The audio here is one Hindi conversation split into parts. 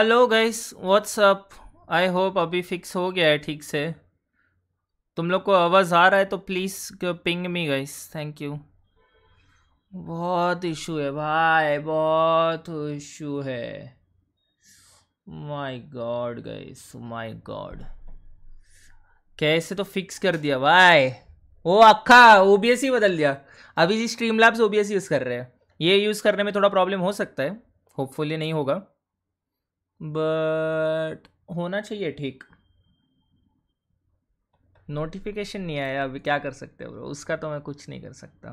Hello guys what's up I hope अभी फिक्स हो गया है ठीक से तुम लोग को आवाज़ आ रहा है तो please ping me guys thank you बहुत इशू है भाई बहुत इशू है my god guys my god कैसे तो फिक्स कर दिया भाई वो अक्खा ओ ही e बदल दिया अभी जी स्ट्रीम लैब्स ओ यूज़ कर रहे हैं ये यूज़ करने में थोड़ा प्रॉब्लम हो सकता है होपफुली नहीं होगा बट होना चाहिए ठीक नोटिफिकेशन नहीं आया अभी क्या कर सकते हो उसका तो मैं कुछ नहीं कर सकता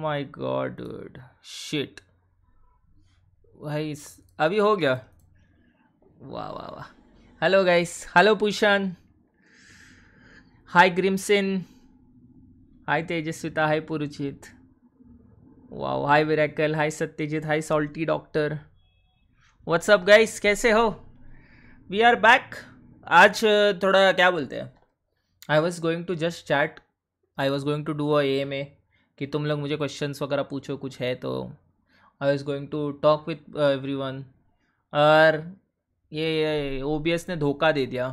माई गॉड डूड शिट भाई अभी हो गया वाह वाह वाह hello guys hello Pushan hi Grimsin hi Tejasvita hi Puruchit वाह hi Viracle hi Satyajeet hi salty doctor what's up guys कैसे हो वी आर बैक आज थोड़ा क्या बोलते हैं I was going to just chat I was going to do A M A कि तुम लोग मुझे क्वेश्चंस वगैरह पूछो कुछ है तो I was going to talk with everyone और ये ओ बी एस ने धोखा दे दिया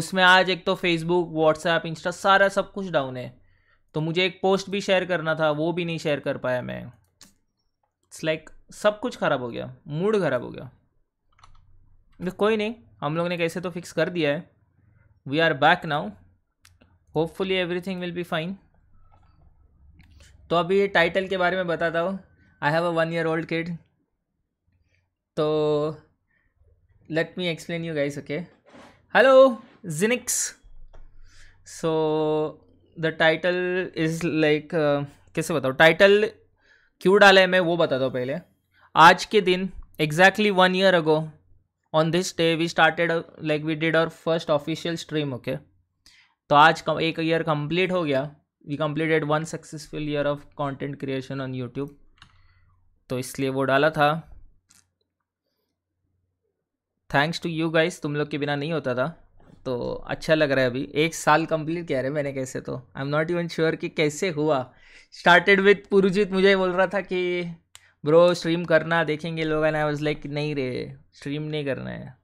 उसमें आज एक तो फेसबुक व्हाट्सएप इंस्टा सारा सब कुछ डाउन है तो मुझे एक पोस्ट भी शेयर करना था वो भी नहीं शेयर कर पाया मैं इट्स लाइक like, सब कुछ ख़राब हो गया मूड ख़राब हो गया तो कोई नहीं हम लोग ने कैसे तो फिक्स कर दिया है we are back now hopefully everything will be fine तो अभी ये टाइटल के बारे में बताता हूँ I have a one year old kid तो let me explain you guys okay hello Jinix so the title is like कैसे बताओ टाइटल क्यों डाला है मैं वो बताता हूँ पहले आज के दिन exactly one year ago on this day we started like we did our first official stream okay तो आज कम एक ईयर कंप्लीट हो गया we completed one successful year of content creation on YouTube तो इसलिए वो डाला था थैंक्स टू यू गाइस तुम लोग के बिना नहीं होता था तो अच्छा लग रहा है अभी एक साल कंप्लीट किया रहे मैंने कैसे तो I am not even sure कि कैसे हुआ स्टार्टेड विथ पुरुजीत मुझे बोल रहा था कि ब्रो स्ट्रीम करना देखेंगे लोग एंड आई वाज लाइक नहीं रे स्ट्रीम नहीं करना है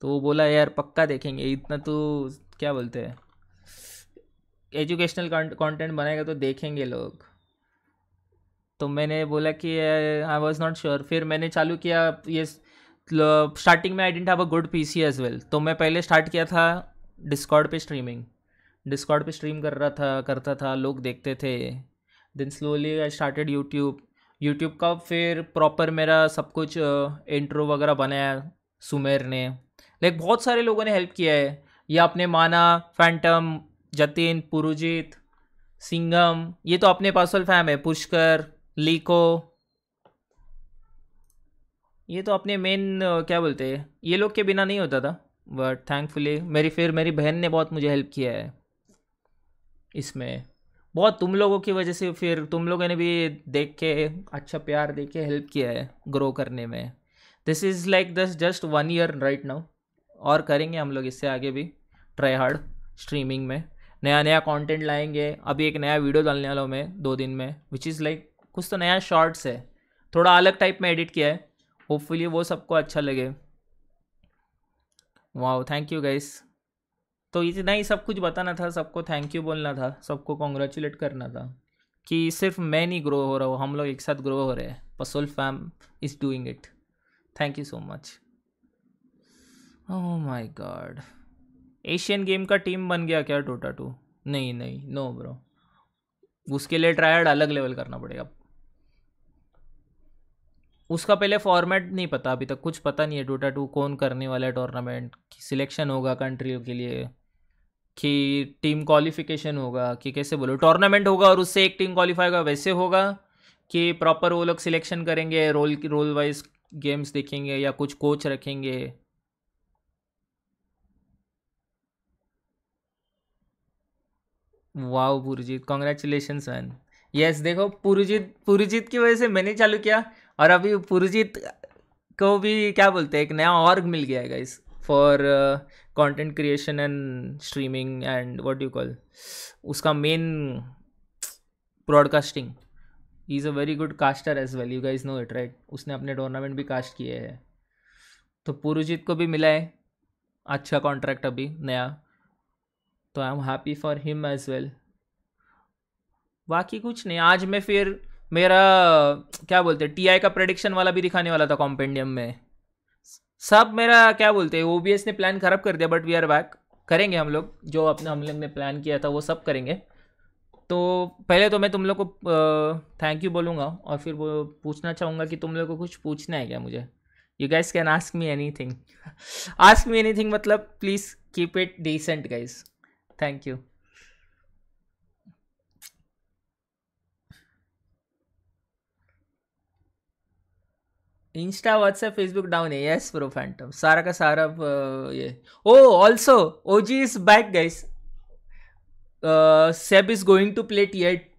तो वो बोला यार पक्का देखेंगे इतना तो क्या बोलते हैं एजुकेशनल कंटेंट बनाएगा तो देखेंगे लोग तो मैंने बोला कि आई वॉज नॉट श्योर फिर मैंने चालू किया ये स्टार्टिंग में I didn't have a good P C as well तो मैं पहले स्टार्ट किया था डिस्कॉर्ड पे स्ट्रीमिंग डिस्कॉर्ड पे स्ट्रीम कर रहा था करता था लोग देखते थे then slowly I started YouTube YouTube का फिर प्रॉपर मेरा सब कुछ इंट्रो वगैरह बनाया सुमेर ने लाइक बहुत सारे लोगों ने हेल्प किया है या आपने माना फैंटम जतिन पुरुजीत सिंगम ये तो अपने पर्सनल फैम है पुष्कर लीको ये तो अपने मेन क्या बोलते हैं ये लोग के बिना नहीं होता था बट थैंकफुली मेरी फिर मेरी बहन ने बहुत मुझे हेल्प किया है इसमें बहुत तुम लोगों की वजह से फिर तुम लोगों ने भी देख के अच्छा प्यार दे के हेल्प किया है ग्रो करने में दिस इज़ लाइक दस just one year right now और करेंगे हम लोग इससे आगे भी ट्राई हार्ड स्ट्रीमिंग में नया नया कंटेंट लाएंगे अभी एक नया वीडियो डालने वाला हूँ मैं दो दिन में विच इज़ लाइक कुछ तो नया शॉर्ट्स है थोड़ा अलग टाइप में एडिट किया है होपफुली वो सबको अच्छा लगे वाह थैंक यू गाइस तो इतना ही सब कुछ बताना था सबको थैंक यू बोलना था सबको कॉन्ग्रेचुलेट करना था कि सिर्फ मैं नहीं ग्रो हो रहा हूँ हम लोग एक साथ ग्रो हो रहे हैं पसोल fam is doing it thank you so much oh my god Asian game का टीम बन गया क्या टोटा टू नहीं नहीं नो ब्रो उसके लिए ट्रायड अलग लेवल करना पड़ेगा उसका पहले फॉर्मेट नहीं पता अभी तक कुछ पता नहीं है डोटा टू कौन करने वाला है टूर्नामेंट सिलेक्शन होगा कंट्रियों के लिए कि टीम क्वालिफिकेशन होगा कि कैसे बोलो टूर्नामेंट होगा और उससे एक टीम क्वालिफाई होगा वैसे होगा कि प्रॉपर वो लोग सिलेक्शन करेंगे रोल रोल वाइज गेम्स देखेंगे या कुछ कोच रखेंगे वाह पुरजीत कॉन्ग्रेचुलेशन मैन यस देखो पुरजीत पुरजीत की वजह से मैंने चालू किया और अभी पुरजीत को भी क्या बोलते हैं एक नया ऑर्ग मिल गया है इस for content creation and streaming and what you call उसका main broadcasting is a very good caster as well you guys know it right उसने अपने टूर्नामेंट भी कास्ट किए हैं तो पुरुजीत को भी मिला है अच्छा कॉन्ट्रैक्ट अभी नया तो I am happy for him as well बाकी कुछ नहीं आज मैं फिर मेरा क्या बोलते हैं टी आई का प्रडिक्शन वाला भी दिखाने वाला था कॉम्पेंडियम में सब मेरा क्या बोलते हैं ओबीएस ने प्लान ख़राब कर दिया बट वी आर बैक करेंगे हम लोग जो अपने हम लोग ने प्लान किया था वो सब करेंगे तो पहले तो मैं तुम लोग को थैंक यू बोलूँगा और फिर वो पूछना चाहूँगा कि तुम लोग को कुछ पूछना है क्या मुझे you guys can ask me anything ask me anything मतलब please keep it decent guys thank you insta WhatsApp Facebook down है यस प्रो फैंटम सारा का सारा uh, ये ओ also OG is back guys Seb is going to play T eight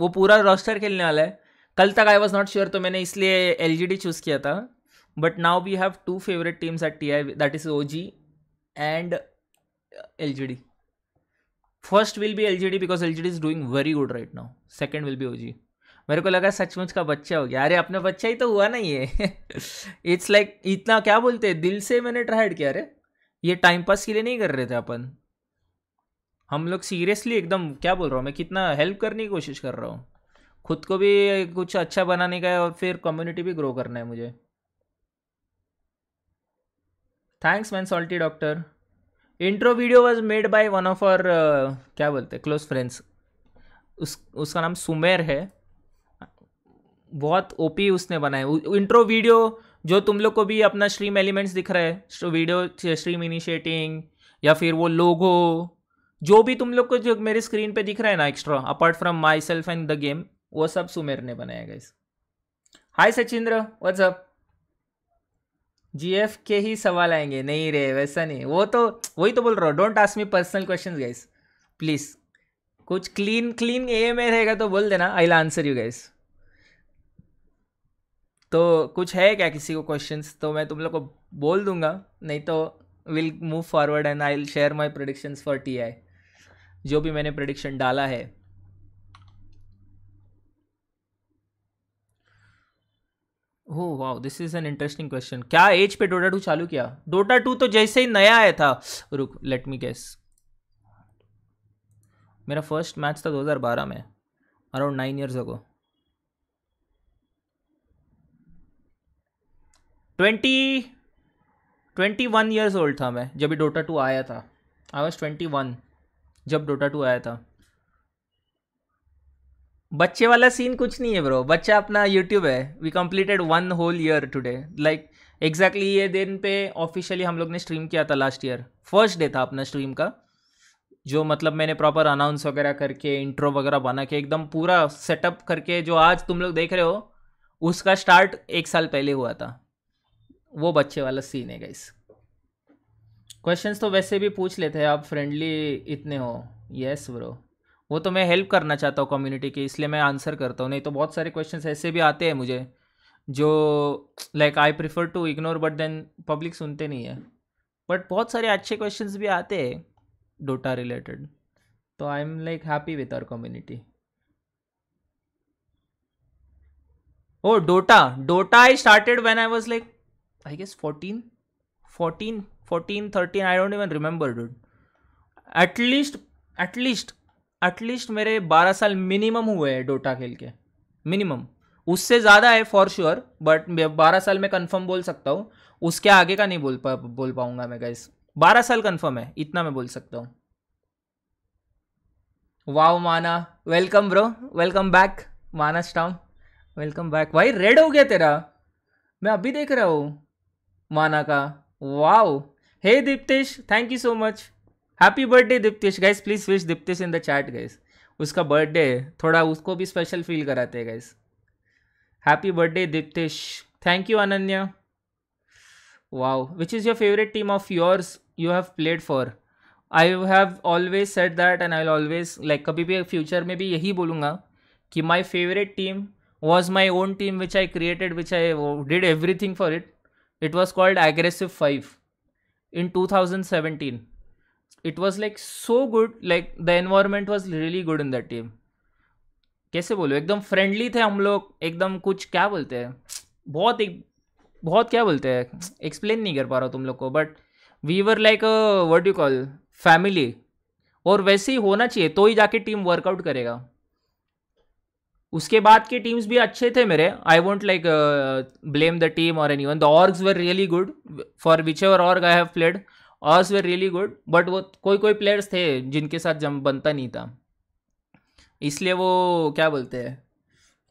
वो पूरा रोस्टर खेलने वाला है कल तक आई वॉज नॉट श्योर तो मैंने इसलिए एल जी डी चूज़ किया था but now we have two favourite teams at T I that is O G and L G D first will be L G D because L G D is doing very good right now second will be O G मेरे को लगा सचमुच का बच्चा हो गया अरे अपना बच्चा ही तो हुआ ना ये इट्स लाइक like, इतना क्या बोलते हैं दिल से मैंने ट्राइड किया अरे ये टाइम पास के लिए नहीं कर रहे थे अपन हम लोग सीरियसली एकदम क्या बोल रहा हूँ मैं कितना हेल्प करने की कोशिश कर रहा हूँ खुद को भी कुछ अच्छा बनाने का है और फिर कम्युनिटी भी ग्रो करना है मुझे thanks man salty doctor intro video was made by one of our क्या बोलते हैं क्लोज फ्रेंड्स उस उसका नाम सुमेर है बहुत ओपी उसने बनाए इंट्रो वीडियो जो तुम लोग को भी अपना स्ट्रीम एलिमेंट्स दिख रहा है वीडियो स्ट्रीम इनिशिएटिंग या फिर वो लोगो जो भी तुम लोग को जो मेरे स्क्रीन पे दिख रहा है ना extra apart from myself and the game वो सब सुमेर ने बनाया guys hi Sachindra what's up GF के ही सवाल आएंगे नहीं रे वैसा नहीं वो तो वही तो बोल रहा हूँ don't ask me personal question guys please कुछ क्लीन क्लीन ए में रहेगा तो बोल देना I will answer you guys तो कुछ है क्या किसी को क्वेश्चंस तो मैं तुम लोग को बोल दूंगा नहीं तो will move forward and I will share my predictions for T I जो भी मैंने प्रडिक्शन डाला है हो wow this is an interesting question क्या एज पे डोटा टू चालू किया डोटा टू तो जैसे ही नया आया था रुक लेट मी गेस मेरा फर्स्ट मैच था 2012 में around nine years ago twenty twenty one years old था मैं जब डोटा टू आया था आई वॉज ट्वेंटी वन जब डोटा टू आया था बच्चे वाला सीन कुछ नहीं है ब्रो बच्चा अपना यूट्यूब है we completed one whole year today like exactly ये दिन पे ऑफिशियली हम लोग ने स्ट्रीम किया था लास्ट ईयर फर्स्ट डे था अपना स्ट्रीम का जो मतलब मैंने प्रॉपर अनाउंस वगैरह करके इंट्रो वगैरह बना के एकदम पूरा सेटअप करके जो आज तुम लोग देख रहे हो उसका स्टार्ट एक साल पहले हुआ था वो बच्चे वाला सीन है गाइस क्वेश्चंस तो वैसे भी पूछ लेते हैं आप फ्रेंडली इतने हो यस ब्रो वो तो मैं हेल्प करना चाहता हूँ कम्युनिटी की इसलिए मैं आंसर करता हूँ नहीं तो बहुत सारे क्वेश्चन ऐसे भी आते हैं मुझे जो like I prefer to ignore but then public सुनते नहीं है बट बहुत सारे अच्छे क्वेश्चन भी आते हैं डोटा रिलेटेड तो I am like happy with our community oh Dota Dota I started when I was like I guess fourteen fourteen fourteen thirteen I don't even remember dude at least at least at least मेरे बारह साल मिनिमम हुए हैं डोटा खेल के मिनिमम उससे ज़्यादा है फॉर श्योर बट बारह साल में कन्फर्म बोल सकता हूँ उसके आगे का नहीं बोल पा बोल पाऊँगा मैं गैस बारह साल कन्फर्म है इतना मैं बोल सकता हूँ वाओ माना वेलकम ब्रो वेलकम बैक माना स्टाम वेलकम बैक भाई रेड हो गया तेरा मैं अभी देख रहा हूँ माना का wow hey Deeptesh thank you so much happy birthday Deeptesh guys please wish Deeptesh in the chat guys उसका बर्थडे थोड़ा उसको भी स्पेशल फील कराते हैं guys happy birthday Deeptesh thank you Ananya wow which is your favourite team of yours you have played for I have always said that and I always like कभी भी फ्यूचर में भी यही बोलूँगा कि my favourite team was my own team which I created which I did everything for it it was called aggressive five in two thousand seventeen it was like so good like the environment was really good in that team कैसे बोलो एकदम फ्रेंडली थे हम लोग एकदम कुछ क्या बोलते हैं बहुत एक बहुत क्या बोलते हैं एक्सप्लेन नहीं कर पा रहा तुम लोग को but we were like what you call family और वैसे ही होना चाहिए तो ही जाके टीम वर्कआउट करेगा उसके बाद के टीम्स भी अच्छे थे मेरे I won't like blame the team और anyone the orgs were really good for whichever org I have played orgs really good but वो कोई कोई प्लेयर्स थे जिनके साथ जम बनता नहीं था इसलिए वो क्या बोलते हैं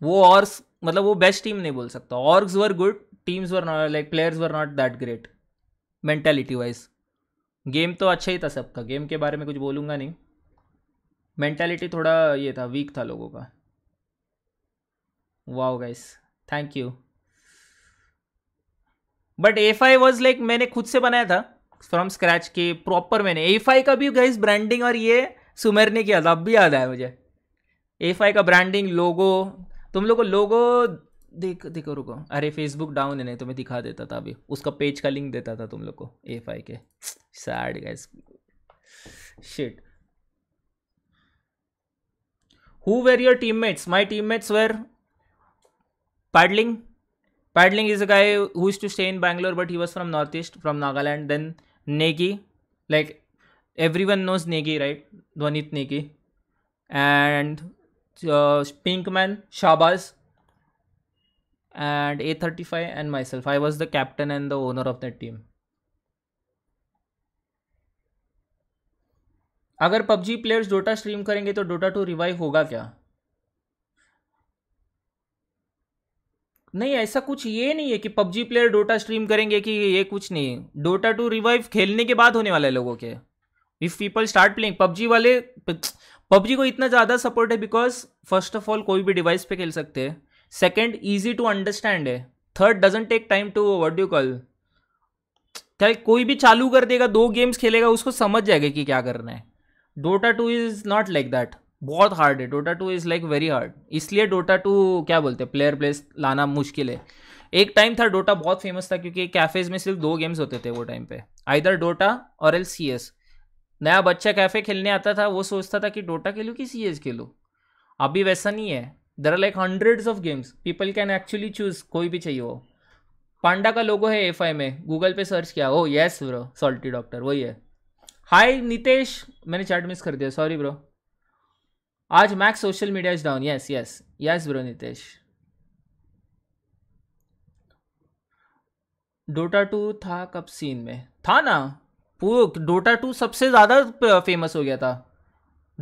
वो ऑर्स मतलब वो बेस्ट टीम नहीं बोल सकता orgs were good teams were not like players were not that great mentality wise game तो अच्छा ही था सबका गेम के बारे में कुछ बोलूँगा नहीं मेंटेलिटी थोड़ा ये था वीक था लोगों का wow guys thank you but F I was like मैंने खुद से बनाया था फ्रॉम स्क्रैच के प्रॉपर मैंने एफ आई का भी गाइस ब्रांडिंग और ये सुमेर ने किया था अब भी याद आया मुझे ए फाइव का ब्रांडिंग लोगो तुम लोग को लोगो देख देखो रुको अरे फेसबुक डाउन है नहीं तो मैं दिखा देता था अभी उसका पेज का लिंक देता था तुम लोग को ए फाई के sad guys shit who were your teammates my teammates were paddling paddling is a guy who is to stay in Bangalore but he was from north east from Nagaland then Negi like everyone knows Negi right Dhvanit Negi and pink man Shahbaz and A thirty five and myself I was the captain and the owner of that team अगर पबजी प्लेयर्स डोटा स्ट्रीम करेंगे तो डोटा टू रिवाइव होगा क्या नहीं ऐसा कुछ ये नहीं है कि पबजी प्लेयर डोटा स्ट्रीम करेंगे कि ये कुछ नहीं डोटा टू रिवाइव खेलने के बाद होने वाला है लोगों के if people start playing PUBG वाले पबजी को इतना ज़्यादा सपोर्ट है बिकॉज फर्स्ट ऑफ ऑल कोई भी डिवाइस पे खेल सकते हैं सेकेंड ईजी टू अंडरस्टैंड है third doesn't take time to what you call क्या कोई भी चालू कर देगा दो गेम्स खेलेगा उसको समझ जाएगा कि क्या करना है Dota two is not like that बहुत हार्ड है Dota two is like very hard इसलिए डोटा टू क्या बोलते हैं प्लेयर प्लेस लाना मुश्किल है एक टाइम था डोटा बहुत फेमस था क्योंकि कैफ़ेज़ में सिर्फ दो गेम्स होते थे वो टाइम पे आइधर डोटा और एल सी एस नया बच्चा कैफ़े खेलने आता था वो सोचता था कि डोटा खेलूँ कि सी एस खेलूँ अभी वैसा नहीं है there are like hundreds of games people can actually choose कोई भी चाहिए हो पांडा का लोगो है एफ आई में गूगल पे सर्च किया oh yes bro salty doctor वही है हाय नितेश मैंने चैट मिस कर दिया सॉरी ब्रो आज max social media is down yes yes yes bro Nitesh Dota two था कब सीन में था ना डोटा टू सबसे ज़्यादा फेमस हो गया था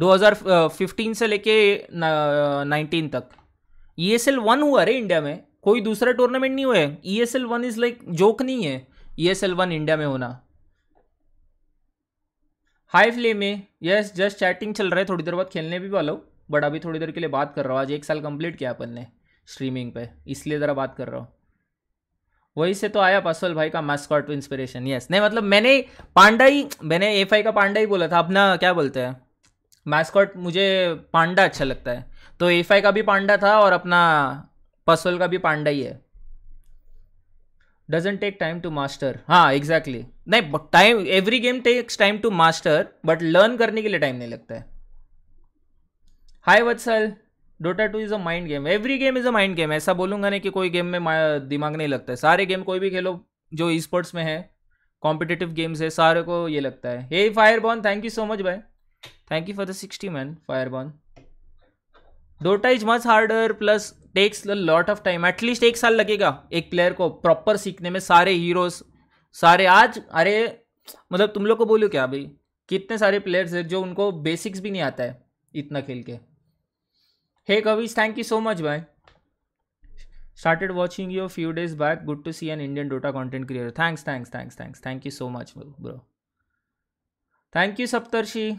2015 से लेके नाइनटीन तक ई एस एल वन हुआ रे इंडिया में कोई दूसरा टूर्नामेंट नहीं हुआ है E S L one is like joke नहीं है E S L one India में होना हाई फ्लेम में यस जस्ट चैटिंग चल रहा है थोड़ी देर बाद खेलने भी वाला हूँ बट अभी थोड़ी देर के लिए बात कर रहा हूँ आज एक साल कंप्लीट किया अपन ने स्ट्रीमिंग पे इसलिए ज़रा बात कर रहा हूँ वही से तो आया पसल भाई का मैस्कॉट इंस्पिरेशन यस नहीं मतलब मैंने पांडा ही मैंने एफ का पांडा ही बोला था अपना क्या बोलते हैं मैस्कॉट मुझे पांडा अच्छा लगता है तो एफ का भी पांडा था और अपना पसल का भी पांडा ही है doesn't take time to master हाँ एग्जैक्टली नहीं time every game takes time to master but learn करने के लिए टाइम नहीं लगता है hi Vatsal Dota two is a mind game every game is a mind game ऐसा बोलूंगा नहीं कि कोई गेम में दिमाग नहीं लगता है सारे गेम कोई भी खेलो जो ई स्पोर्ट्स में है कॉम्पिटेटिव गेम्स है सारे को ये लगता है hey fire born thank you so much भाई thank you for the sixty man fire born Dota is much harder plus takes lot of time at least एक साल लगेगा एक प्लेयर को प्रॉपर सीखने में सारे हीरोज सारे आज अरे मतलब तुम लोग को बोलो क्या अभी कितने सारे प्लेयर्स हैं जो उनको बेसिक्स भी नहीं आता है इतना खेल के हे कविज थैंक यू सो मच भाई started watching you few days back good to see an Indian Dota content creator thanks thanks thanks thanks thank you so much bro thank you Saptarshi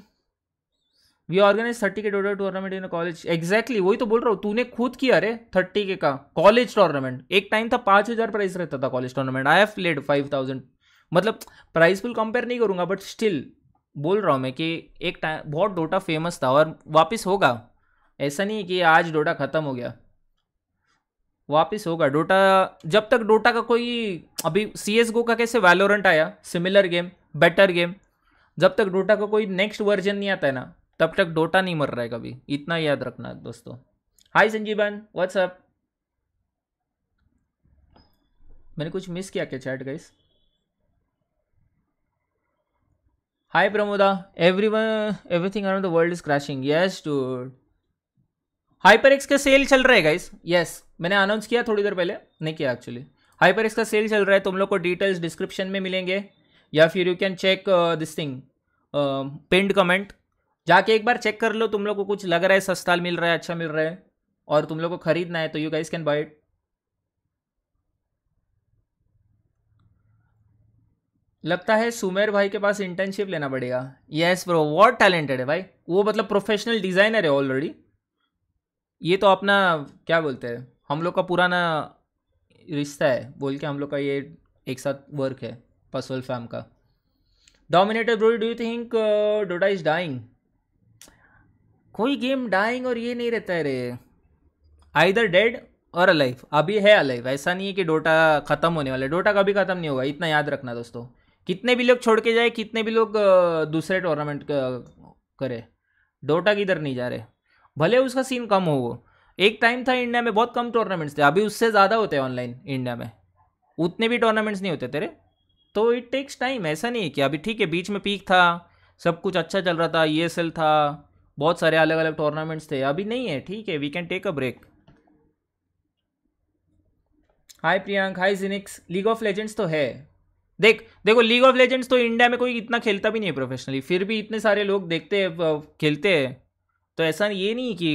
we organize thirty K total tournament in college exactly वही तो बोल रहा हूँ तूने खुद किया रे थर्टी के का कॉलेज टूर्नामेंट एक टाइम था पाँच हज़ार प्राइस रहता था college tournament I have played five thousand मतलब प्राइस फुल कंपेयर नहीं करूँगा बट स्टिल बोल रहा हूँ मैं कि एक टाइम बहुत डोटा फेमस था और वापस होगा ऐसा नहीं है कि आज डोटा ख़त्म हो गया वापस होगा डोटा जब तक डोटा का कोई अभी सी एस गो का कैसे वैलोरेंट आया सिमिलर गेम बेटर गेम जब तक डोटा का कोई नेक्स्ट वर्जन नहीं आता है ना तब तक डोटा नहीं मर रहा है कभी इतना याद रखना है दोस्तों हाय संजीवन व्हाट्सअप मैंने कुछ मिस किया क्या chat guys hi Pramoda everyone everything around the world is crashing yes too HyperX का सेल चल रहा है गाइस यस मैंने अनाउंस किया थोड़ी देर पहले नहीं किया एक्चुअली हाइपर एक्स का सेल चल रहा है तुम लोग को डिटेल्स डिस्क्रिप्शन में मिलेंगे या फिर you can check this thing pinned comment जाके एक बार चेक कर लो तुम लोग को कुछ लग रहा है सस्ता मिल रहा है अच्छा मिल रहा है और तुम लोग को खरीदना है तो you guys can buy it लगता है सुमेर भाई के पास इंटर्नशिप लेना पड़ेगा यस ब्रो बहुत टैलेंटेड है भाई वो मतलब प्रोफेशनल डिज़ाइनर है ऑलरेडी ये तो अपना क्या बोलते हैं हम लोग का पुराना रिश्ता है बोल के हम लोग का ये एक साथ वर्क है पसोल फैम का dominator bro do you think Dota is dying कोई गेम डाइंग और ये नहीं रहता है रे आइदर डेड और अलाइव अभी है अलाइव ऐसा नहीं है कि डोटा ख़त्म होने वाला है डोटा कभी ख़त्म नहीं होगा इतना याद रखना दोस्तों कितने भी लोग छोड़ के जाए कितने भी लोग दूसरे टूर्नामेंट करे डोटा किधर नहीं जा रहे भले उसका सीन कम हो वो एक टाइम था इंडिया में बहुत कम टूर्नामेंट्स थे अभी उससे ज़्यादा होते हैं ऑनलाइन इंडिया में उतने भी टूर्नामेंट्स नहीं होते तेरे तो इट टेक्स टाइम ऐसा नहीं है कि अभी ठीक है बीच में पीक था सब कुछ अच्छा चल रहा था ई e था बहुत सारे अलग अलग टूर्नामेंट्स थे अभी नहीं है ठीक है we can take a break hi Priyank hi जिनिक्स लीग ऑफ लेजेंड्स तो है देख देखो लीग ऑफ लेजेंड्स तो इंडिया में कोई इतना खेलता भी नहीं है प्रोफेशनली फिर भी इतने सारे लोग देखते हैं खेलते हैं तो ऐसा ये नहीं कि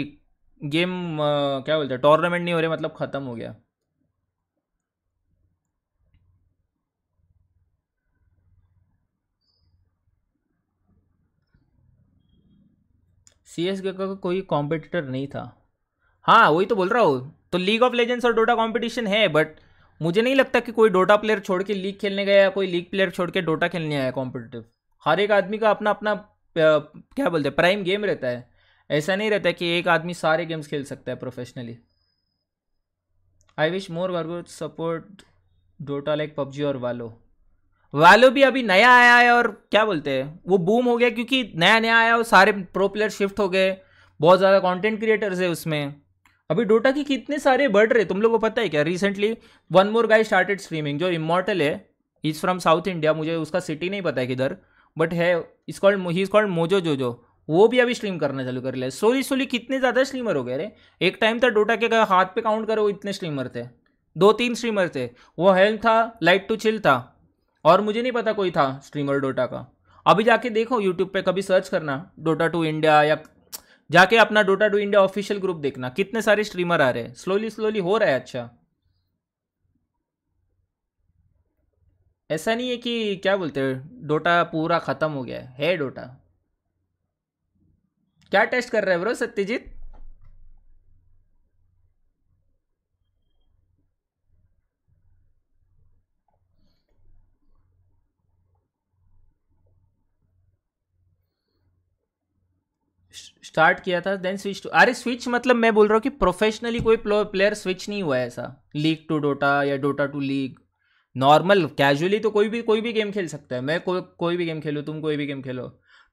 गेम आ, क्या बोलते हैं टूर्नामेंट नहीं हो रहे मतलब ख़त्म हो गया सी एस का तो कोई कॉम्पिटिटर नहीं था हाँ वही तो बोल रहा हूँ तो लीग ऑफ लेजेंड्स और डोटा कॉम्पिटिशन है बट मुझे नहीं लगता कि कोई डोटा प्लेयर छोड़ के लीग खेलने गया या कोई लीग प्लेयर छोड़ के डोटा खेलने आया कॉम्पिटिटिव हर एक आदमी का अपना अपना क्या बोलते हैं प्राइम गेम रहता है ऐसा नहीं रहता कि एक आदमी सारे गेम्स खेल सकता है प्रोफेशनली आई विश मोर वर्ग सपोर्ट डोटा लाइक पबजी और वालो वैल्यू भी अभी नया आया है और क्या बोलते हैं वो बूम हो गया क्योंकि नया नया आया और सारे प्रो प्लेयर शिफ्ट हो गए बहुत ज़्यादा कंटेंट क्रिएटर्स है उसमें अभी डोटा की कितने सारे बढ़ रहे तुम लोग को पता है क्या recently one more guy started streaming जो इमोटल है इज़ फ्रॉम साउथ इंडिया मुझे उसका सिटी नहीं पता है किधर बट है is called he is called Mojo Jojo वो भी अभी स्ट्रीम करना चालू कर लिया सोली सोली कितने ज़्यादा स्ट्रीमर हो गए रे एक टाइम था डोटा के हाथ पे काउंट करो इतने स्ट्रीमर थे दो तीन स्ट्रीमर थे वो हेल्थ था लाइट टू चिल था और मुझे नहीं पता कोई था स्ट्रीमर डोटा का अभी जाके देखो यूट्यूब पे कभी सर्च करना डोटा टू इंडिया या जाके अपना Dota two India official group देखना कितने सारे स्ट्रीमर आ रहे हैं स्लोली स्लोली हो रहा है अच्छा ऐसा नहीं है कि क्या बोलते हैं डोटा पूरा ख़त्म हो गया है डोटा क्या टेस्ट कर रहे हैं ब्रो सत्यजीत स्टार्ट किया था देन स्विच टू अरे स्विच मतलब मैं बोल रहा हूँ कि प्रोफेशनली कोई प्लेयर स्विच नहीं हुआ है ऐसा लीग टू डोटा या Dota two league normal casually तो कोई भी कोई भी गेम खेल सकता है मैं को, कोई भी गेम खेलो तुम कोई भी गेम खेलो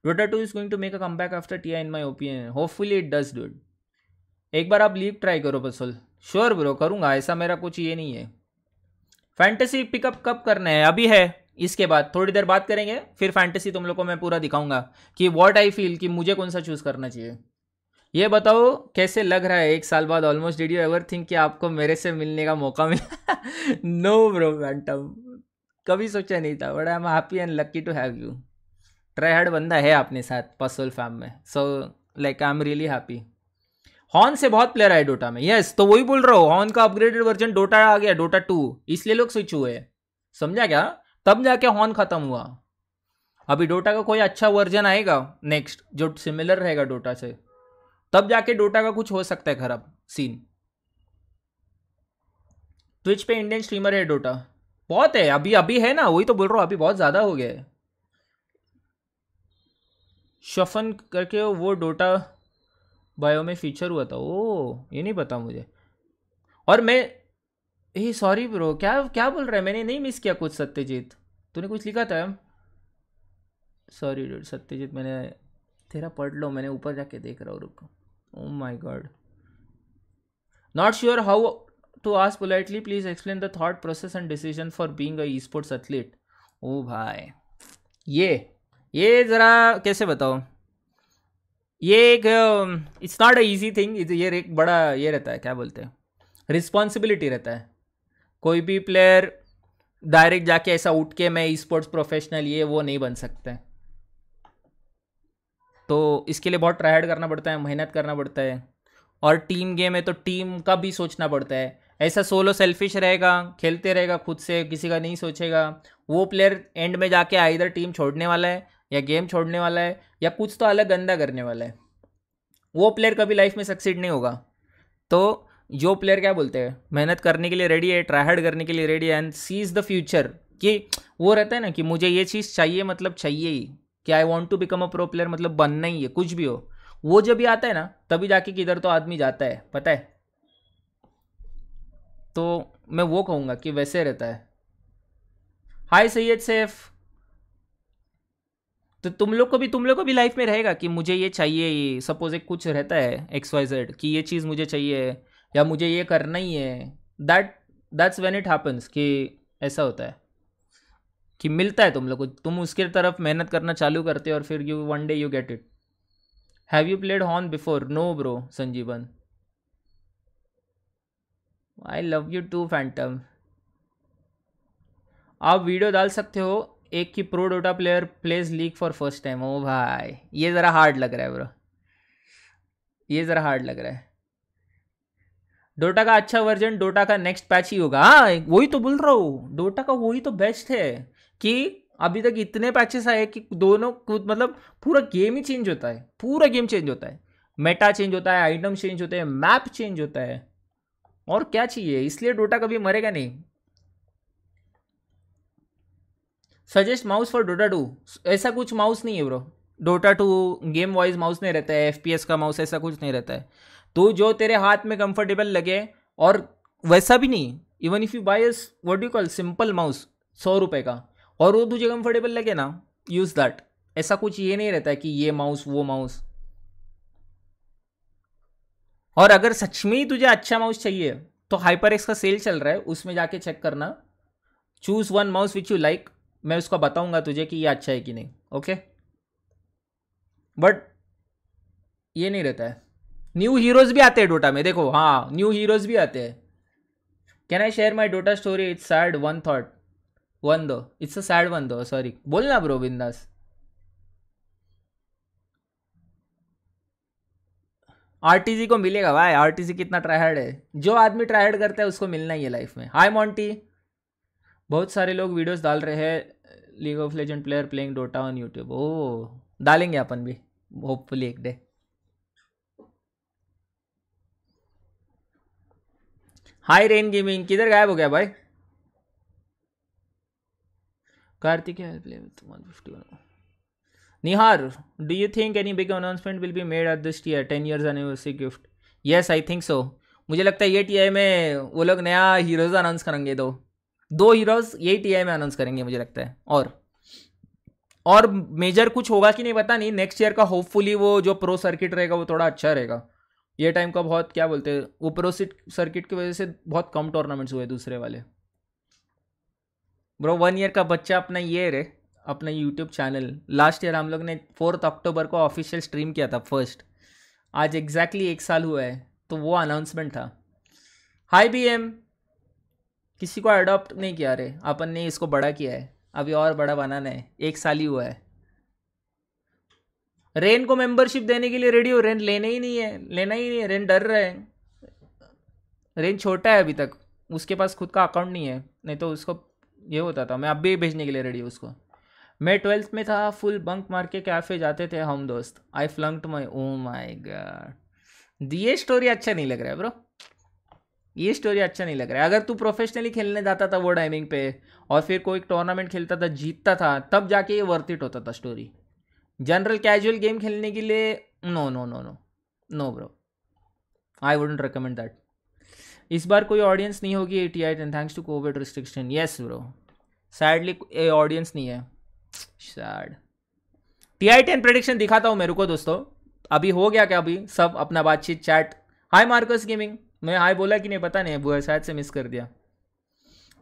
Dota two is going to make a comeback after T in my opinion hopefully it does dude एक बार आप लीग ट्राई करो बसोल श्योर ब्रो करूँगा ऐसा मेरा कुछ ये नहीं है फैंटेसी पिकअप कब करना है अभी है इसके बाद थोड़ी देर बात करेंगे फिर फैंटेसी तुम लोग को मैं पूरा दिखाऊंगा कि वॉट आई फील कि मुझे कौन सा चूज़ करना चाहिए ये बताओ कैसे लग रहा है एक साल बाद almost did you ever think कि आपको मेरे से मिलने का मौका मिला नो ब्रो फैंटम कभी सोचा नहीं था but I am happy and lucky to have you try hard बंदा है आपने साथ पसोल फैम में so like I am really happy Horn से बहुत प्लेयर आए डोटा में यस yes, तो वही बोल रहा हूँ हॉर्न का अपग्रेडेड वर्जन डोटा आ गया डोटा टू इसलिए लोग स्विच हुए समझा क्या तब जाके हॉर्न ख़त्म हुआ अभी डोटा का कोई अच्छा वर्जन आएगा नेक्स्ट जो सिमिलर रहेगा डोटा से तब जाके डोटा का कुछ हो सकता है खराब सीन ट्विच पे इंडियन स्ट्रीमर है डोटा बहुत है अभी अभी है ना वही तो बोल रहा हूँ अभी बहुत ज़्यादा हो गया है शफन करके वो डोटा बायो में फीचर हुआ था ओ ये नहीं पता मुझे और मैं ए सॉरी ब्रो क्या क्या बोल रहा है मैंने नहीं मिस किया कुछ सत्यजीत तूने कुछ लिखा था सॉरी डूड सत्यजीत मैंने तेरा पढ़ लो मैंने ऊपर जाके देख रहा हूँ रुको oh my god not sure how to ask politely please explain the thought process and decision for being esports athlete oh भाई ये ये ज़रा कैसे बताओ ये एक it's not a easy thing ये एक बड़ा ये रहता है क्या बोलते हैं रिस्पॉन्सिबिलिटी रहता है कोई भी प्लेयर डायरेक्ट जाके ऐसा उठ के मैं ई स्पोर्ट्स प्रोफेशनल ये वो नहीं बन सकता तो इसके लिए बहुत ट्राई करना पड़ता है मेहनत करना पड़ता है और टीम गेम है तो टीम का भी सोचना पड़ता है ऐसा सोलो सेल्फिश रहेगा खेलते रहेगा खुद से किसी का नहीं सोचेगा वो प्लेयर एंड में जाके आइधर टीम छोड़ने वाला है या गेम छोड़ने वाला है या कुछ तो अलग गंदा करने वाला है वो प्लेयर कभी लाइफ में सक्सीड नहीं होगा तो जो प्लेयर क्या बोलते हैं मेहनत करने के लिए रेडी है ट्राई करने के लिए रेडी है एंड सीज द फ्यूचर कि वो रहता है ना कि मुझे ये चीज़ चाहिए मतलब चाहिए ही कि I want to become a pro player मतलब बनना ही है कुछ भी हो वो जब भी आता है ना तभी जाके किधर तो आदमी जाता है पता है तो मैं वो कहूँगा कि वैसे रहता है हाय सैयद सेफ तो तुम लोग को भी तुम लोग को भी लाइफ में रहेगा कि मुझे ये चाहिए सपोज एक कुछ रहता है एक्स वाई जेड कि ये चीज़ मुझे चाहिए या मुझे ये करना ही है that that's when it happens कि ऐसा होता है कि मिलता है तुम लोग को तुम उसके तरफ मेहनत करना चालू करते हो और फिर you one day you get it have you played Horn before no bro Sanjivan I love you too phantom आप वीडियो डाल सकते हो एक की pro Dota player plays league for first time oh भाई ये ज़रा हार्ड लग रहा है ब्रो ये ज़रा हार्ड लग रहा है डोटा का अच्छा वर्जन डोटा का नेक्स्ट पैच ही होगा हाँ वही तो बोल रहा हूँ डोटा का वही तो बेस्ट है कि अभी तक इतने पैचेस आए कि दोनों मतलब पूरा गेम ही चेंज होता है पूरा गेम चेंज होता है मेटा चेंज होता है आइटम चेंज होते हैं मैप चेंज होता है और क्या चाहिए इसलिए डोटा कभी मरेगा नहीं suggest mouse for Dota two ऐसा कुछ माउस नहीं है bro Dota two game wise mouse नहीं रहता है एफ का माउस ऐसा कुछ नहीं रहता है तो जो तेरे हाथ में कंफर्टेबल लगे और वैसा भी नहीं even if you buy what you call simple mouse सौ रुपए का और वो तुझे कंफर्टेबल लगे ना यूज़ दैट ऐसा कुछ ये नहीं रहता है कि ये माउस वो माउस और अगर सच में ही तुझे अच्छा माउस चाहिए तो हाइपर एक्स का सेल चल रहा है उसमें जाके चेक करना choose one mouse which you like मैं उसको बताऊंगा तुझे कि ये अच्छा है कि नहीं ओके बट ये नहीं रहता है न्यू हीरोज भी आते हैं डोटा में देखो हाँ न्यू हीरोज भी आते हैं can I share my Dota story it's sad one though one though it's a sad one though sorry बोलना ब्रो बिंदास आरटीसी को मिलेगा भाई आरटीसी कितना ट्रायड है जो आदमी ट्रायड करता है उसको मिलना ही है लाइफ में हाय मॉन्टी बहुत सारे लोग वीडियोस डाल रहे हैं League of Legend player playing Dota on YouTube ओ डालेंगे अपन भी होपफुली एक डे हाई रेन गेमिंग किधर गायब हो गया भाई Kartik Nihar do you think any big announcement will be made at this year ten years anniversary gift yes I think so मुझे लगता है ये टी में वो लोग नया हीरोज अनाउंस करेंगे दो दो हीरोज ये टी में अनाउंस करेंगे मुझे लगता है और और मेजर कुछ होगा कि नहीं पता नहीं नेक्स्ट ईयर का होपफुली वो जो प्रो सर्किट रहेगा वो थोड़ा अच्छा रहेगा ये टाइम का बहुत क्या बोलते हैं ऊपरोसिट सर्किट की वजह से बहुत कम टूर्नामेंट्स हुए दूसरे वाले ब्रो वन ईयर का बच्चा अपना ये रे अपना यूट्यूब चैनल लास्ट ईयर हम लोग ने फोर्थ अक्टूबर को ऑफिशियल स्ट्रीम किया था फर्स्ट आज एग्जैक्टली exactly एक साल हुआ है तो वो अनाउंसमेंट था हाई बी एम किसी को अडॉप्ट नहीं किया रे अपन ने इसको बड़ा किया है अभी और बड़ा बनाना है एक साल ही हुआ है रेन को मेंबरशिप देने के लिए रेडी हो रेन लेने ही नहीं है लेना ही नहीं है रेन डर रहा है रेन छोटा है अभी तक उसके पास खुद का अकाउंट नहीं है नहीं तो उसको ये होता था मैं अब भी भेजने के लिए रेडी हूँ उसको मैं ट्वेल्थ में था फुल बंक मार के कैफ़े जाते थे हम दोस्त I too my oh my god ये स्टोरी अच्छा नहीं लग रहा है ब्रो ये स्टोरी अच्छा नहीं लग रहा है अगर तू प्रोफेशनली खेलने जाता था वो टाइमिंग पे और फिर कोई टूर्नामेंट खेलता था जीतता था तब जाके ये वर्थ इट होता था स्टोरी जनरल कैजुअल गेम खेलने के लिए no no no no no bro I wouldn't recommend that इस बार कोई ऑडियंस नहीं होगी a T I ten thanks to covid restriction yes bro sadly audience नहीं है sad T I ten prediction दिखाता हूँ मेरे को दोस्तों अभी हो गया क्या अभी सब अपना बातचीत चैट हाय मार्कस गेमिंग मैं हाय बोला कि नहीं पता नहीं वो शायद से मिस कर दिया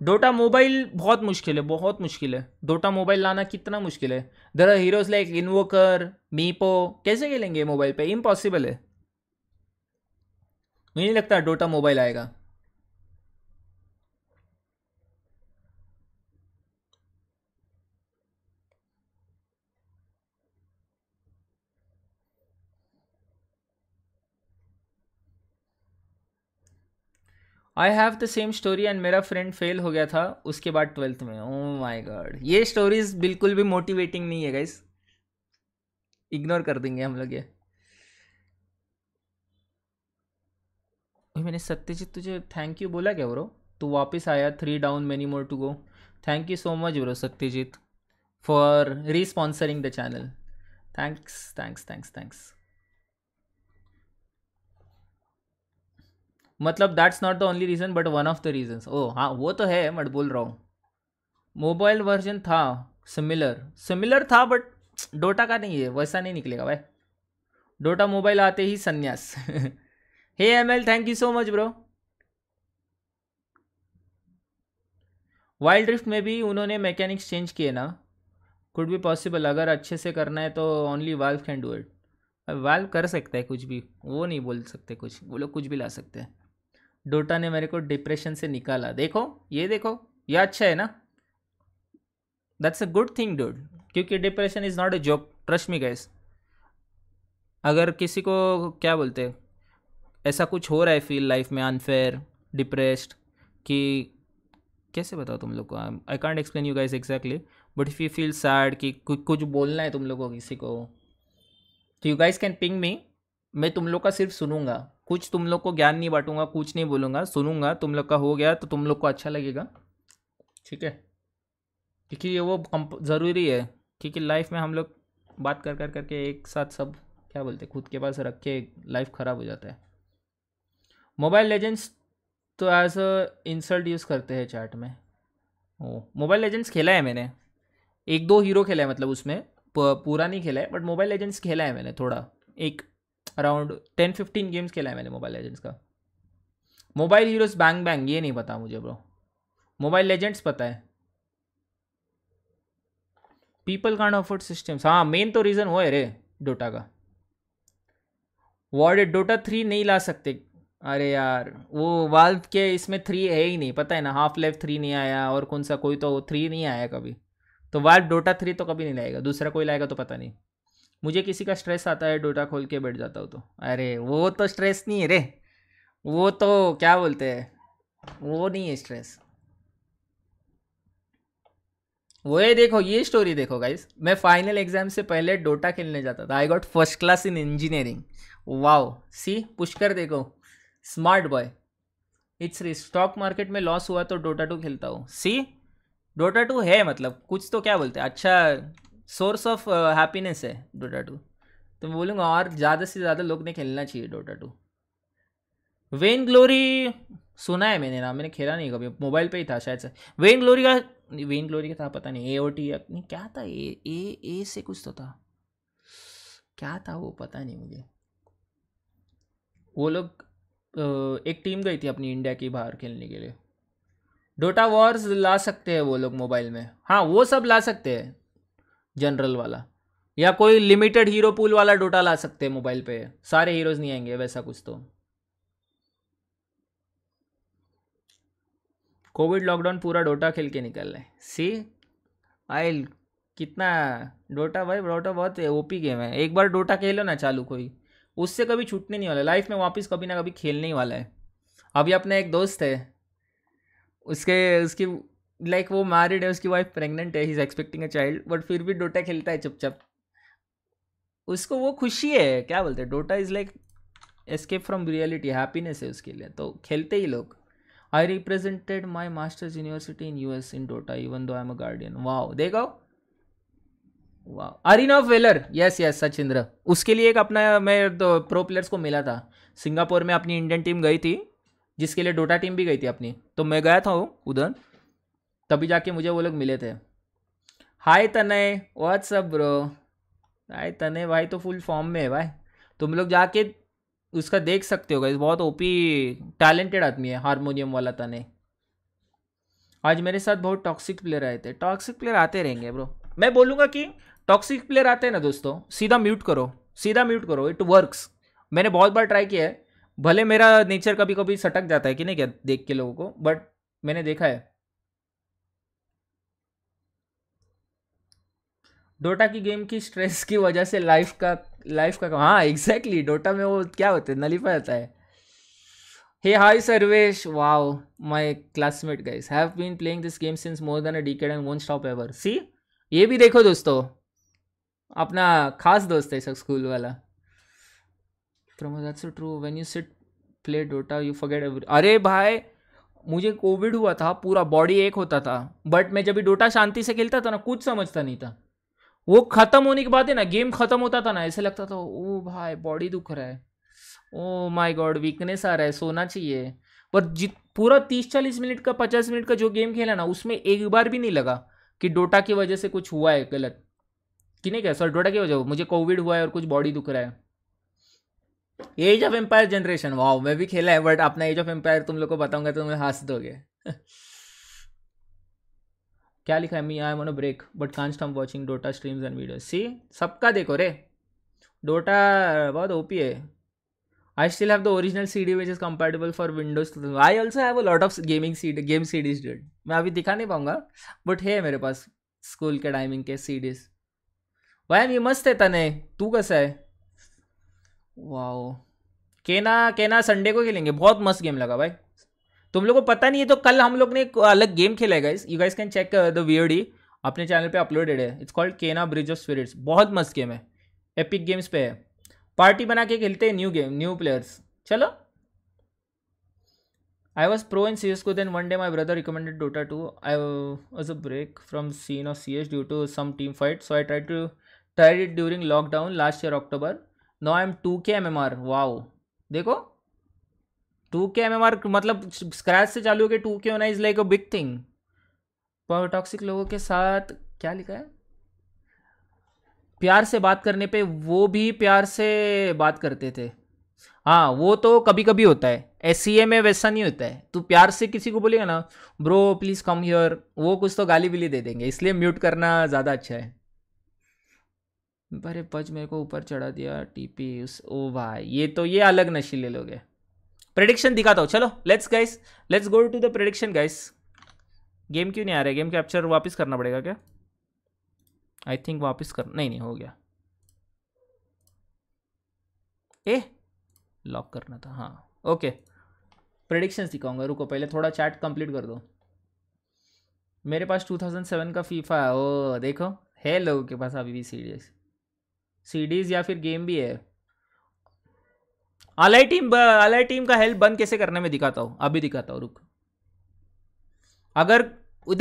डोटा मोबाइल बहुत मुश्किल है बहुत मुश्किल है डोटा मोबाइल लाना कितना मुश्किल है there are heroes like Invoker Meepo कैसे खेलेंगे मोबाइल पे इम्पॉसिबल है मुझे नहीं लगता डोटा मोबाइल आएगा I have the same story and मेरा फ्रेंड फेल हो गया था उसके बाद ट्वेल्थ में ओ माई गॉड ये स्टोरीज बिल्कुल भी मोटिवेटिंग नहीं है गाइस इग्नोर कर देंगे हम लोग ये मैंने सत्यजीत तुझे थैंक यू बोला क्या ब्रो तू वापस आया three down many more to go thank you so much bro Satyajit for sponsoring the channel thanks thanks thanks thanks मतलब that's not the only reason but one of the reasons ओ हाँ वो तो है बट बोल रहा हूँ मोबाइल वर्जन था सिमिलर सिमिलर था बट डोटा का नहीं है वैसा नहीं निकलेगा भाई डोटा मोबाइल आते ही संन्यास hey M L thank you so much bro wild drift में भी उन्होंने मैकेनिक्स चेंज किए ना कुड भी पॉसिबल अगर अच्छे से करना है तो only Valve can do it Valve कर सकता है कुछ भी वो नहीं बोल सकते कुछ वो लोग कुछ भी ला सकते हैं डोटा ने मेरे को डिप्रेशन से निकाला देखो ये देखो ये अच्छा है ना that's a good thing dude क्योंकि depression is not a job trust me guys अगर किसी को क्या बोलते ऐसा कुछ हो रहा है फील लाइफ में अनफेयर डिप्रेस्ड कि कैसे बताओ तुम लोग को I can't explain you guys exactly but if you feel sad कि कुछ बोलना है तुम लोग को किसी को तो you guys can ping me मैं तुम लोग का सिर्फ सुनूंगा कुछ तुम लोग को ज्ञान नहीं बांटूंगा कुछ नहीं बोलूंगा सुनूंगा तुम लोग का हो गया तो तुम लोग को अच्छा लगेगा ठीक है क्योंकि ये वो ज़रूरी है क्योंकि लाइफ में हम लोग बात कर कर करके एक साथ सब क्या बोलते खुद के पास रख के लाइफ ख़राब हो जाता है मोबाइल लेजेंड्स तो एज अ इंसल्ट यूज़ करते हैं चैट में ओ मोबाइल लेजेंड्स खेला है मैंने एक दो हीरो खेला है मतलब उसमें पूरा नहीं खेला है बट मोबाइल लेजेंड्स खेला है मैंने थोड़ा एक अराउंड टेन फिफ्टीन गेम्स खेला है मैंने मोबाइल लेजेंड्स का मोबाइल हीरोज बैंग बैंग ये नहीं पता मुझे ब्रो मोबाइल लेजेंड्स पता है पीपल कांड फूड सिस्टम्स हाँ मेन तो रीज़न वो है रे डोटा का वॉर्ड डोटा थ्री नहीं ला सकते अरे यार वो वाल्व के इसमें थ्री है ही नहीं पता है ना हाफ लाइफ थ्री नहीं आया और कौन सा कोई तो थ्री नहीं आया कभी तो वाल्व डोटा थ्री तो कभी नहीं लाएगा दूसरा कोई लाएगा तो पता नहीं मुझे किसी का स्ट्रेस आता है डोटा खोल के बैठ जाता हूँ तो अरे वो तो स्ट्रेस नहीं है रे वो तो क्या बोलते हैं वो नहीं है स्ट्रेस वो ये देखो ये स्टोरी देखो गाइस मैं फाइनल एग्जाम से पहले डोटा खेलने जाता था I got first class in engineering wow see Pushkar देखो smart boy it's stock market में लॉस हुआ तो डोटा टू खेलता हूँ सी डोटा टू है मतलब कुछ तो क्या बोलते हैं अच्छा सोर्स ऑफ हैप्पीनेस है डोटा टू तो मैं बोलूँगा और ज़्यादा से ज़्यादा लोग ने खेलना चाहिए डोटा टू वेन ग्लोरी सुना है मैंने ना मैंने खेला नहीं कभी मोबाइल पे ही था शायद से वेन ग्लोरी का वेन ग्लोरी का था पता नहीं ए ओ टी नहीं क्या था ए ए ए से कुछ तो था क्या था वो पता नहीं मुझे वो लोग एक टीम गई थी अपनी इंडिया की बाहर खेलने के लिए डोटा वॉर्स ला सकते हैं वो लोग मोबाइल में हाँ वो सब ला सकते हैं जनरल वाला या कोई लिमिटेड हीरो पूल वाला डोटा ला सकते हैं मोबाइल पे सारे हीरोज नहीं आएंगे वैसा कुछ तो कोविड लॉकडाउन पूरा डोटा खेल के निकल रहे सी आई कितना डोटा भाई डोटा बहुत ओपी गेम है एक बार डोटा खेलो ना चालू कोई उससे कभी छूटने नहीं वाला लाइफ में वापस कभी ना कभी खेलने ही वाला है अभी अपना एक दोस्त है उसके उसकी लाइक वो मैरिड है उसकी वाइफ प्रेग्नेंट है he is expecting a child but फिर भी डोटा खेलता है चुपचाप उसको वो खुशी है क्या बोलते हैं Dota is like escape from reality happiness है उसके लिए तो खेलते ही लोग I represented my masters university in US in Dota even though I am a guardian wow देखो wow Arena Valor yes yes Sachindra उसके लिए एक अपना मैं तो प्रो प्लेयर्स को मिला था सिंगापुर में अपनी इंडियन टीम गई थी जिसके लिए डोटा टीम भी गई थी अपनी तो मैं गया था उधर तभी जाके मुझे वो लोग मिले थे हाय तनय व्हाट्सअप ब्रो हाय तनय भाई तो फुल फॉर्म में है भाई तुम लोग जाके उसका देख सकते हो गाइज बहुत ओपी टैलेंटेड आदमी है हारमोनियम वाला तने आज मेरे साथ बहुत टॉक्सिक प्लेयर आए थे टॉक्सिक प्लेयर आते रहेंगे ब्रो मैं बोलूँगा कि टॉक्सिक प्लेयर आते हैं ना दोस्तों सीधा म्यूट करो सीधा म्यूट करो इट वर्क्स मैंने बहुत बार ट्राई किया है भले मेरा नेचर कभी कभी सटक जाता है कि नहीं क्या देख के लोगों को बट मैंने देखा है डोटा की गेम की स्ट्रेस की वजह से लाइफ का लाइफ का हाँ एग्जैक्टली डोटा में वो क्या होते हैं नलीफा होता है hey hi Sarvesh wow my classmate guys have been playing this game since more than a decade and won't stop ever see ये भी देखो दोस्तों अपना खास दोस्त है सब स्कूल वाला true when you sit play Dota you forget every अरे भाई मुझे कोविड हुआ था पूरा बॉडी एक होता था बट मैं जब भी डोटा शांति से खेलता था ना कुछ समझता नहीं था वो खत्म होने के बाद है ना गेम खत्म होता था ना ऐसे लगता था ओ भाई बॉडी दुख रहा है ओ माय गॉड वीकनेस आ रहा है सोना चाहिए पर जित पूरा तीस चालीस मिनट का पचास मिनट का जो गेम खेला ना उसमें एक बार भी नहीं लगा कि डोटा की वजह से कुछ हुआ है गलत कि नहीं क्या सर डोटा की वजह मुझे कोविड हुआ है और कुछ बॉडी दुख रहा है एज ऑफ एम्पायर जनरेशन वाह मैं भी खेला है बट अपना एज ऑफ एम्पायर तुम लोग को बताऊंगा तो तुम्हें हंस दोगे क्या लिखा है me I am break but कांस्ट हम watching Dota streams and video see सबका देखो रे डोटा बहुत ओपी है I still have the original CD which is compatible for Windows. I also lot of gaming C D game CDs dead मैं अभी दिखा नहीं पाऊंगा बट है मेरे पास स्कूल के टाइमिंग के सीडीज एम ये मस्त है तने तू कैसा है वाओ केना केना संडे को खेलेंगे बहुत मस्त गेम लगा भाई तुम लोग को पता नहीं है तो कल हम लोग ने एक अलग गेम खेला है guys you guys can check the VOD अपने चैनल पे अपलोडेड है it's called Kena bridge of spirits बहुत मस्त गेम है एपिक गेम्स पे है पार्टी बना के खेलते हैं न्यू गेम न्यू प्लेयर्स चलो I was pro in C S GO then one day my brother recommended Dota two I was a break from scene of C S due to some team fight so I try to tried it during lockdown last year October no I am two K M M R wow देखो two K M M R मतलब स्क्रैच से चालू हो गया टू के होना is like a big thing toxic लोगों के साथ क्या लिखा है प्यार से बात करने पे वो भी प्यार से बात करते थे हाँ वो तो कभी कभी होता है एस e में वैसा नहीं होता है तू प्यार से किसी को बोलेगा ना ब्रो प्लीज़ कम हियर वो कुछ तो गाली बिली दे देंगे इसलिए म्यूट करना ज़्यादा अच्छा है अरे पज मेरे को ऊपर चढ़ा दिया टीपी उस ओ भाई ये तो ये अलग नशीले लोग हैं प्रेडिक्शन दिखाता हूँ चलो let's guys let's go to the prediction guys game क्यों नहीं आ रहा है गेम कैप्चर वापस करना पड़ेगा क्या आई थिंक वापस कर नहीं नहीं हो गया ए लॉक करना था हाँ ओके प्रडिक्शन दिखाऊंगा रुको पहले थोड़ा चैट कंप्लीट कर दो मेरे पास 2007 का फीफा है ओ देखो है लोगों के पास अभी भी सीडीज सीडीज या फिर गेम भी है अलाई टीम अलाई टीम का हेल्प बंद कैसे करने में दिखाता हूं अभी दिखाता हूं रुक अगर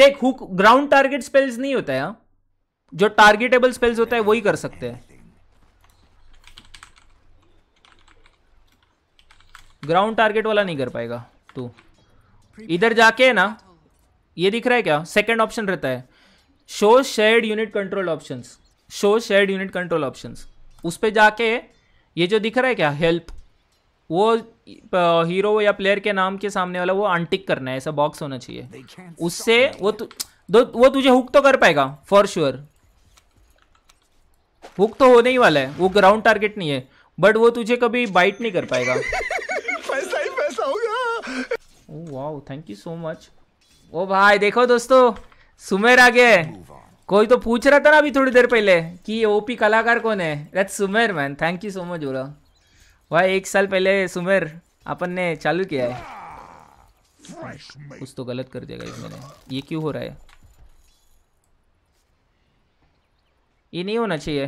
देख हुक ग्राउंड टारगेट स्पेल्स नहीं होता है हाँ? जो टारगेटेबल स्पेल्स होता है वही कर सकते हैं ग्राउंड टारगेट वाला नहीं कर पाएगा तू इधर जाके है ना ये दिख रहा है क्या सेकंड ऑप्शन रहता है show shared unit control options show shared unit control options उस पर जाके ये जो दिख रहा है क्या हेल्प वो हीरो या प्लेयर के नाम के सामने वाला वो अनटिक करना है ऐसा बॉक्स होना चाहिए उससे वो तु, दो, वो तुझे हुक तो कर पाएगा फॉर श्योर हुक तो होने ही वाला है वो ग्राउंड टारगेट नहीं है बट वो तुझे कभी बाइट नहीं कर पाएगा पैसा ही पैसा होगा wow thank you so much ओ भाई देखो दोस्तों सुमेर आ गए कोई तो पूछ रहा था ना अभी थोड़ी देर पहले कि ये ओपी कलाकार कौन है Sumer man thank you so much बोला भाई एक साल पहले सुमेर अपन ने चालू किया है कुछ तो गलत कर देगा मैंने ये क्यों हो रहा है ये नहीं होना चाहिए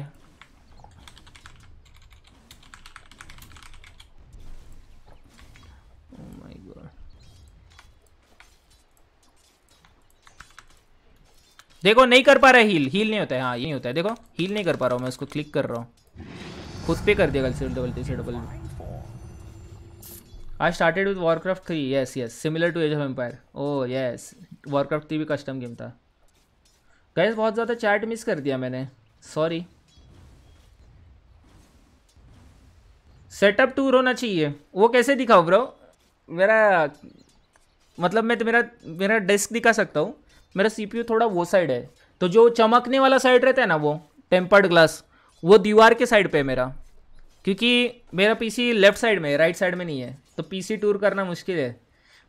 oh देखो नहीं कर पा रहा है हील हील नहीं होता है हाँ ये नहीं होता है देखो हील नहीं कर पा रहा हूँ मैं उसको क्लिक कर रहा हूँ खुद पे कर दिया गलती गलती से double I started with Warcraft three yes yes similar to age of empire oh yes Warcraft three भी कस्टम गेम था गैस बहुत ज़्यादा चैट मिस कर दिया मैंने सॉरी सेटअप टूर होना चाहिए वो कैसे दिखाओ ब्रो मेरा मतलब मैं तो मेरा मेरा डेस्क दिखा सकता हूँ मेरा सीपीयू थोड़ा वो साइड है तो जो चमकने वाला साइड रहता है ना वो टेम्पर्ड ग्लास वो दीवार के साइड पे है मेरा क्योंकि मेरा पीसी लेफ्ट साइड में है राइट साइड में नहीं है तो पीसी टूर करना मुश्किल है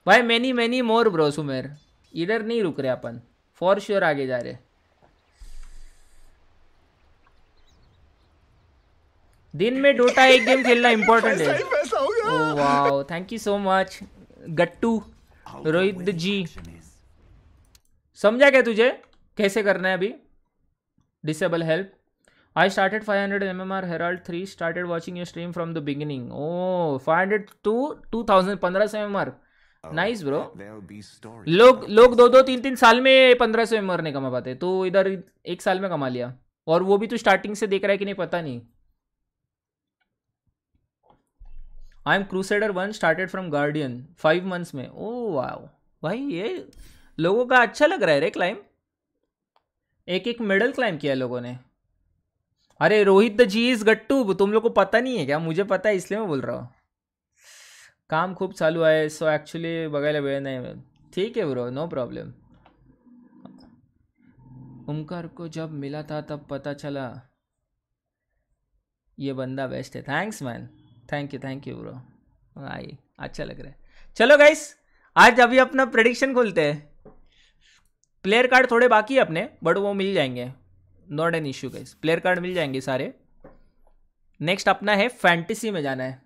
भाई many many more bro Sumer इधर नहीं रुक रहे अपन फॉर श्योर आगे जा रहे दिन में डोटा एक गेम खेलना इम्पोर्टेंट है thank you so much Gattu Rohit ji समझा क्या तुझे कैसे करना है अभी disable help I started 500 MMR Herald 3, started watching your stream from the beginning. Oh, 500 to 2000, 1500 MMR. Nice bro लोग लोग दो दो तीन तीन साल में पंद्रह सौ एमआर नहीं कमा पाते तो इधर एक साल में कमा लिया और वो भी तो स्टार्टिंग से देख रहा है कि नहीं पता नहीं I am crusader one started from guardian five months में ओ oh, वाओ भाई ये लोगों का अच्छा लग रहा है रे क्लाइम एक एक मेडल क्लाइम किया लोगों ने अरे Rohit the G is Gattu तुम लोग को पता नहीं है क्या मुझे पता है इसलिए मैं बोल रहा हूँ काम खूब चालू है सो एक्चुअली बगैर वेळ नहीं ठीक है ब्रो नो प्रॉब्लम ओमकार को जब मिला था तब पता चला ये बंदा बेस्ट है thanks man thank you thank you bro I अच्छा लग रहा है चलो गाइस आज अभी अपना प्रडिक्शन खोलते हैं प्लेयर कार्ड थोड़े बाकी है अपने बट वो मिल जाएंगे not an issue guys player card मिल जाएंगे सारे नेक्स्ट अपना है फैंटेसी में जाना है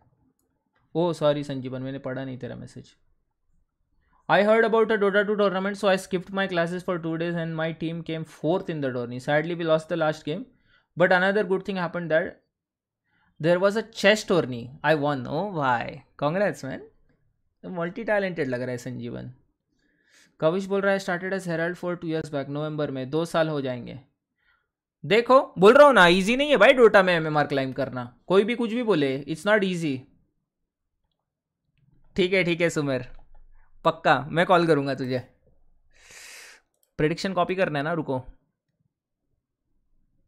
ओ oh, सॉरी संजीवन मैंने पढ़ा नहीं तेरा message I heard about a Dota two tournament so I skipped my classes for two days and my team came fourth in the tourney sadly we lost the last game but another good thing happen that there was a chess tourney I won no way congrats man multi talented लग रहा है संजीवन कविश बोल रहा है started as herald for two years back November में दो साल हो जाएंगे देखो बोल रहा हूँ ना इजी नहीं है भाई डोटा में एमएमआर क्लाइम करना कोई भी कुछ भी बोले इट्स नॉट इजी ठीक है ठीक है सुमेर पक्का मैं कॉल करूँगा तुझे प्रडिक्शन कॉपी करना है ना रुको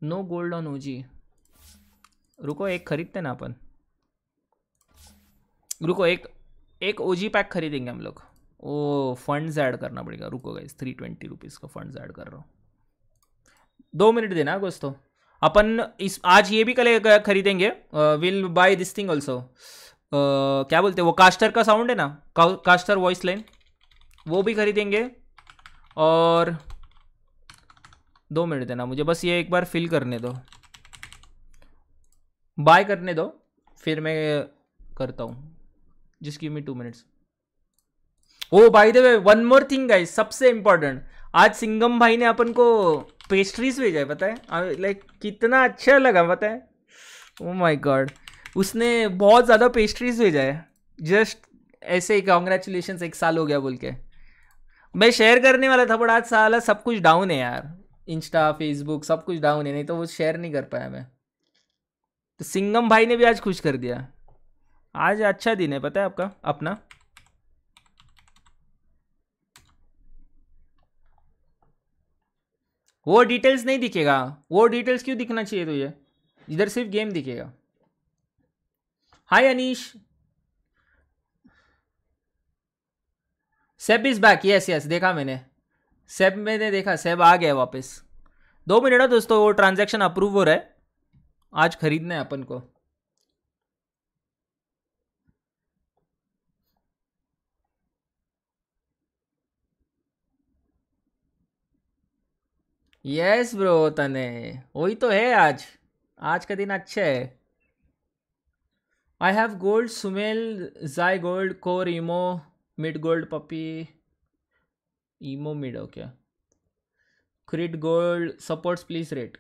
नो गोल्ड ऑन ओजी रुको एक खरीदते ना अपन रुको एक एक ओजी पैक खरीदेंगे हम लोग ओ फंड्स ऐड करना पड़ेगा रुको गाइस थ्री ट्वेंटी रुपीज़ का फंड्स ऐड कर रहा हूँ दो मिनट देना दोस्तों तो। अपन इस आज ये भी कले खरीदेंगे will buy this thing also क्या बोलते हैं वो कास्टर का साउंड है ना का, कास्टर वॉइस लाइन वो भी खरीदेंगे और दो मिनट देना मुझे बस ये एक बार फिल करने दो बाय करने दो फिर मैं करता हूँ जिस give me two minutes oh by the way one more thing guys सबसे इंपॉर्टेंट आज सिंगम भाई ने अपन को पेस्ट्रीज भेजा है पता है लाइक कितना अच्छा लगा पता है ओ माय गॉड उसने बहुत ज़्यादा पेस्ट्रीज भेजा है जस्ट ऐसे ही कॉन्ग्रेचुलेशन एक साल हो गया बोल के मैं शेयर करने वाला था बट आज साला सब कुछ डाउन है यार इंस्टा फेसबुक सब कुछ डाउन है नहीं तो वो शेयर नहीं कर पाया मैं तो सिंगम भाई ने भी आज खुश कर दिया आज अच्छा दिन है पता है आपका अपना वो डिटेल्स नहीं दिखेगा वो डिटेल्स क्यों दिखना चाहिए तुझे इधर सिर्फ गेम दिखेगा हाय अनीश सेब इज बैक यस यस देखा मैंने सेब मैंने देखा सेब आ गया वापस दो मिनट है दोस्तों वो ट्रांजैक्शन अप्रूव हो रहा है आज खरीदना है अपन को यस ब्रो तने वही तो है आज आज का दिन अच्छा है आई हैव गोल्ड सुमेल जाय गोल्ड कोर इमो मिड गोल्ड पपी इमो मिड क्या क्रिड गोल्ड सपोर्ट्स प्लीज रेट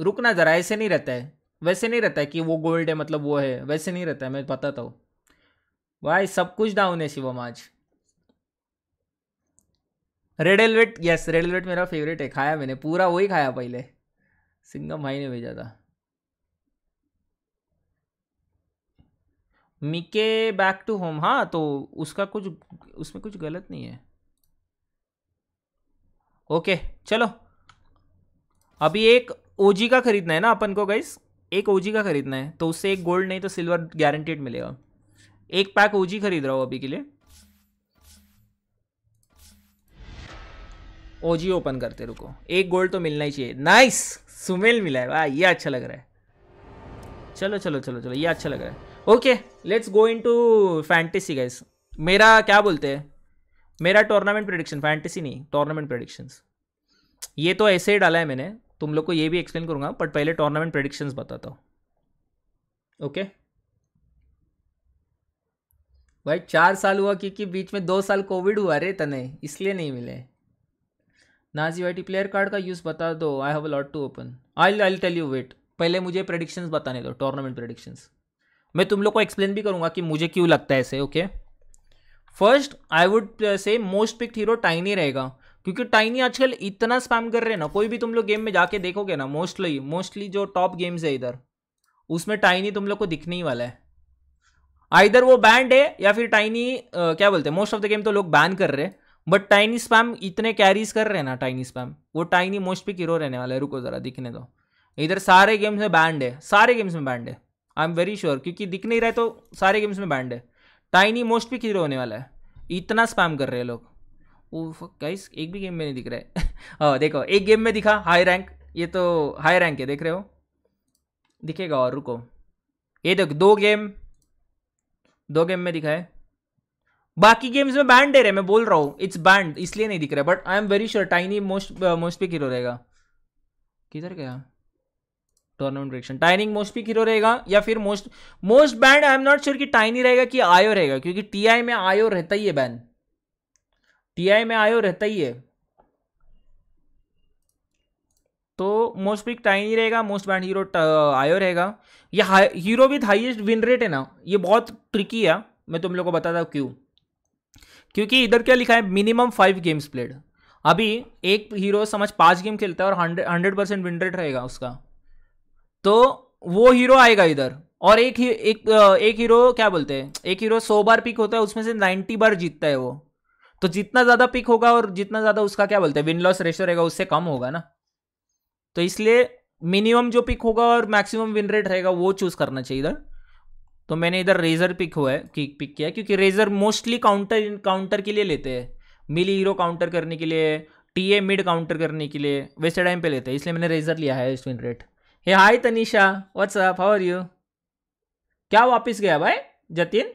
रुकना ज़रा ऐसे नहीं रहता है वैसे नहीं रहता है कि वो गोल्ड है मतलब वो है वैसे नहीं रहता है मैं बताता हूँ भाई सब कुछ डाउन है शिवम आज red velvet yes red velvet मेरा फेवरेट है खाया मैंने पूरा वही खाया पहले सिंगम भाई ने भेजा था मिके बैक टू होम हाँ तो उसका कुछ उसमें कुछ गलत नहीं है ओके चलो अभी एक ओजी का खरीदना है ना अपन को गाइस एक ओजी का खरीदना है तो उससे एक गोल्ड नहीं तो सिल्वर गारंटेड मिलेगा एक पैक ओजी खरीद रहा हूँ अभी के लिए ओजी ओपन करते रुको एक गोल्ड तो मिलना ही चाहिए नाइस सुमेल मिला है वाह ये अच्छा लग रहा है चलो चलो चलो चलो ये अच्छा लग रहा है okay let's go into fantasy guys मेरा क्या बोलते हैं मेरा टूर्नामेंट प्रडिक्शन फैंटेसी नहीं टूर्नामेंट प्रडिक्शंस ये तो ऐसे ही डाला है मैंने तुम लोग को ये भी एक्सप्लेन करूँगा बट पहले टूर्नामेंट प्रडिक्शंस बताता हूँ ओके भाई चार साल हुआ क्योंकि बीच में दो साल कोविड हुआ रे तने इसलिए नहीं मिले नाजी वाइटी प्लेयर कार्ड का यूज़ बता दो I have lot to open I I tell you wait पहले मुझे प्रडिक्शंस बताने दो टूर्नामेंट प्रडिक्शंस मैं तुम लोग को एक्सप्लेन भी करूँगा कि मुझे क्यों लगता है ऐसे okay first I would say most picked hero Tiny रहेगा क्योंकि टाइनी आजकल इतना स्पैम कर रहे हैं ना कोई भी तुम लोग गेम में जाके देखोगे ना मोस्टली मोस्टली जो टॉप गेम्स है इधर उसमें टाइनी तुम लोग को दिखने ही वाला है आइधर वो बैंड है या फिर टाइनी uh, क्या बोलते हैं मोस्ट ऑफ द गेम तो लोग बैन कर रहे हैं बट टाइनी स्पैम इतने कैरीज कर रहे हैं ना टाइनी स्पैम वो टाइनी मोस्ट पिक हीरो रहने वाला है रुको ज़रा दिखने दो इधर सारे गेम्स में बैंड है सारे गेम्स में बैंड है आई एम वेरी श्योर क्योंकि दिख नहीं रहा है तो सारे गेम्स में बैंड है टाइनी मोस्ट पिक हीरो होने वाला है इतना स्पैम कर रहे हैं लोग वो गाइस एक भी गेम में नहीं दिख रहा है हाँ देखो एक गेम में दिखा हाई रैंक ये तो हाई रैंक है देख रहे हो दिखेगा और रुको ये देखो दो गेम दो गेम में दिखा है बाकी गेम्स में बैंड दे रहे मैं बोल रहा हूँ इट्स बैंड इसलिए नहीं दिख रहा but I am very sure Tiny most most pick hero रहेगा किधर गया टूर्नामेंट डायरेक्शन टाइनिंग मोस्ट पिक हीरो रहेगा या फिर most most banned I am not sure कि टाइनी रहेगा कि आयो रहेगा क्योंकि आई में आयो रहता ही है बैन आई में आयो रहता ही है तो मोस्ट पिक ही रहेगा मोस्ट बैंड हीरो आयो रहेगा या hero with highest win rate है ना ये बहुत ट्रिकी है मैं तुम लोगों को बताता हूँ क्यों क्योंकि इधर क्या लिखा है मिनिमम फाइव गेम्स प्लेड अभी एक हीरो समझ पांच गेम खेलता है और हंड्रेड हंड्रेड परसेंट विनरेट रहेगा उसका तो वो हीरो आएगा इधर और एक ही एक एक हीरो क्या बोलते हैं एक हीरो सौ बार पिक होता है उसमें से नाइन्टी बार जीतता है वो तो जितना ज़्यादा पिक होगा और जितना ज़्यादा उसका क्या बोलते हैं विन लॉस रेशो रहेगा उससे कम होगा ना तो इसलिए मिनिमम जो पिक होगा और मैक्सिमम विन रेट रहेगा वो चूज़ करना चाहिए इधर तो मैंने इधर रेजर पिक हुआ है कि पिक किया क्योंकि रेजर मोस्टली काउंटर काउंटर के लिए लेते हैं मिली हीरो काउंटर करने के लिए टी ए मिड काउंटर करने के लिए वैसे टाइम पे लेते हैं इसलिए मैंने रेजर लिया है स्विन rate hey hi Tanisha up how are you क्या वापस गया भाई जतिन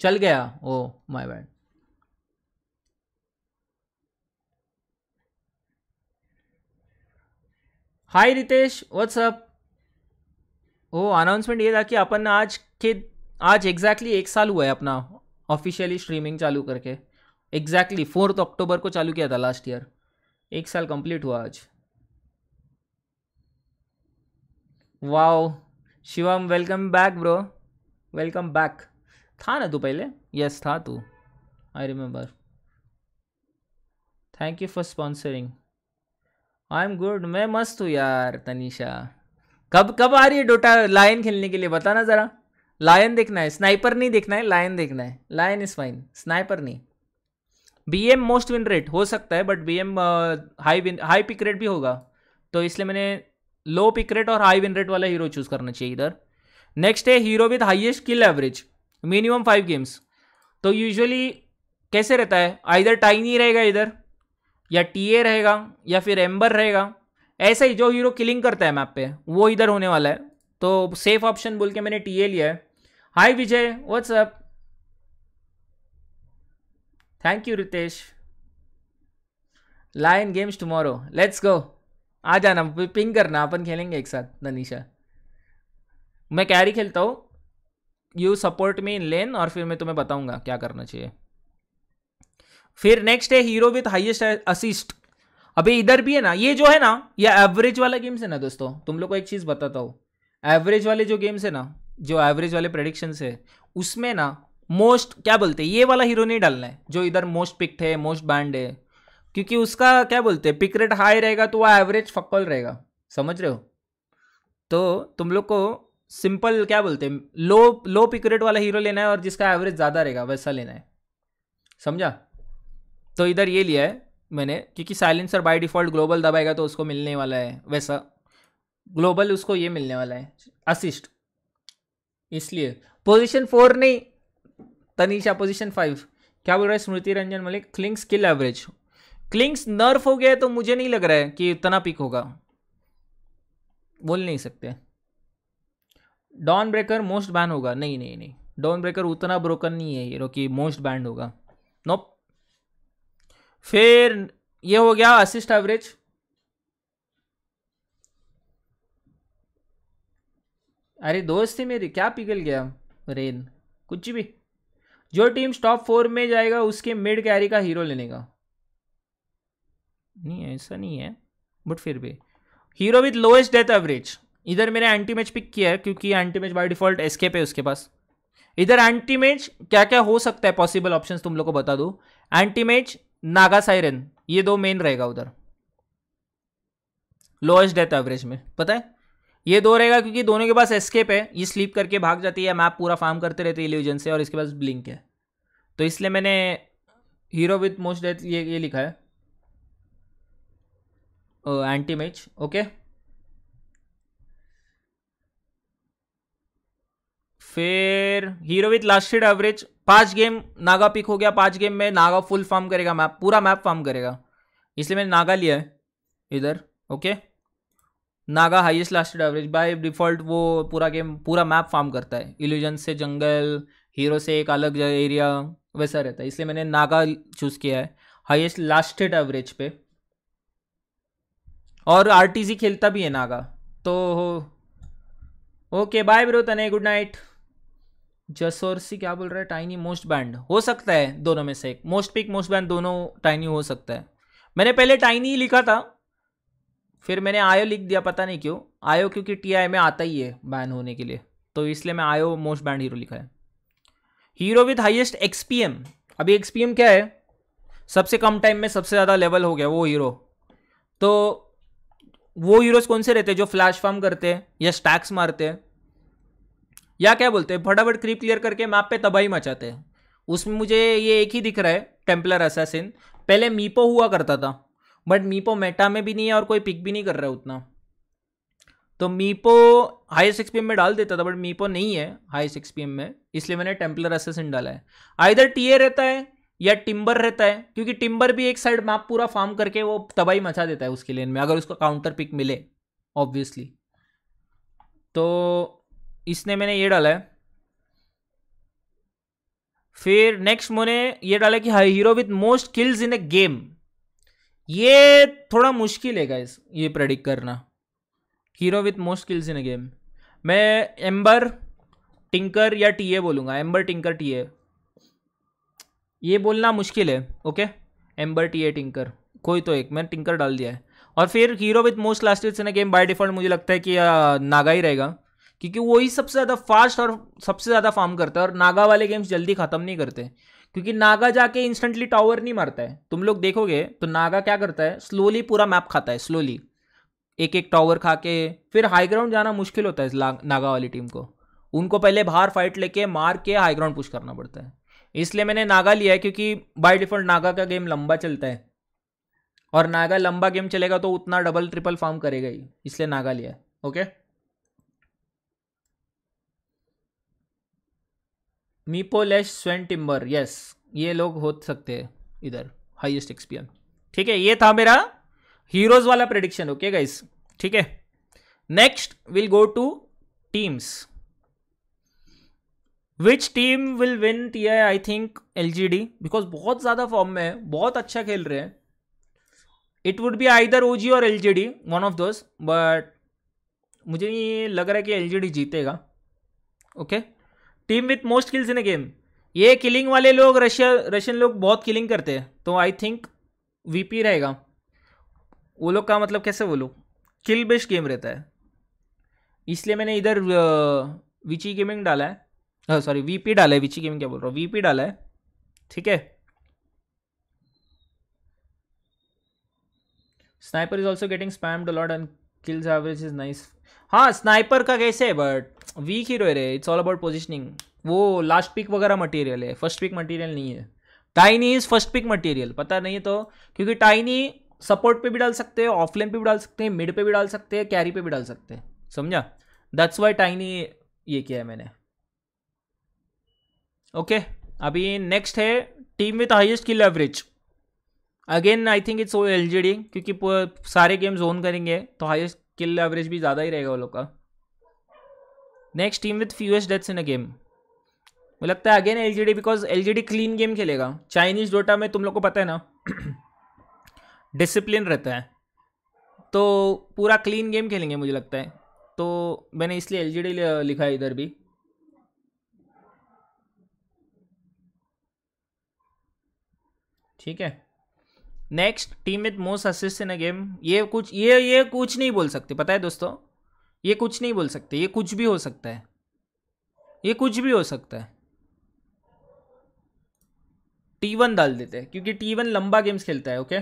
चल गया oh my bad hi Ritesh what's up oh announcement ये था कि अपन आज के आज एग्जैक्टली exactly एक साल हुआ है अपना ऑफिशियली स्ट्रीमिंग चालू करके एग्जैक्टली फोर्थ अक्टूबर को चालू किया था लास्ट ईयर एक साल कंप्लीट हुआ आज wow Shivam welcome back bro welcome back था ना तू पहले यस था तू I remember thank you for sponsoring I am good मैं मस्त हूँ यार तनिषा कब कब आ रही है डोटा लायन खेलने के लिए बताना ज़रा लायन देखना है स्नाइपर नहीं देखना है लायन देखना है लायन इज़ फाइन स्नाइपर नहीं B M most win rate हो सकता है but B M high win high pick rate भी होगा तो इसलिए मैंने लो पिक रेट और हाई विन रेट वाला हीरो चूज़ करना चाहिए इधर नेक्स्ट है hero with highest kill average minimum five games तो यूजुअली कैसे रहता है आइधर टाइनी रहेगा इधर या टीए रहेगा या फिर एम्बर रहेगा ऐसे ही जो हीरो किलिंग करता है मैप पे वो इधर होने वाला है तो सेफ ऑप्शन बोल के मैंने टी ए लिया है hi Vijay what's up thank you Ritesh line games tomorrow let's go आ जाना पिंग करना अपन खेलेंगे एक साथ ननीशा मैं कैरी खेलता हूँ यू सपोर्ट मी इन लेन और फिर मैं तुम्हें बताऊंगा क्या करना चाहिए फिर नेक्स्ट है हीरो विथ हाईएस्ट असिस्ट अबे इधर भी है ना ये जो है ना ये एवरेज वाला गेम्स है ना दोस्तों तुम लोग को एक चीज़ बताता हूँ एवरेज वाले जो गेम्स है ना जो एवरेज वाले प्रोडिक्शन है उसमें ना मोस्ट क्या बोलते हैं ये वाला हीरो नहीं डालना है जो इधर मोस्ट पिक्ड है मोस्ट बैंड है क्योंकि उसका क्या बोलते हैं पिक रेट हाई रहेगा तो वह एवरेज फक्कल रहेगा समझ रहे हो तो तुम लोग को सिंपल क्या बोलते हैं लो लो पिक रेट वाला हीरो लेना है और जिसका एवरेज ज़्यादा रहेगा वैसा लेना है समझा तो इधर ये लिया है मैंने क्योंकि साइलेंसर बाय डिफ़ॉल्ट ग्लोबल दबाएगा तो उसको मिलने वाला है वैसा ग्लोबल उसको ये मिलने वाला है असिस्ट इसलिए पोजीशन फोर नहीं तनीषा पोजीशन फाइव क्या बोल रहा है Smriti Ranjan Malik Clinkz kill average Clinkz nerf हो गया तो मुझे नहीं लग रहा है कि इतना पिक होगा बोल नहीं सकते डॉन ब्रेकर मोस्ट बैन होगा नहीं नहीं नहीं डॉन ब्रेकर उतना ब्रोकन नहीं है ये कि मोस्ट बैंड होगा नोप फिर ये हो गया असिस्ट एवरेज अरे दोस्त थी मेरी क्या पिघल गया रेन कुछ भी जो टीम टॉप फोर में जाएगा उसके मिड कैरी का हीरो लेने का नहीं ऐसा नहीं है बट फिर भी hero with lowest death average इधर मैंने एंटी मैच पिक किया है क्योंकि Anti Mage by default escape है उसके पास इधर एंटी मैच क्या क्या हो सकता है पॉसिबल ऑप्शन तुम लोग को बता दो एंटी मैच नागा साइरन ये दो मेन रहेगा उधर लोएस्ट डेथ एवरेज में पता है ये दो रहेगा क्योंकि दोनों के पास एस्केप है ये स्लीप करके भाग जाती है मैप पूरा फार्म करते रहते हैं इल्यूजन से और इसके पास ब्लिंक है तो इसलिए मैंने हीरो विथ मोस्ट डेथ ये ये लिखा है एंटी मैच ओके फिर हीरो विथ लास्टेड एवरेज पांच गेम नागा पिक हो गया पांच गेम में नागा फुल फार्म करेगा मैप पूरा मैप फार्म करेगा इसलिए मैंने नागा लिया है इधर okay Naga highest last hit average by default वो पूरा गेम पूरा मैप फार्म करता है इल्यूजन से जंगल हीरो से एक अलग एरिया वैसा रहता है इसलिए मैंने नागा चूज़ किया है हाइएस्ट लास्टेड एवरेज पे और आर खेलता भी है नागा तो ओके बाय ब्रो तने गुड नाइट जसोर सी क्या बोल रहा है टाइनी मोस्ट बैंड हो सकता है दोनों में से एक मोस्ट पिक मोस्ट बैंड दोनों टाइनी हो सकता है मैंने पहले टाइनी लिखा था फिर मैंने आयो लिख दिया पता नहीं क्यों आयो क्योंकि टी आई में आता ही है बैन होने के लिए तो इसलिए मैं आयो मोस्ट बैंड हीरो लिखा है हीरो विथ हाइएस्ट एक्सपीएम अभी एक्सपीएम क्या है सबसे कम टाइम में सबसे ज़्यादा लेवल हो गया वो हीरो तो वो हीरोज़ कौन से रहते हैं जो फ्लैश फार्म करते हैं या स्टैक्स मारते हैं या क्या बोलते हैं फटाफट क्रीप क्लियर करके मैप पे तबाही मचाते हैं उसमें मुझे ये एक ही दिख रहा है टेम्पलर असासिन पहले मीपो हुआ करता था बट मीपो मेटा में भी नहीं है और कोई पिक भी नहीं कर रहा है उतना तो मीपो हाई एक्सपीएम में डाल देता था बट मीपो नहीं है हाईएस्ट एक्सपीएम में इसलिए मैंने टेम्पलर असासिन डाला है आइधर टीए रहता है या टिम्बर रहता है क्योंकि टिम्बर भी एक साइड मैप पूरा फार्म करके वो तबाही मचा देता है उसके लेन में अगर उसको काउंटर पिक मिले ऑब्वियसली तो इसने मैंने ये डाला है फिर नेक्स्ट मैंने ये डाला कि hero with most kills in a game ये थोड़ा मुश्किल है गाइस ये प्रेडिक्ट करना hero with most kills in a game मैं एम्बर टिंकर या टीए बोलूँगा एम्बर टिंकर टीए ये बोलना मुश्किल है ओके एम्बर टीए टिंकर कोई तो एक मैंने टिंकर डाल दिया है और फिर hero with most lasted in a game by default मुझे लगता है कि नागा ही रहेगा क्योंकि वही सबसे ज़्यादा फास्ट और सबसे ज़्यादा फार्म करता है और नागा वाले गेम्स जल्दी ख़त्म नहीं करते क्योंकि नागा जाके इंस्टेंटली टावर नहीं मारता है तुम लोग देखोगे तो नागा क्या करता है स्लोली पूरा मैप खाता है स्लोली एक एक टावर खा के फिर हाई ग्राउंड जाना मुश्किल होता है नागा वाली टीम को उनको पहले बाहर फाइट लेके मार के हाई ग्राउंड पुश करना पड़ता है इसलिए मैंने नागा लिया है क्योंकि बाय डिफ़ॉल्ट नागा का गेम लंबा चलता है और नागा लंबा गेम चलेगा तो उतना डबल ट्रिपल फार्म करेगा ही इसलिए नागा लिया है ओके मीपोलेश स्वेन टिम्बर यस ये लोग हो सकते हैं इधर हाईएस्ट एक्सपीरियंस ठीक है ये था मेरा हीरोज वाला प्रडिक्शन ओके गाइस ठीक है next will go to teams which team will win T I I think L G D because बहुत ज़्यादा फॉर्म में है बहुत अच्छा खेल रहे हैं it would be either O G और L G D one of those but मुझे ये लग रहा है कि एल जी डी जीतेगा okay okay? Team with most kills in a game ये किलिंग वाले लोग रशिया रशियन लोग बहुत किलिंग करते हैं तो आई थिंक वीपी रहेगा वो लोग का मतलब कैसे बोलो किल बेस्ड गेम रहता है इसलिए मैंने इधर विची गेमिंग डाला है सॉरी वीपी डाला है विची गेमिंग क्या बोल रहा हूँ वीपी डाला है ठीक है Sniper is also getting spammed a lot and kills average is nice हाँ स्नाइपर का कैसे है बट वीक ही रहे इट्स ऑल अबाउट पोजिशनिंग वो लास्ट पिक वगैरह मटेरियल है फर्स्ट पिक मटेरियल नहीं है Tiny is first pick material पता नहीं तो क्योंकि टाइनी सपोर्ट पे भी डाल सकते हैं ऑफलाइन पे भी डाल सकते हैं मिड पे भी डाल सकते हैं कैरी पे भी डाल सकते हैं समझा दैट्स वाई टाइनी ये किया है मैंने ओके okay, अभी नेक्स्ट है team with highest kill average again I think it's O L क्योंकि सारे गेम जोन करेंगे तो हाइएस्ट किल एवरेज भी ज़्यादा ही रहेगा वो लोग का next team with fewest deaths in a game मुझे लगता है again L G D because L G D clean game खेलेगा चाइनीज डोटा में तुम लोग को पता है ना डिसिप्लिन रहता है तो पूरा क्लीन गेम खेलेंगे मुझे लगता है तो मैंने इसलिए एल जी डी लिखा है इधर भी ठीक है next team with most assist in a game ये कुछ ये ये कुछ नहीं बोल सकते पता है दोस्तों ये कुछ नहीं बोल सकते ये कुछ भी हो सकता है ये कुछ भी हो सकता है टी वन डाल देते हैं क्योंकि टी वन लंबा गेम्स खेलता है okay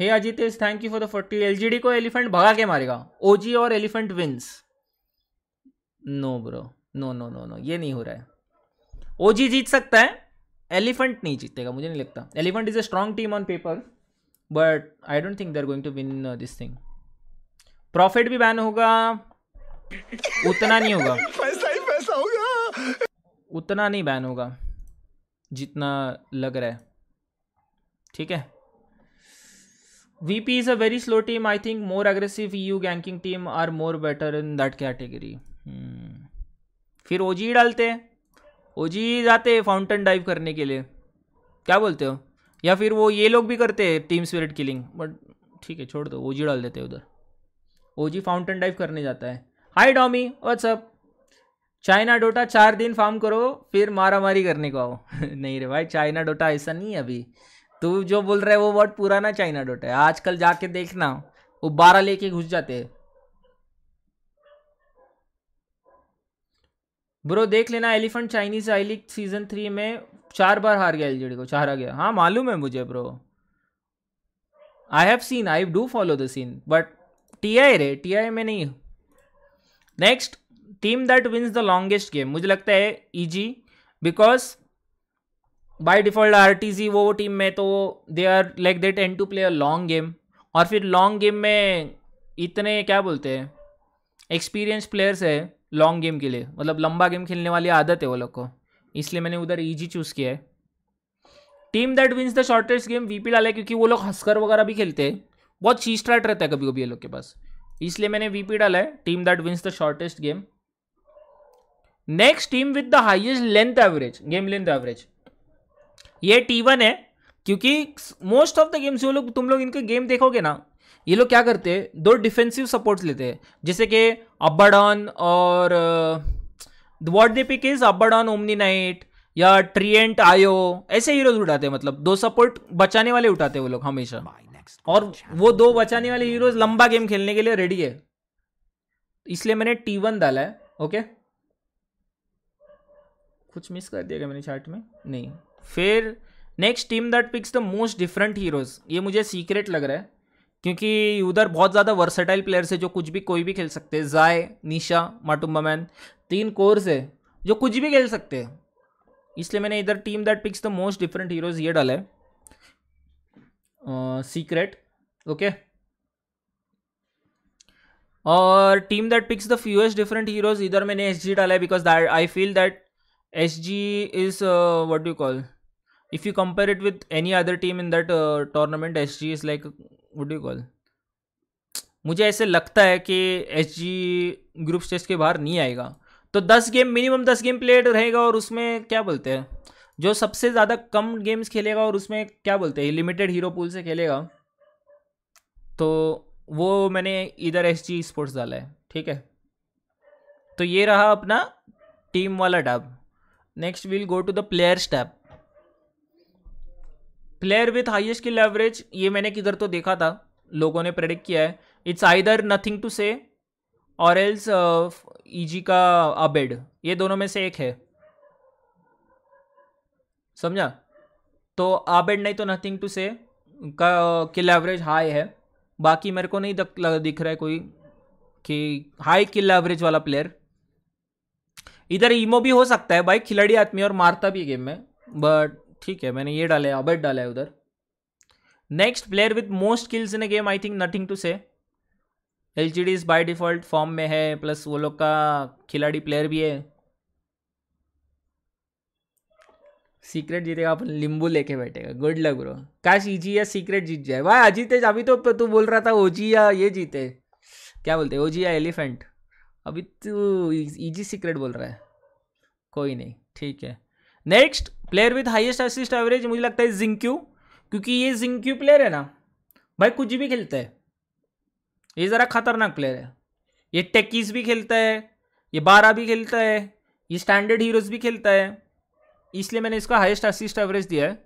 hey Ajit thank you for the forty LGD को एलिफेंट भगा के मारेगा ओजी और elephant wins no bro no no no no ये नहीं हो रहा है ओजी जीत सकता है एलिफेंट नहीं जीतेगा मुझे नहीं लगता elephant is a strong team on paper but I don't think they are going to win this thing profit भी बैन होगा उतना नहीं होगा पैसा ही पैसा होगा उतना नहीं बैन होगा जितना लग रहा है ठीक है VP is a very slow team. I think more aggressive EU ganking team are more better in that category. Hmm. फिर ओजी डालते ओजी जाते फाउंटेन डाइव करने के लिए क्या बोलते हो या फिर वो ये लोग भी करते हैं टीम स्पिरिट किलिंग बट ठीक है छोड़ दो ओ डाल देते हैं उधर ओजी फाउंटेन डाइव करने जाता है hi Domi what's up China Dota चार दिन फार्म करो फिर मारा मारी करने को आओ नहीं रे भाई चाइना डोटा ऐसा नहीं है अभी तू जो बोल रहा है वो वर्ड पुराना चाइना डोटा है आजकल जाके देखना वो बारह लेके घुस जाते हैं ब्रो देख लेना elephant Chinese i league season three में चार बार हार गया एलजेडी को चार आ गया हाँ मालूम है मुझे bro I have seen I do follow the scene but T I रे टी आई में नहीं next team that wins the longest game मुझे लगता है EG because by default R T G वो टीम में तो they are like they tend to play a long game और फिर लॉन्ग गेम में इतने क्या बोलते हैं एक्सपीरियंस प्लेयर्स है लॉन्ग गेम के लिए मतलब लंबा गेम खेलने वाली आदत है वो लोग को इसलिए मैंने उधर ईजी e चूज़ किया है team that wins the shortest game VP डाला है क्योंकि वो लोग हस्कर वगैरह भी खेलते हैं बहुत चीज ट्रैट रहता है कभी कभी ये लोग के पास इसलिए मैंने वीपी डाला है team that wins the shortest game next team with the highest length average game length average ये टी वन है क्योंकि मोस्ट ऑफ द गेम्स वो लोग तुम लोग इनके गेम देखोगे ना ये लोग क्या करते हैं दो डिफेंसिव सपोर्ट्स लेते हैं जैसे कि अब्बाडन और what they pick is Abaddon Omniknight या ट्रियंट आयो ऐसे हीरोज उठाते हैं मतलब दो सपोर्ट बचाने वाले उठाते हैं वो लोग हमेशा और वो दो बचाने वाले हीरोज लंबा गेम खेलने के लिए रेडी है इसलिए मैंने टी वन डाला है ओके कुछ मिस कर दिया क्या मैंने चार्ट में नहीं फिर next team that picks the most different heroes ये मुझे सीक्रेट लग रहा है क्योंकि उधर बहुत ज़्यादा वर्सेटाइल प्लेयर्स है जो कुछ भी कोई भी खेल सकते हैं जाय निशा माटुम्बा मैन तीन कोर्स है जो कुछ भी खेल सकते हैं इसलिए मैंने इधर team that picks the most different heroes ये डाला है सीक्रेट ओके और team that picks the fewest different heroes इधर मैंने एस जी डाला है because that I feel that S G is what you call if you compare it with any other team in that tournament S G is like what you call मुझे ऐसे लगता है कि एस जी ग्रुप स्टेज के बाहर नहीं आएगा तो दस गेम मिनिमम दस गेम प्लेड रहेगा और उसमें क्या बोलते हैं जो सबसे ज़्यादा कम गेम्स खेलेगा और उसमें क्या बोलते हैं लिमिटेड हीरो पूल से खेलेगा तो वो मैंने इधर एस जी स्पोर्ट्स डाला है ठीक है तो ये रहा अपना टीम वाला tab next will go to the players tab player with highest kill average ये मैंने किधर तो देखा था लोगों ने प्रेडिक्ट किया है इट्स आइदर नथिंग टू से और एल्स ईजी e का अबेड ये दोनों में से एक है समझा तो आबेड नहीं तो नथिंग टू से का किल एवरेज हाई है बाकी मेरे को नहीं दिख रहा है कोई कि हाई किल एवरेज वाला प्लेयर इधर इमो भी हो सकता है भाई खिलाड़ी आदमी और मारता भी गेम में बट ठीक है मैंने ये डाला है अबेड डाला है उधर next player with most kills in a game I think nothing to say L by default form में है प्लस वो लोग का खिलाड़ी प्लेयर भी है सीक्रेट जीतेगा अपन लींबू लेके बैठेगा गुड लक ब्रो काश ईजी e या सीक्रेट जीत जाए वाह अजीत e अभी तो तू बोल रहा था ओजी या ये जीते क्या बोलते ओजी या एलिफेंट अभी तू ईजी e सीक्रेट बोल रहा है कोई नहीं ठीक है next player with highest assist average मुझे लगता है जिंक्यू क्योंकि ये जिंक्यू प्लेयर है ना भाई कुछ भी खेलता है ये ज़रा खतरनाक प्लेयर है ये टेक्कीस भी खेलता है ये बारह भी खेलता है ये स्टैंडर्ड हीरोज़ भी खेलता है इसलिए मैंने इसका हाईएस्ट असिस्ट एवरेज दिया है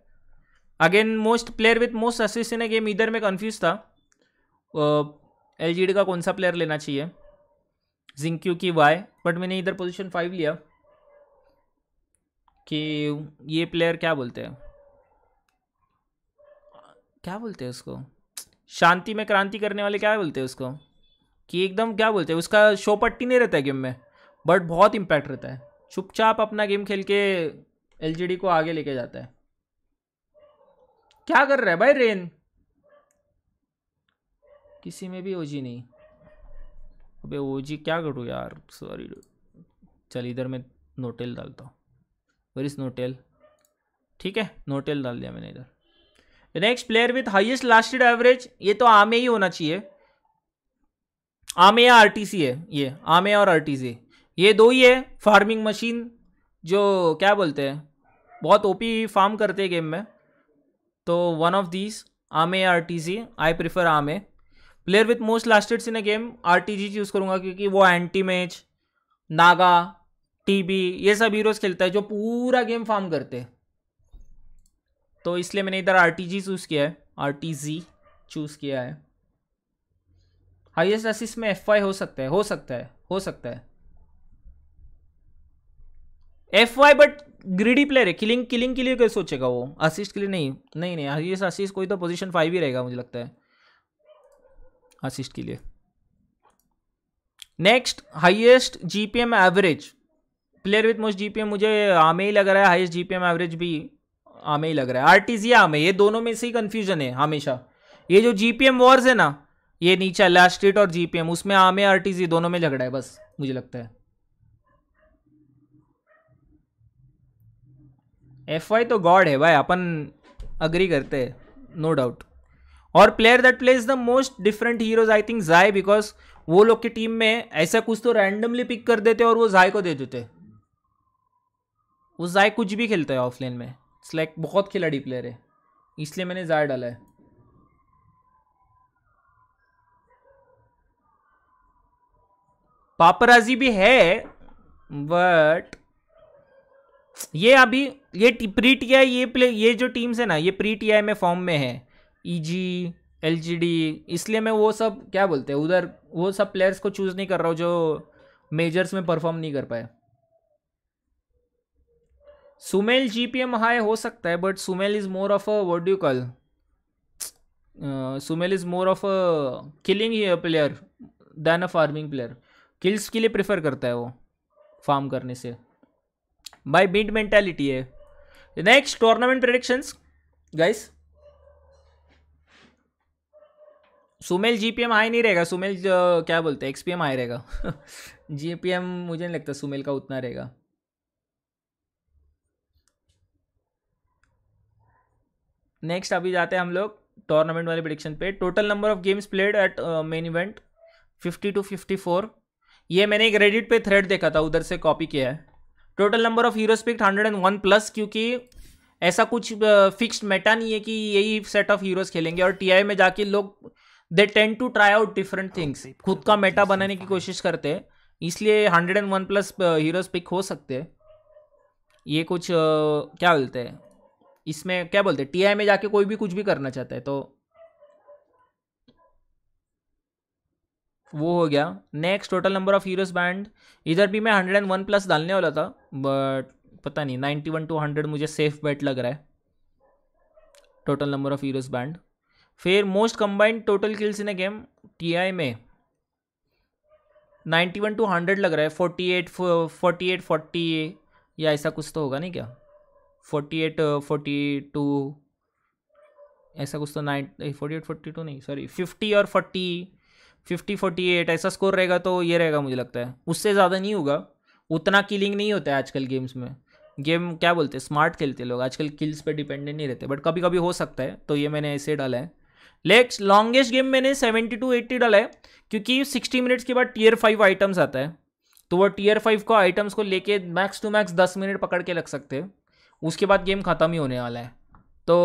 again most player with most assist in a game इधर में कन्फ्यूज़ था एल का कौन सा प्लेयर लेना चाहिए जिंक्यू की वाई बट मैंने इधर पोजिशन फाइव लिया कि ये प्लेयर क्या बोलते हैं क्या बोलते हैं उसको शांति में क्रांति करने वाले क्या बोलते हैं उसको कि एकदम क्या बोलते हैं उसका शोपट्टी नहीं रहता है गेम में बट बहुत इम्पैक्ट रहता है चुपचाप अपना गेम खेल के एल को आगे लेके जाता है क्या कर रहा है भाई रेन किसी में भी ओजी नहीं अबे ओजी क्या करूँ यार सॉरी चल इधर मैं नोटेल डालता हूँ वर इस नोटेल ठीक है नोटेल डाल दिया मैंने इधर next player with highest last hit average ये तो आमे ही होना चाहिए आमे या आर है ये आमे और आर ये दो ही है फार्मिंग मशीन जो क्या बोलते हैं बहुत ओपी फार्म करते हैं गेम में तो वन ऑफ दीज आमे या or I prefer um player with most lasted in a game or choose करूँगा क्योंकि वो एंटी मैच नागा टीबी ये सब हीरोज़ खेलता है जो पूरा गेम फार्म करते हैं तो इसलिए मैंने इधर आर टी जी चूज़ किया है आर टी जी चूज़ किया है हाईएस्ट असिस्ट में एफ वाई हो सकता है हो सकता है हो सकता है F Y but greedy player है किलिंग किलिंग के लिए कैसे सोचेगा वो असिस्ट के लिए नहीं नहीं नहीं हाईएस्ट असिस्ट कोई तो पोजीशन फाइव ही रहेगा मुझे लगता है असिस्ट के लिए next highest GPM average player with most GPM मुझे आमे हाँ, ही लग रहा है हाईएस्ट जीपीएम एवरेज भी आमे ही लग रहा है आर्टिजिया आमे ये दोनों में से ही कन्फ्यूजन है हमेशा ये जो जीपीएम वॉर्स है ना ये नीचे अलास्ट्रेट और जीपीएम उसमें आमे आरटीजी दोनों में झगड़ा है बस मुझे लगता है एफ वाई तो गॉड है भाई अपन अग्री करते हैं नो डाउट और player that plays the most different heroes I think जाए बिकॉज वो लोग की टीम में ऐसा कुछ तो रैंडमली पिक कर देते और वो जाय को दे देते वो जाय कुछ भी खेलता है ऑफलाइन में स्लैक बहुत खिलाड़ी प्लेयर है इसलिए मैंने ज़ायर डाला है पापराजी भी है बट ये अभी ये प्री टी आई ये प्ले ये जो टीम्स है ना ये प्री टी आई में फॉर्म में है ई जी एल जी डी इसलिए मैं वो सब क्या बोलते हैं उधर वो सब प्लेयर्स को चूज़ नहीं कर रहा हूँ जो मेजर्स में परफॉर्म नहीं कर पाए सुमेल जीपीएम हाई हो सकता है but Sumail is more of a what do call Sumail is more of a killing player than a farming player kills के लिए प्रेफर करता है वो फार्म करने से बाई बीट मेंटेलिटी है next tournament predictions guys Sumail GPM high नहीं रहेगा सुमेल क्या बोलते हैं एक्सपीएम हाई रहेगा जीपीएम मुझे नहीं लगता सुमेल का उतना रहेगा नेक्स्ट अभी जाते हैं हम लोग टूर्नामेंट वाले प्रडिक्शन पे total number of games played at main event fifty two fifty four ये मैंने एक रेडिट पे थ्रेड देखा था उधर से कॉपी किया है total number of heroes picked hundred and one plus क्योंकि ऐसा कुछ फिक्स्ड uh, मेटा नहीं है कि यही सेट ऑफ हीरोज खेलेंगे और टी में जाके लोग they tend to try out different things खुद का मेटा बनाने की कोशिश करते हैं इसलिए hundred and one plus heroes pick हो सकते हैं ये कुछ uh, क्या बोलते हैं इसमें क्या बोलते हैं टीआई में जाके कोई भी कुछ भी करना चाहता है तो वो हो गया next total number of heroes banned इधर भी मैं हंड्रेड एंड वन प्लस डालने वाला था बट पता नहीं नाइन्टी वन टू हंड्रेड मुझे सेफ बेट लग रहा है total number of heroes banned फिर most combined total kills in a game TI में नाइन्टी वन टू हंड्रेड लग रहा है forty eight forty eight forty या ऐसा कुछ तो होगा नहीं क्या फोर्टी एट फोर्टी टू ऐसा कुछ तो nine forty eight forty two नहीं सॉरी फिफ्टी और फोर्टी फिफ्टी फोर्टी एट ऐसा स्कोर रहेगा तो ये रहेगा मुझे लगता है उससे ज़्यादा नहीं होगा उतना किलिंग नहीं होता है आजकल गेम्स में गेम क्या बोलते हैं स्मार्ट खेलते लोग आजकल किल्स पे डिपेंडेंट नहीं रहते बट कभी कभी हो सकता है तो ये मैंने ऐसे डाला है लेक्स लॉन्गेस्ट गेम मैंने सेवेंटी टू एट्टी डाला है क्योंकि सिक्सटी मिनट्स के बाद टीयर फाइव आइटम्स आता है तो वो टीयर फाइव को आइटम्स को लेके मैक्स टू मैक्स दस मिनट पकड़ के लग सकते हैं उसके बाद गेम ख़त्म ही होने वाला है तो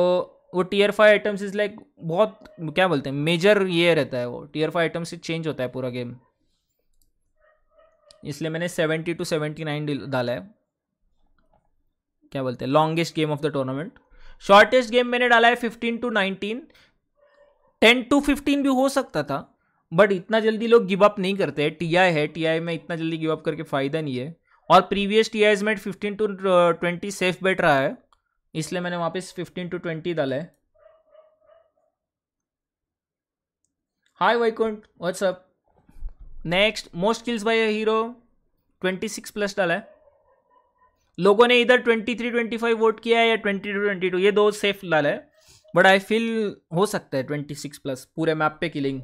वो tier five items is like बहुत क्या बोलते हैं मेजर ये रहता है वो टीयर फाइव आइटम्स से चेंज होता है पूरा गेम इसलिए मैंने सेवेंटी टू सेवेंटी नाइन डाला है क्या बोलते हैं longest game of the tournament shortest game मैंने डाला है fifteen to nineteen ten to fifteen भी हो सकता था बट इतना जल्दी लोग गिव अप नहीं करते हैं टी आई है टी आई में इतना जल्दी गिव अप करके फ़ायदा नहीं है और प्रीवियस टी आई में fifteen to twenty safe bet रहा है इसलिए मैंने वापस पे फिफ्टीन टू ट्वेंटी डाला है hi Vaikunth what's up next most kills by hero twenty six plus डाला है लोगों ने इधर twenty three twenty five vote किया है या ट्वेंटी टू ट्वेंटी टू ये दो सेफ डाला है बट आई फील हो सकता है ट्वेंटी सिक्स प्लस पूरे मैप पे किलिंग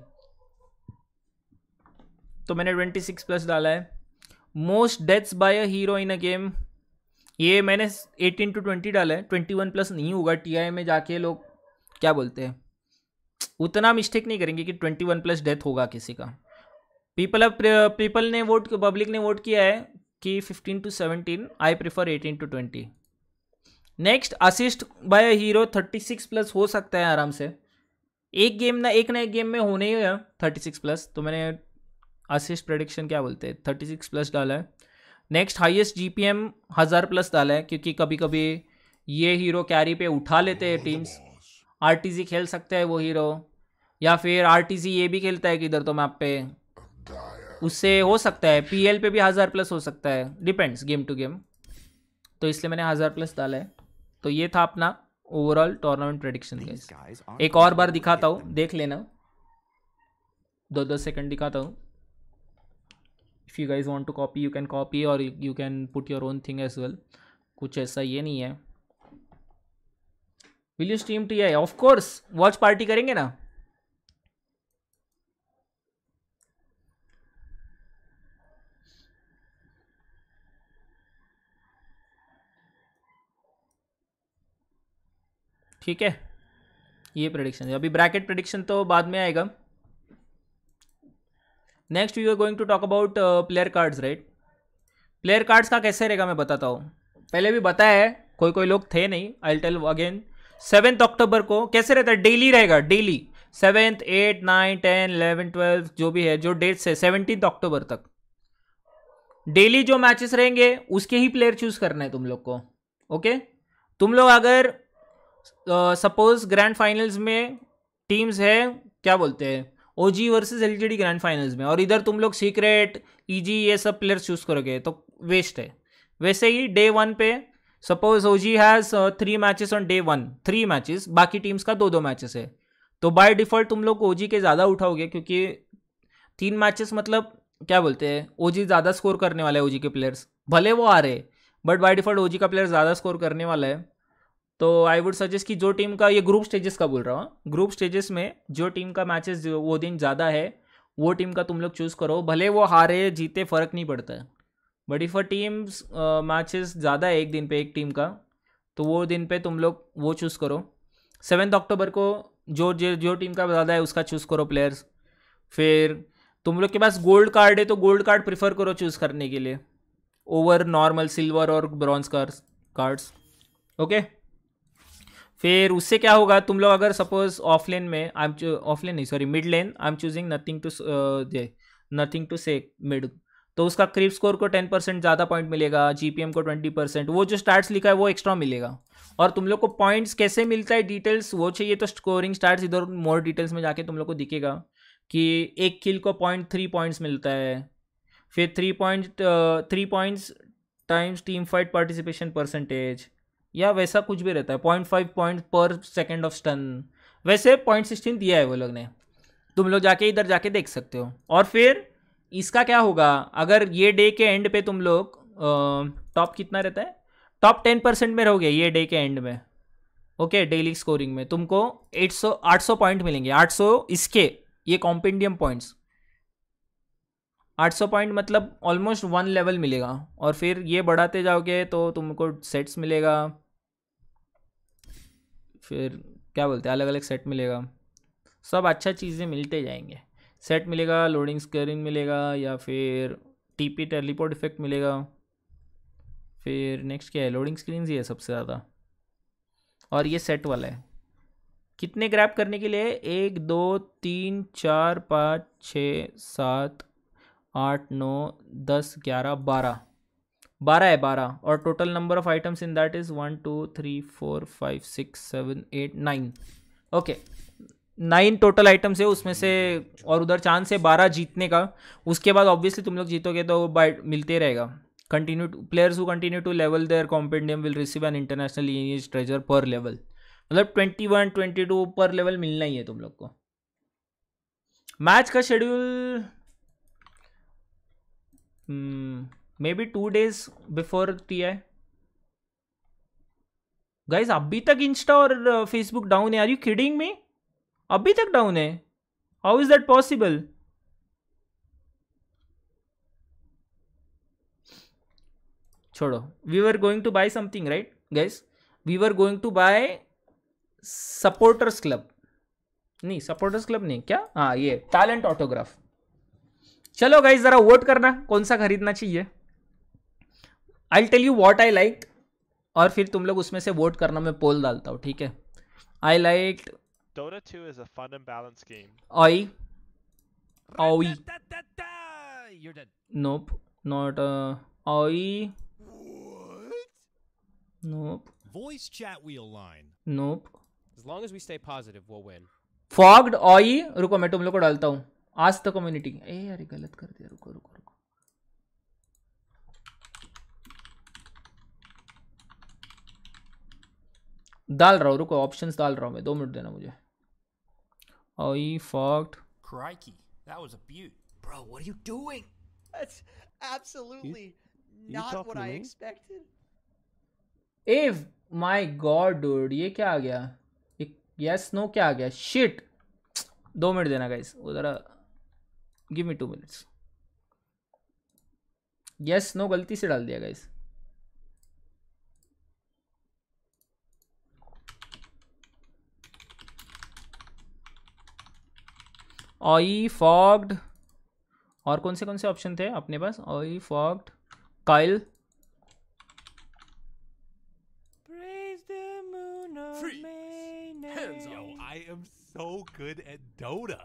तो मैंने ट्वेंटी सिक्स प्लस डाला है most deaths by a hero in a game ये मैंने एटीन टू ट्वेंटी डाला है ट्वेंटी वन प्लस नहीं होगा आई में जाके लोग क्या बोलते हैं उतना मिस्टेक नहीं करेंगे कि ट्वेंटी वन प्लस डेथ होगा किसी का पीपल अब पीपल ने वोट पब्लिक ने वोट किया है कि fifteen to seventeen I prefer eighteen to twenty next assist by a hero thirty six plus हो सकता है आराम से एक गेम ना एक ना एक गेम में होने ही है थर्टी सिक्स प्लस तो मैंने असिस्ट प्रडिक्शन क्या बोलते हैं थर्टी सिक्स प्लस डाला है नेक्स्ट हाईएस्ट एम हज़ार प्लस डाला है क्योंकि कभी कभी ये हीरो कैरी पे उठा लेते हैं टीम्स आर टी सी खेल सकते हैं वो हीरो या फिर सी ये भी खेलता है किधर तो मैप पे उससे हो सकता है पी एल पे भी हज़ार प्लस हो सकता है डिपेंड्स गेम टू गेम तो इसलिए मैंने हज़ार प्लस डाला है तो ये था अपना ओवरऑल टूर्नामेंट प्रडिक्शन एक और बार दिखाता हूँ देख लेना दो दो सेकंड दिखाता हूँ you guys want to copy you can copy और you can put your own thing as well कुछ ऐसा ये नहीं है will you stream T I of course watch party करेंगे ना ठीक है ये प्रडिक्शन अभी ब्रैकेट प्रडिक्शन तो बाद में आएगा next we are going to talk about player cards right player cards का कैसे रहेगा मैं बताता हूँ पहले भी बताया है कोई कोई लोग थे नहीं I tell again seventh October को कैसे रहता है डेली रहेगा daily seventh eight nine ten eleven twelfth जो भी है जो डेट्स है सेवनटीन अक्टूबर तक डेली जो मैचेस रहेंगे उसके ही प्लेयर चूज करना है तुम लोग को ओके तुम लोग अगर सपोज ग्रैंड फाइनल्स में टीम्स है क्या बोलते हैं O G versus L G D grand finals में और इधर तुम लोग सीक्रेट ई जी ये सब प्लेयर्स चूज करोगे तो वेस्ट है वैसे ही डे वन पे suppose O G has three matches on day one three matches बाकी टीम्स का दो दो मैचेस है तो बाय डिफ़ॉल्ट तुम लोग ओ जी के ज़्यादा उठाओगे क्योंकि तीन मैचेस मतलब क्या बोलते हैं ओ जी ज़्यादा स्कोर करने वाला है ओ जी के प्लेयर्स भले वो आ रहे but by default O G का प्लेयर ज़्यादा स्कोर करने वाला है तो आई वुड सजेस्ट कि जो टीम का ये ग्रुप स्टेजेस का बोल रहा हूँ ग्रुप स्टेजेस में जो टीम का मैचेस वो दिन ज़्यादा है वो टीम का तुम लोग चूज़ करो भले वो हारे जीते फ़र्क नहीं पड़ता है but if a teams matches ज़्यादा है एक दिन पे एक टीम का तो वो दिन पे तुम लोग वो चूज़ करो सेवेंथ अक्टूबर को जो जो जो टीम का ज़्यादा है उसका चूज़ करो प्लेयर्स फिर तुम लोग के पास गोल्ड कार्ड है तो गोल्ड कार्ड प्रिफर करो चूज़ करने के लिए ओवर नॉर्मल सिल्वर और ब्रॉन्ज कार्ड्स कार्ड्स ओके फिर उससे क्या होगा तुम लोग अगर सपोज ऑफलाइन में आई एम ऑफलाइन नहीं sorry mid lane I am choosing nothing to nothing to से मिड तो उसका क्रिप स्कोर को टेन परसेंट ज़्यादा पॉइंट मिलेगा जीपीएम को ट्वेंटी परसेंट वो जो स्टार्ट्स लिखा है वो एक्स्ट्रा मिलेगा और तुम लोग को पॉइंट्स कैसे मिलता है डिटेल्स वो चाहिए तो स्कोरिंग स्टार्ट्स इधर मोर डिटेल्स में जाके तुम लोग को दिखेगा कि एक किल को पॉइंट थ्री पॉइंट्स मिलता है फिर three point three points times team fight participation percentage या वैसा कुछ भी रहता है पॉइंट फाइव पॉइंट पर सेकेंड ऑफ स्टन वैसे पॉइंट सिक्सटीन दिया है वो लोग ने तुम लोग जाके इधर जाके देख सकते हो और फिर इसका क्या होगा अगर ये डे के एंड पे तुम लोग टॉप कितना रहता है टॉप टेन परसेंट में रहोगे ये डे के एंड में ओके डेली स्कोरिंग में तुमको 800 800 पॉइंट मिलेंगे 800 इसके ये कॉम्पेंडियम पॉइंट्स 800 पॉइंट मतलब ऑलमोस्ट वन लेवल मिलेगा और फिर ये बढ़ाते जाओगे तो तुमको सेट्स मिलेगा फिर क्या बोलते हैं अलग अलग सेट मिलेगा सब अच्छा चीज़ें मिलते जाएंगे सेट मिलेगा लोडिंग स्क्रीन मिलेगा या फिर टी पी टेलीपोर्ट इफेक्ट मिलेगा फिर नेक्स्ट क्या है लोडिंग स्क्रीन ही है सबसे ज़्यादा और ये सेट वाला है कितने ग्रैप करने के लिए एक दो तीन चार पाँच छ सात आठ नौ दस ग्यारह बारह बारह है बारह और total number of items in that is one two three four five six seven eight nine okay nine total items है उसमें से और उधर चांस है बारह जीतने का उसके बाद ऑब्वियसली तुम लोग जीतोगे तो बाय मिलते रहेगा continue players who continue to level their compendium will receive an international lineage treasure per level मतलब twenty one twenty two per level मिलना ही है तुम लोग को मैच का schedule may be two days before T I guys अभी तक इंस्टा और फेसबुक uh, डाउन है आर यू किडिंग मी अभी तक डाउन है हाउ इज दैट पॉसिबल छोड़ो we were going to bye something right guys we were going to buy supporters club नहीं सपोर्टर्स क्लब नहीं क्या हाँ ये टैलेंट ऑटोग्राफ चलो गाइज जरा वोट करना कौन सा खरीदना चाहिए I tell you what I like और फिर तुम लोग उसमें से वोट करना मैं पोल डालता हूँ ठीक है I like Dota 2 is a fun and balanced game. Oi. Oi. You're dead. Nope. Not uh Oi. What? Nope. Voice chat wheel line. Nope. As long as we stay positive, we'll win. Fogged Oi. रुको मैं तुम लोग को डालता हूँ. आज तक कम्युनिटी ए अरे गलत कर दिया रुको रुको डाल रहा हूँ रुको ऑप्शंस डाल रहा हूँ मैं दो मिनट देना मुझे I Fogged crikey that was a beaut bro what are you doing that's absolutely not what I expected I ah my god dude ये क्या आ गया ये यस नो क्या आ गया शिट दो मिनट देना गाइस वो ज़रा give me two minutes yes no गलती से डाल दिया गाइस ऑई फॉग्ड और कौन से कौन से ऑप्शन थे अपने पास AUI Fogged Kyle so good at Dota.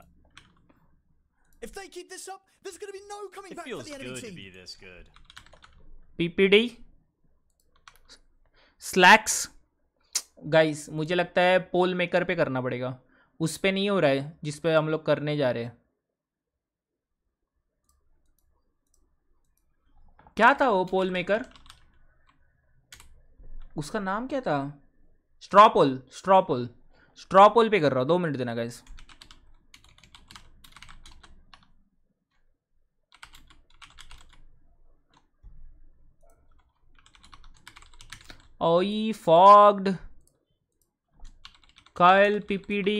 If they keep this up, there's going to be no coming it back for the enemy team. It feels good to be this good. PPD Slacks guys मुझे लगता है पोल मेकर पे करना पड़ेगा उस पर नहीं हो रहा है जिस पर हम लोग करने जा रहे हैं क्या था वो पोल मेकर उसका नाम क्या था स्ट्रॉपोल स्ट्रॉपोल स्ट्रॉपोल पे कर रहा हूँ दो मिनट देना गैस ओई फॉग्ड कॉयल पीपीडी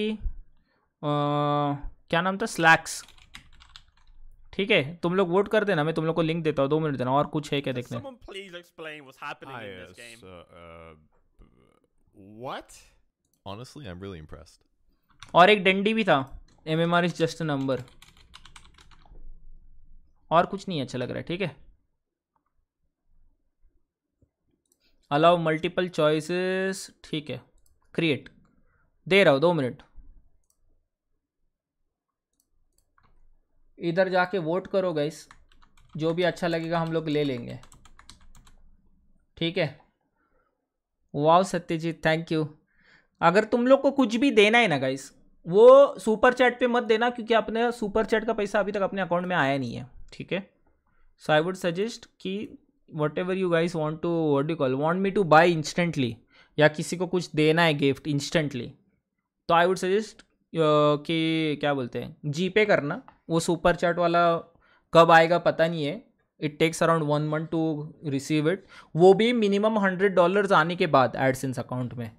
क्या नाम था स्लैक्स ठीक है तुम लोग वोट कर देना मैं तुम लोग को लिंक देता हूँ दो मिनट देना और कुछ है क्या देखने uh, uh, Honestly, I'm really impressed. और एक डंडी भी था M M R is just number और कुछ नहीं अच्छा लग रहा है ठीक है अलाउ मल्टीपल चॉइसेस ठीक है क्रिएट दे रहा हूँ दो मिनट इधर जाके वोट करो गाइस जो भी अच्छा लगेगा हम लोग ले लेंगे ठीक है वाव सत्यजीत थैंक यू अगर तुम लोग को कुछ भी देना है ना गाइस वो सुपर चैट पे मत देना क्योंकि अपने सुपर चैट का पैसा अभी तक अपने अकाउंट में आया नहीं है ठीक है सो आई वुड सजेस्ट कि whatever you guys want to what you call want me to buy instantly या किसी को कुछ देना है गिफ्ट इंस्टेंटली तो आई वुड सजेस्ट कि क्या बोलते हैं जी पे करना वो सुपर चैट वाला कब आएगा पता नहीं है it takes around one month to receive it वो भी मिनिमम हंड्रेड डॉलर्स आने के बाद एडसेंस अकाउंट में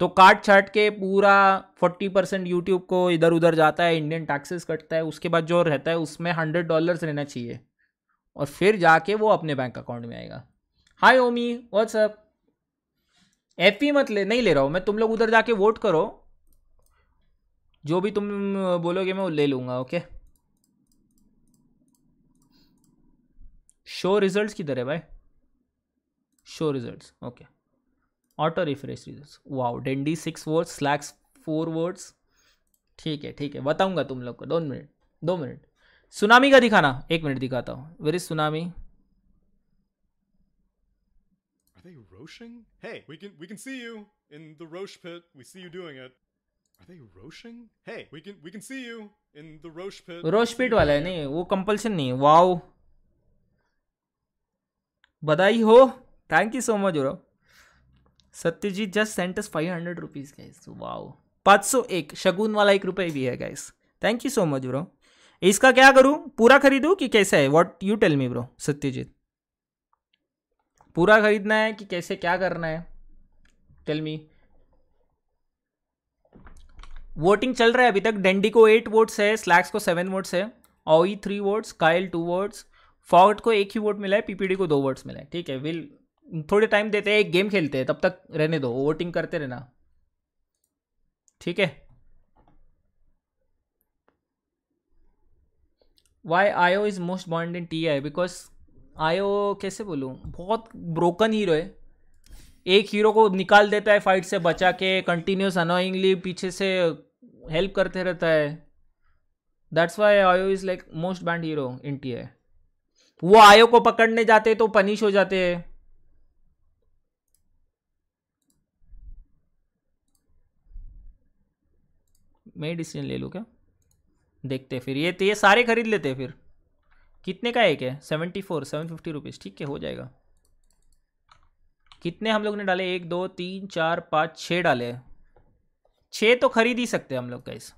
तो काट छाट के पूरा फोर्टी परसेंट यूट्यूब को इधर उधर जाता है इंडियन टैक्सेस कटता है उसके बाद जो रहता है उसमें हंड्रेड डॉलर्स रहना चाहिए और फिर जाके वो अपने बैंक अकाउंट में आएगा हाय ओमी व्हाट्सअप एफ मत ले नहीं ले रहा हूँ मैं तुम लोग उधर जाके वोट करो जो भी तुम बोलोगे मैं वो ले लूँगा ओके शो रिजल्ट्स किधर है भाई show results okay auto refresh results wow Dendi six words Slacks four words ठीक है ठीक है बताऊंगा तुम लोग को दो मिनट दो मिनट सुनामी का दिखाना एक मिनट दिखाता हूँ very tsunami Are they roaching? Hey, we can we can see you in the roach pit. We see you doing it. Are they roaching? Hey, we can we can see you in the roach pit. Rosh pit वाला है नहीं वो compulsion नहीं Wow. बधाई हो Thank you so much bro. Satyajit just sent us 500 rupees guys. Wow. 501 शगुन वाला एक रुपए भी है guys. Thank you so much bro. इसका क्या करूं पूरा खरीदूं कि कैसे है what you tell me bro Satyajit पूरा खरीदना है कि कैसे क्या करना है टेल मी वोटिंग चल रहा है अभी तक डेंडी को एट वोट्स है स्लैक्स को सेवन वोट्स है AUI three votes Kyle two votes Fogged को एक ही वोट मिला है पीपीडी को दो वोट्स मिला है ठीक है विल थोड़े टाइम देते हैं एक गेम खेलते हैं तब तक रहने दो वोटिंग करते रहना ठीक है why Ayo is most banned in T I because Ayo कैसे बोलूँ बहुत ब्रोकन हीरो है एक हीरो को निकाल देता है फाइट से बचा के कंटिन्यूस अनोइंगली पीछे से हेल्प करते रहता है that's why Ayo is like most banned hero in T I वो आयो को पकड़ने जाते तो पनिश हो जाते हैं मैं डिसीजन ले लूँ क्या देखते फिर ये तो ये सारे खरीद लेते फिर कितने का एक है seventy four seven fifty rupees ठीक है हो जाएगा कितने हम लोग ने डाले एक दो तीन चार पाँच छः डाले छः तो खरीद ही सकते हम लोग गाइस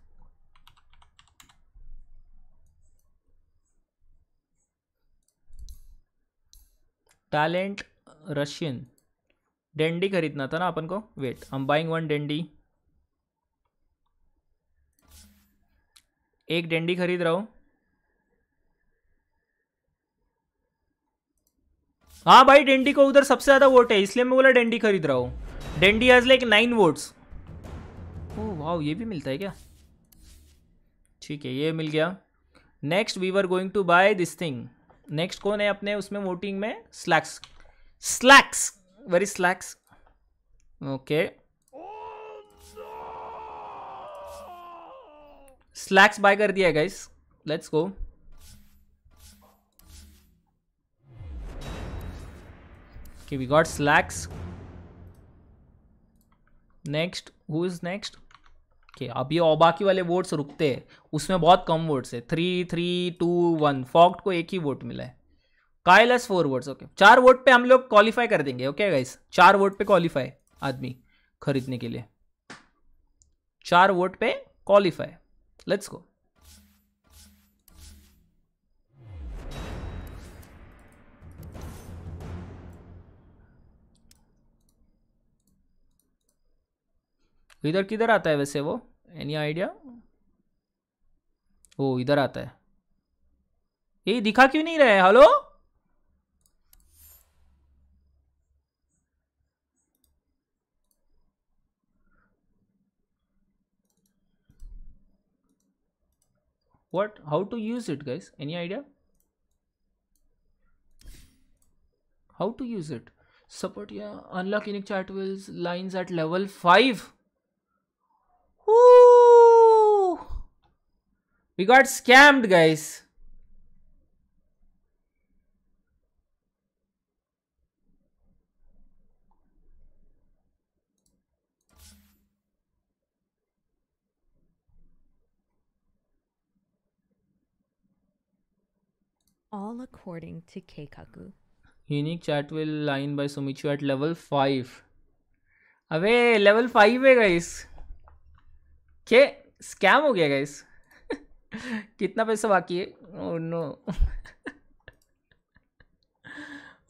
टैलेंट रशियन डेंडी खरीदना था ना अपन को वेट हम बाइंग वन डेंडी एक डेंडी खरीद रहा हूं हाँ भाई डेंडी को उधर सबसे ज़्यादा वोट है इसलिए मैं बोला डेंडी खरीद रहा हूँ Dendi has like nine votes oh वाह ये भी मिलता है क्या ठीक है ये मिल गया next we were going to buy this thing next कौन है अपने उसमें वोटिंग में Slacks Slacks very Slacks okay Slacks buy कर दिया guys let's go we got Slacks next who is next okay अब ये बाकी वाले वोट्स रुकते हैं उसमें बहुत कम वोट्स है three three two one Fogged को एक ही वोट मिला है कायलस फोर वोट्स ओके चार वोट पे हम लोग क्वालिफाई कर देंगे ओके okay, गाइस चार वोट पे क्वालिफाई आदमी खरीदने के लिए चार वोट पे क्वालिफाई लेट्स गो तो इधर किधर आता है वैसे वो एनी आइडिया ओ इधर आता है ये दिखा क्यों नहीं रहे hello what how to use it guys any idea how to use it support या unlock unique chat line at level five Ooh. We got scammed, guys. All according to Keikaku. Unique chat will line by Sumichu at level 5. Away, level 5 hai eh, guys. के स्कैम हो गया गाइस कितना पैसा बाकी है oh, नो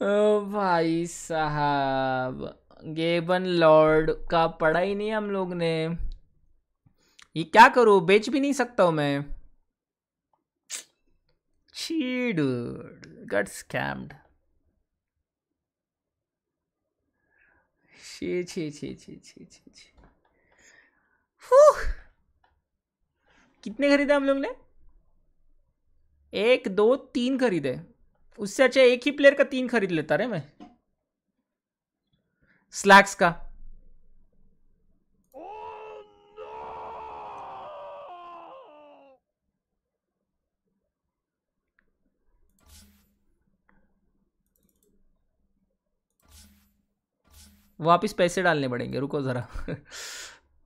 ओ भाई साहब गेबन लॉर्ड का पढ़ा ही नहीं हम लोग ने ये क्या करूँ बेच भी नहीं सकता हूँ मैं चीड गट स्कैम्ड छी छी छी छी छी छी छी कितने खरीदे हम लोग ने एक दो तीन खरीदे उससे अच्छा एक ही प्लेयर का तीन खरीद लेता रे मैं स्लैक्स का वापिस पैसे डालने पड़ेंगे रुको ज़रा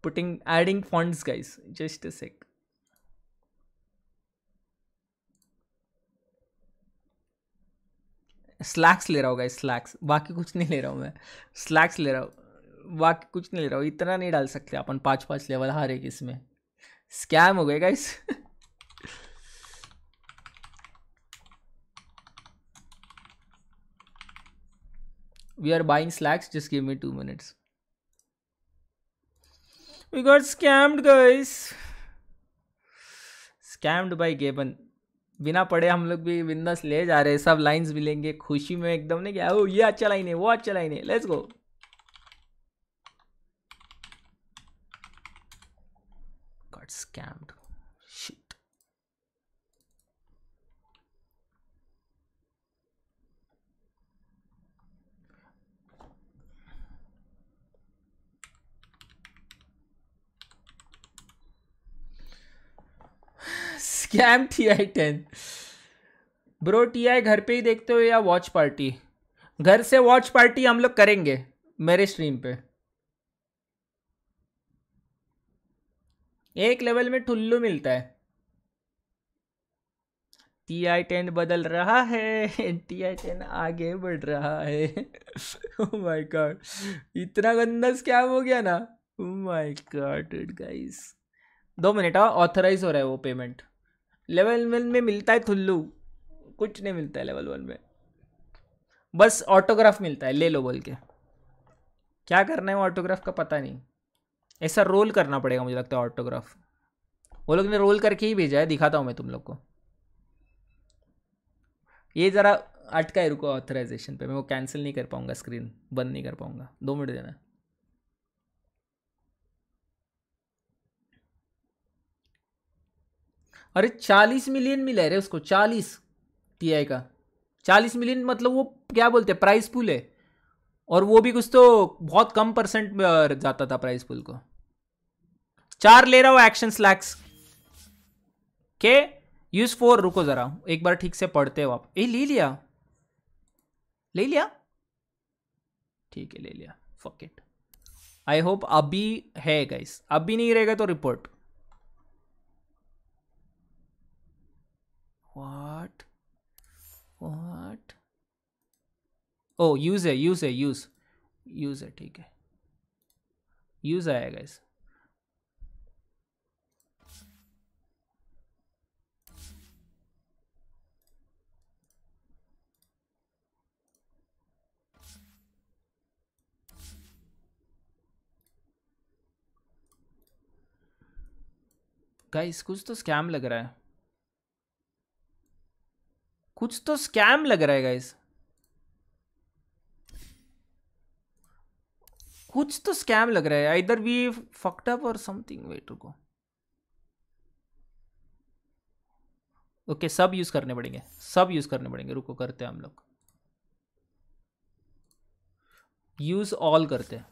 putting adding funds guys just a sec Slacks ले रहा हूँ गाइस स्लैक्स बाकी कुछ नहीं ले रहा हूँ मैं स्लैक्स ले रहा हूँ बाकी कुछ नहीं ले रहा हूँ इतना नहीं डाल सकते अपन पाँच पाँच लेवल हर एक इसमें स्कैम हो गए इस we are buying slacks just give me two minutes we got scammed guys scammed by gaben बिना पढ़े हम लोग भी बिंदस ले जा रहे हैं सब लाइंस मिलेंगे खुशी में एकदम नहीं क्या ये अच्छा लाइन है वो अच्छा लाइन है let's go got scammed scam T I ten bro T I घर पे ही देखते हो या वॉच पार्टी घर से वॉच पार्टी हम लोग करेंगे मेरे स्ट्रीम पे एक लेवल में ठुल्लू मिलता है टी आई टेन बदल रहा है टी आई टेन आगे बढ़ रहा है माय oh गॉड इतना गंदा स्कैम हो गया ना माय गॉड गाइस दो मिनट ऑथराइज हाँ, हो रहा है वो पेमेंट लेवल वन में मिलता है थुल्लू कुछ नहीं मिलता है लेवल वन में बस ऑटोग्राफ मिलता है ले लो बोल के क्या करना है वो ऑटोग्राफ का पता नहीं ऐसा रोल करना पड़ेगा मुझे लगता है ऑटोग्राफ वो लोग ने रोल करके ही भेजा है दिखाता हूँ मैं तुम लोग को ये ज़रा अटका है रुको ऑथराइजेशन पे मैं वो कैंसिल नहीं कर पाऊँगा स्क्रीन बंद नहीं कर पाऊँगा दो मिनट देना अरे चालीस मिलियन मिला है रे उसको चालीस टी आई का चालीस मिलियन मतलब वो क्या बोलते हैं प्राइस पुल है और वो भी कुछ तो बहुत कम परसेंट में जाता था प्राइस पुल को चार ले रहा हूँ एक्शन स्लैक्स के यूज फोर रुको जरा एक बार ठीक से पढ़ते हो आप ए ले लिया ले लिया ठीक है ले लिया फकेट आई होप अभी है गाइस अभी नहीं रहेगा तो रिपोर्ट वॉट ओ यूज है यूज है यूज यूज है ठीक है यूज आएगा इस गाइस कुछ तो स्कैम लग रहा है कुछ तो स्कैम लग रहा है गाइस कुछ तो स्कैम लग रहा है इधर वी फक्ट अप और समथिंग वेट रुको ओके सब यूज करने पड़ेंगे सब यूज करने पड़ेंगे रुको करते हैं हम लोग यूज ऑल करते हैं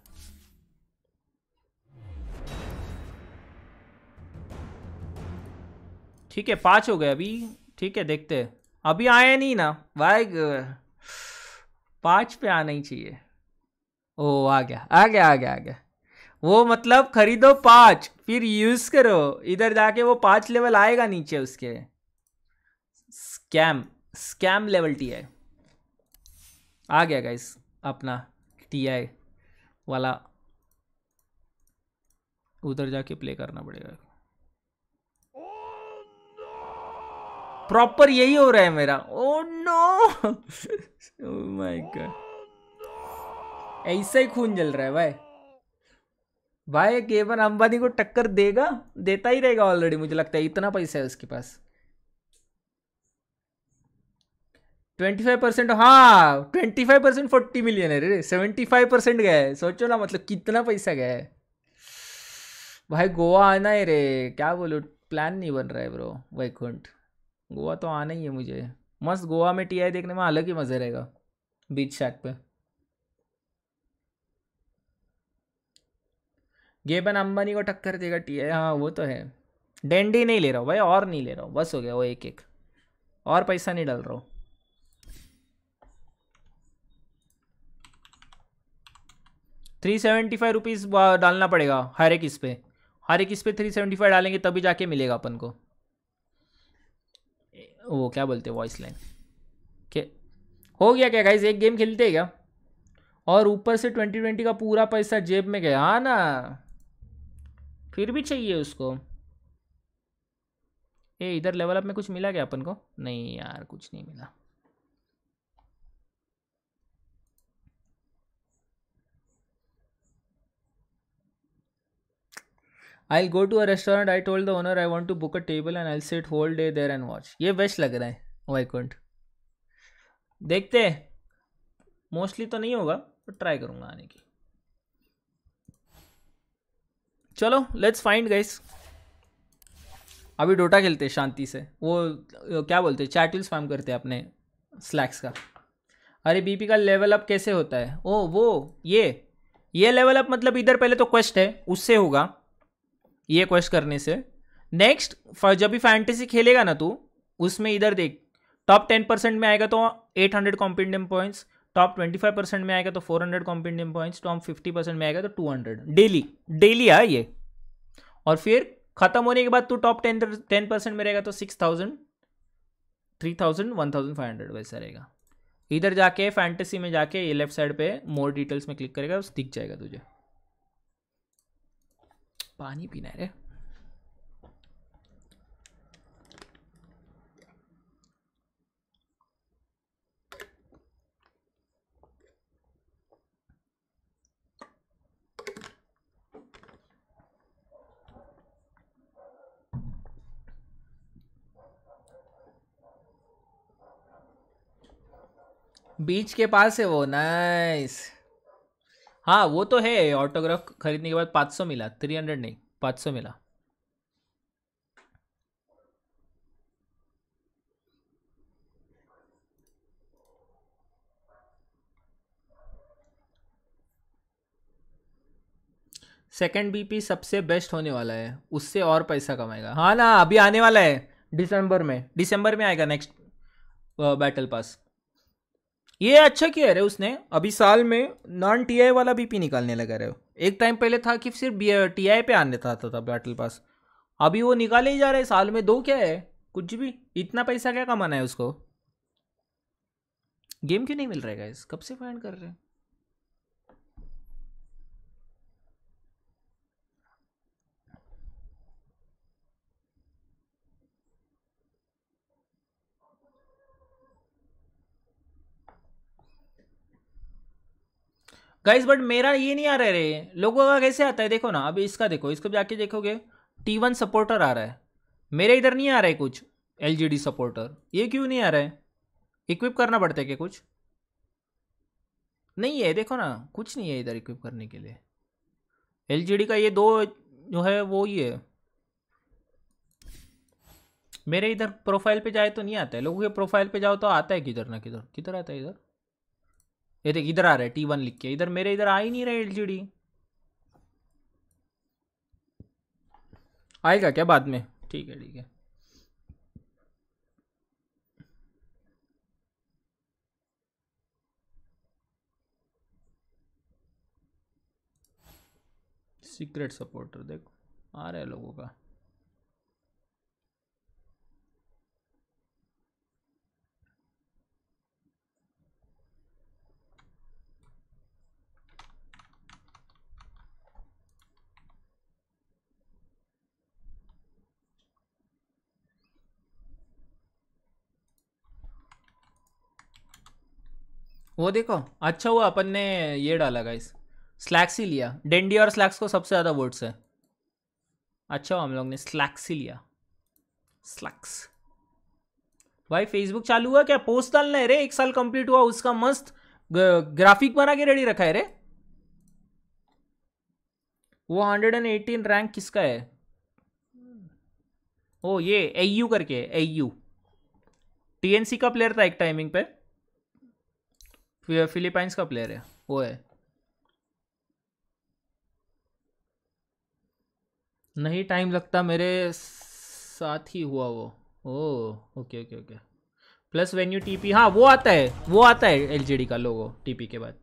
ठीक है पांच हो गए अभी ठीक है देखते हैं अभी आया नहीं ना भाई पाँच पे आना ही चाहिए ओ आ गया आ गया आ गया आ गया वो मतलब खरीदो पाँच फिर यूज़ करो इधर जाके वो पाँच लेवल आएगा नीचे उसके scam scam level T I आ गया गाइस अपना टी आई वाला उधर जाके प्ले करना पड़ेगा प्रॉपर यही हो रहा है मेरा ओ नो माय गॉड ऐसा ही खून जल रहा है भाई भाई केवल अंबानी को टक्कर देगा देता ही रहेगा ऑलरेडी मुझे लगता है इतना पैसा है उसके पास ट्वेंटी फाइव परसेंट हाँ twenty five percent forty million है रे सेवेंटी फाइव परसेंट गया है सोचो ना मतलब कितना पैसा गया है भाई गोवा आना है रे क्या बोलो प्लान नहीं बन रहा है ब्रो वैकुंठ गोवा तो आना ही है मुझे मस्त गोवा में टी देखने में अलग ही मजा रहेगा बीच शैट पे गेबन अंबानी को टक्कर देगा टी आई हाँ वो तो है डेंडी नहीं ले रहा हूँ भाई और नहीं ले रहा हूँ बस हो गया वो एक एक और पैसा नहीं डाल रहा थ्री सेवेंटी फाइव रुपीज़ डालना पड़ेगा हर एक इस पे हर एक इस पे थ्री सेवेंटी फाइव डालेंगे तभी जाके मिलेगा अपन को वो क्या बोलते हैं वॉइस लाइन के हो गया क्या गाइज एक गेम खेलते हैं क्या और ऊपर से ट्वेंटी ट्वेंटी का पूरा पैसा जेब में गया हाँ ना फिर भी चाहिए उसको ए इधर लेवल अप में कुछ मिला क्या अपन को नहीं यार कुछ नहीं मिला I go to a restaurant I told the owner I want to book a table and I sat whole day there and watch ये बेस्ट लग रहा है वाईकुंठ देखते मोस्टली तो नहीं होगा पर ट्राई करूँगा आने की चलो लेट्स फाइंड गाइस अभी डोटा खेलते शांति से वो क्या बोलते चैटिल स्पैम करते हैं अपने स्लैक्स का अरे बीपी का लेवल अप कैसे होता है ओ वो ये ये लेवल अप मतलब इधर पहले तो क्वेस्ट है उससे होगा ये क्वेश्चन करने से नेक्स्ट जब भी फैंटेसी खेलेगा ना तू उसमें इधर देख टॉप टेन परसेंट में आएगा तो eight hundred compendium points top twenty five percent में आएगा तो four hundred competent points top fifty percent में आएगा तो टू हंड्रेड डेली डेली है ये और फिर खत्म होने के बाद तू टॉप टेन टेन परसेंट में रहेगा तो six thousand three thousand one thousand five hundred वैसा रहेगा इधर जाके फैंटेसी में जाके ये लेफ्ट साइड पे मोर डिटेल्स में क्लिक करेगा दिख जाएगा तुझे पानी पीना है रे बीच के पास है वो नाइस हाँ वो तो है ऑटोग्राफ खरीदने के बाद पाँच सौ मिला थ्री हंड्रेड नहीं पाँच सौ मिला सेकेंड बीपी सबसे बेस्ट होने वाला है उससे और पैसा कमाएगा हाँ ना अभी आने वाला है दिसंबर में दिसंबर में आएगा नेक्स्ट बैटल पास ये अच्छा किया है उसने अभी साल में नॉन आई वाला बीपी निकालने लगा रहे हो एक टाइम पहले था कि सिर्फ टी आई पे आने था, था, था बैटल पास अभी वो निकाले ही जा रहे साल में दो क्या है कुछ भी इतना पैसा क्या कमाना है उसको गेम क्यों नहीं मिल रहा है इस कब से फाइंड कर रहे हैं गाइज बट मेरा ये नहीं आ रहा है लोगों का कैसे आता है देखो ना अभी इसका देखो इसको जाके देखोगे टी वन सपोर्टर आ रहा है मेरे इधर नहीं आ रहा है कुछ एल जी डी सपोर्टर ये क्यों नहीं आ रहा है इक्विप करना पड़ता है क्या कुछ नहीं है देखो ना कुछ नहीं है इधर इक्विप करने के लिए एल जी डी का ये दो जो है वो ही है मेरे इधर प्रोफाइल पे जाए तो नहीं आता है लोगों के प्रोफाइल पे जाओ तो आता है किधर ना किधर किधर आता है इधर ये देख इधर आ रहा है टी वन लिख के इधर मेरे इधर आ ही नहीं रहा एल आएगा क्या बाद में ठीक है ठीक है सीक्रेट सपोर्टर देखो आ रहा है लोगों का वो देखो अच्छा हुआ अपन ने ये डाला गाइस स्लैक्स ही लिया डेंडी और स्लैक्स को सबसे ज़्यादा वर्ड्स है अच्छा हुआ हम लोग ने स्लैक्स ही लिया स्लैक्स भाई फेसबुक चालू हुआ क्या पोस्ट डालना है रे एक साल कंप्लीट हुआ उसका मस्त ग्राफिक बना के रेडी रखा है रे वो हंड्रेड एंड एटीन रैंक किसका है ओ ये ए करके ए यू टीएनसी का प्लेयर था एक टाइमिंग पे फिलीपाइंस का प्लेयर है वो है नहीं टाइम लगता मेरे साथ ही हुआ वो oh okay okay okay plus when you TP हाँ वो आता है वो आता है एलजीडी का लोगो टीपी के बाद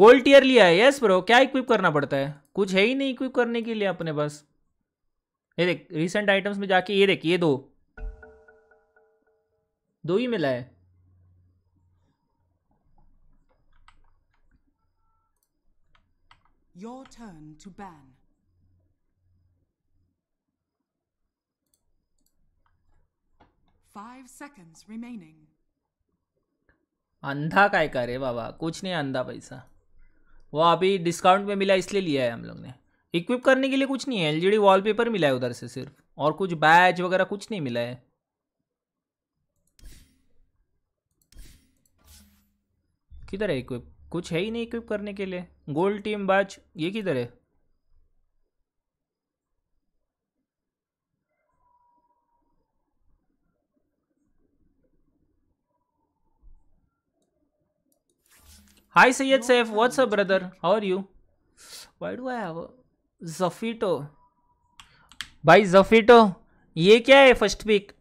गोल्ड टीयर लिया है यस ब्रो क्या इक्विप करना पड़ता है कुछ है ही नहीं इक्विप करने के लिए अपने पास ये देख रिसेंट आइटम्स में जाके ये देख ये दो दो ही मिला है Your turn to ban. Five seconds remaining. अंधा का करे बाबा कुछ नहीं अंधा पैसा वो अभी डिस्काउंट में मिला इसलिए लिया है हम लोग ने इक्विप करने के लिए कुछ नहीं है एलजीडी वॉलपेपर मिला है उधर से सिर्फ और कुछ बैच वगैरह कुछ नहीं मिला है किधर है इक्विप कुछ है ही नहीं इक्विप करने के लिए गोल्ड टीम बाज ये किधर है hi Syed Saif what's up brother how are you why do I have जफीटो भाई जफीटो ये क्या है फर्स्ट पिक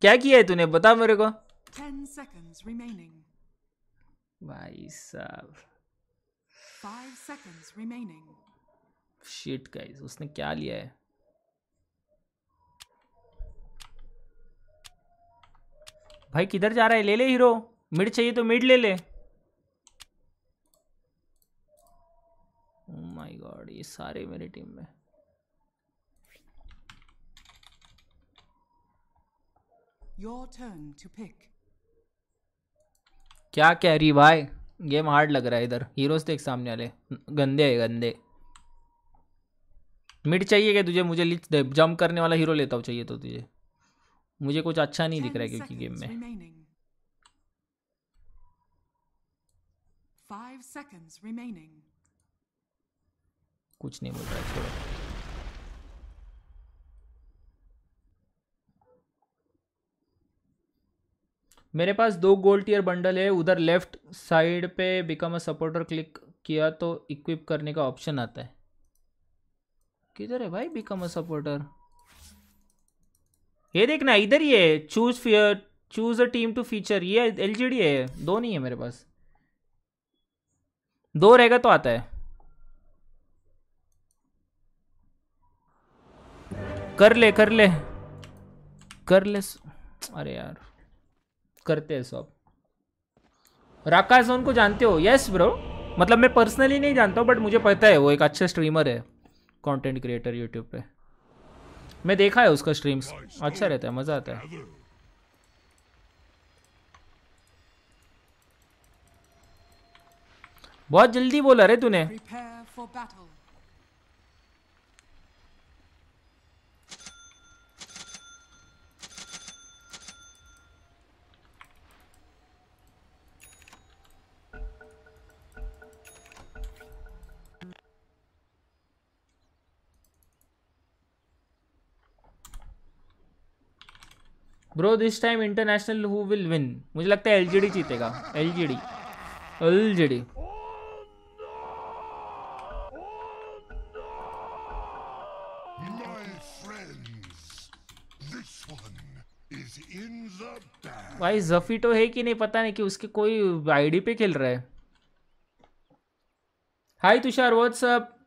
क्या किया है तूने बता मेरे को 10 seconds remaining. भाई साहब five seconds remaining shit guys उसने क्या लिया है भाई किधर जा रहा है ले ले हीरो मिड चाहिए तो मिड ले ले माय oh गॉड ये सारे मेरे टीम में योर टर्न टू पिक क्या कह रही भाई गेम हार्ड लग रहा है इधर हीरोज देख सामने वाले गंदे है गंदे मिड चाहिए क्या तुझे मुझे लिच दे जंप करने वाला हीरो लेता हूँ चाहिए तो तुझे मुझे कुछ अच्छा नहीं दिख रहा है क्योंकि गेम में कुछ नहीं बोल रहा छोड़ो मेरे पास दो गोल्ड टीयर बंडल है उधर लेफ्ट साइड पे बिकम अ सपोर्टर क्लिक किया तो इक्विप करने का ऑप्शन आता है किधर है भाई बिकम अ सपोर्टर ये देखना इधर ही है choose choose a team to feature ये एलजीडी है दो नहीं है मेरे पास दो रहेगा तो आता है कर ले कर ले कर ले अरे यार करते हैं सब राका जोन को जानते हो यस ब्रो मतलब मैं पर्सनली नहीं जानता हूँ बट मुझे पता है वो एक अच्छा स्ट्रीमर है कंटेंट क्रिएटर यूट्यूब पे मैं देखा है उसका स्ट्रीम्स अच्छा रहता है मज़ा आता है बहुत जल्दी बोला रे तूने bro this time international who will win मुझे लगता है एलजीडी जीतेगा एलजीडी एलजीडी भाई जफी तो है कि नहीं पता नहीं कि उसके कोई आईडी पे खेल रहा है hi Tushar what's up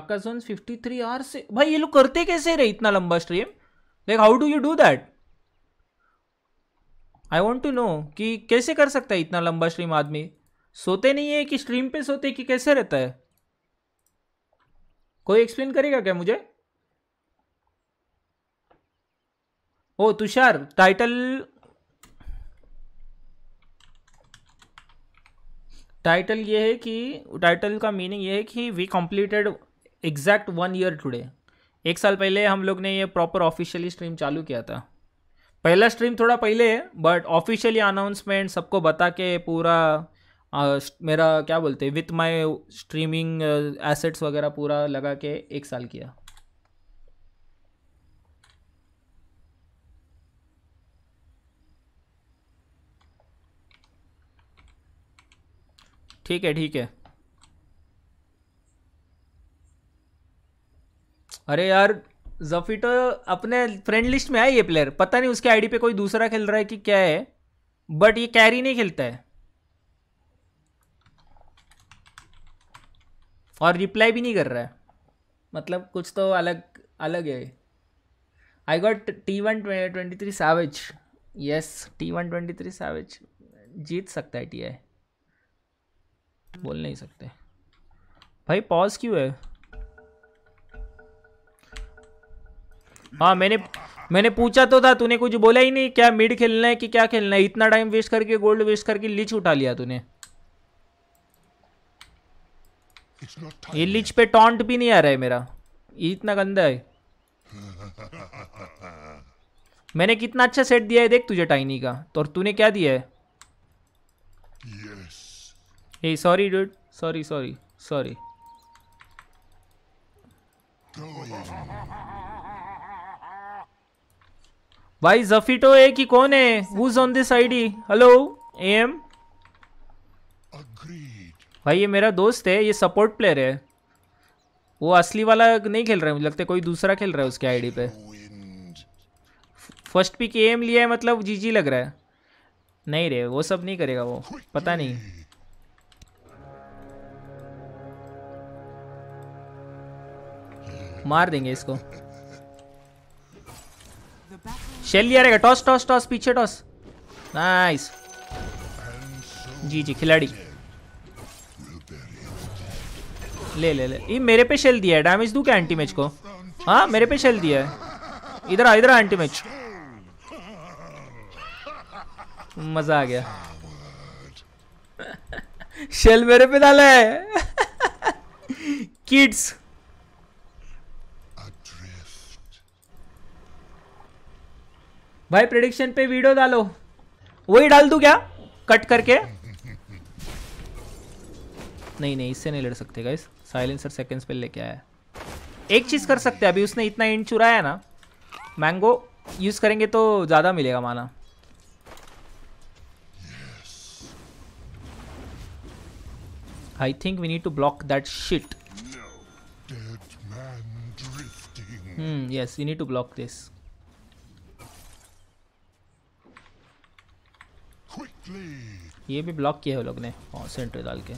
fifty three R से भाई ये लोग करते कैसे रे इतना लंबा stream like how do you do that I want to know कि कैसे कर सकता है इतना लंबा स्ट्रीम आदमी सोते नहीं है कि स्ट्रीम पे सोते कि कैसे रहता है कोई एक्सप्लेन करेगा क्या मुझे ओ तुषार टाइटल टाइटल ये है कि टाइटल का मीनिंग ये है कि we completed exact one year today एक साल पहले हम लोग ने ये प्रॉपर ऑफिशियली स्ट्रीम चालू किया था पहला स्ट्रीम थोड़ा पहले है बट ऑफिशियली अनाउंसमेंट सबको बता के पूरा आ, मेरा क्या बोलते हैं विथ माय स्ट्रीमिंग एसेट्स वगैरह पूरा लगा के एक साल किया ठीक है ठीक है अरे यार जफीटो तो अपने फ्रेंड लिस्ट में आई ये प्लेयर पता नहीं उसके आईडी पे कोई दूसरा खेल रहा है कि क्या है बट ये कैरी नहीं खेलता है और रिप्लाई भी नहीं कर रहा है मतलब कुछ तो अलग अलग है I got T one twenty three savage yes T one twenty three savage जीत सकता है टी आई बोल नहीं सकते भाई पॉज क्यों है हाँ मैंने मैंने पूछा तो था तूने कुछ बोला ही नहीं क्या मिड खेलना है कि क्या खेलना है इतना टाइम वेस्ट करके गोल्ड वेस्ट करके लिच उठा लिया तूने ये लिच पे टॉन्ट भी नहीं आ रहा है मेरा ये इतना गंदा है मैंने कितना अच्छा सेट दिया है देख तुझे टाइनी का तो और तूने क्या दिया है sorry dude sorry sorry sorry भाई जफीटो है कि कौन है who's on this ID hello एम भाई ये मेरा दोस्त है ये सपोर्ट प्लेयर है वो असली वाला नहीं खेल रहा है मुझे लगता है कोई दूसरा खेल रहा है उसके आईडी पे फर्स्ट पिक एम लिया है मतलब जीजी लग रहा है नहीं रे वो सब नहीं करेगा वो पता नहीं मार देंगे इसको शेल लिया रहेगा टॉस टॉस टॉस पीछे टॉस नाइस जी जी खिलाड़ी ले ले ले ये मेरे पे शेल दिया है डैमेज दू क्या एंटी मैच को हाँ मेरे पे शेल दिया है इधर आ इधर एंटी मैच मजा आ गया शेल मेरे पे डाला है किड्स भाई प्रेडिक्शन पे वीडियो डालो वही डाल दू क्या कट करके नहीं नहीं इससे नहीं लड़ सकते गाइस साइलेंसर सेकंड्स पे लेके आया एक चीज़ कर सकते हैं अभी उसने इतना इंट चुराया है ना मैंगो यूज़ करेंगे तो ज़्यादा मिलेगा माना I think we need to block that shit hmm yes we need to block this ये भी ब्लॉक किया है लोग ने और सेंटर डाल के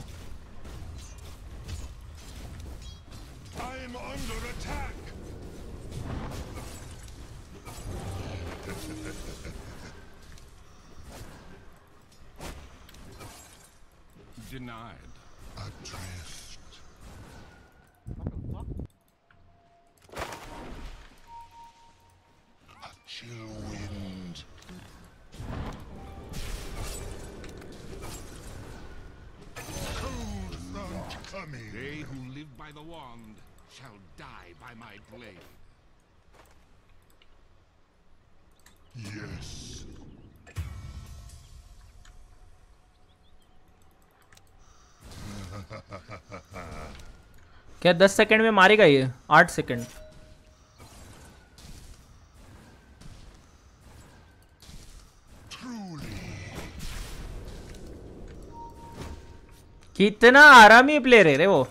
Denied. Adrift. What the fuck? A chill coming. They who live by the wand shall die by my blade. Yes. क्या दस सेकंड में मारेगा ये आठ सेकंड कितना आरामी प्लेयर है रे वो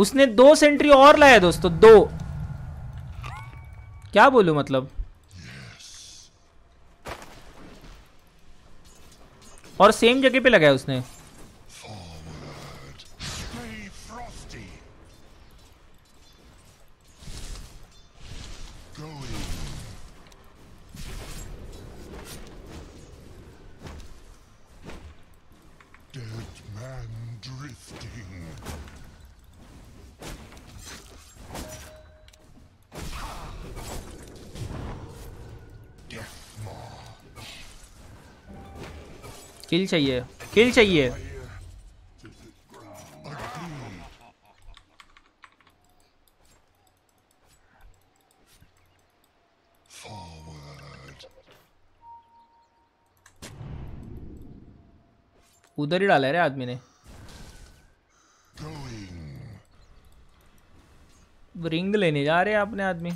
उसने दो सेंट्री और लाया दोस्तों दो क्या बोलू मतलब और सेम जगह पे लगाया उसने किल चाहिए किल चाहिए उधर ही डाला है रे आदमी ने रिंग लेने जा रहे हैं अपने आदमी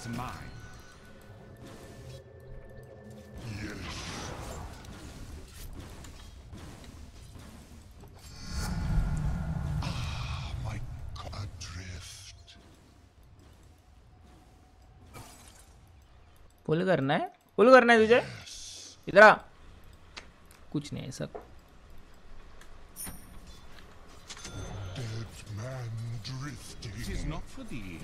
is mine. Yes. Ah, my God, adrift. पुल करना है पुल करना है तुझे इधर आ कुछ नहीं ऐसा Dead man drifting. It is not for thee.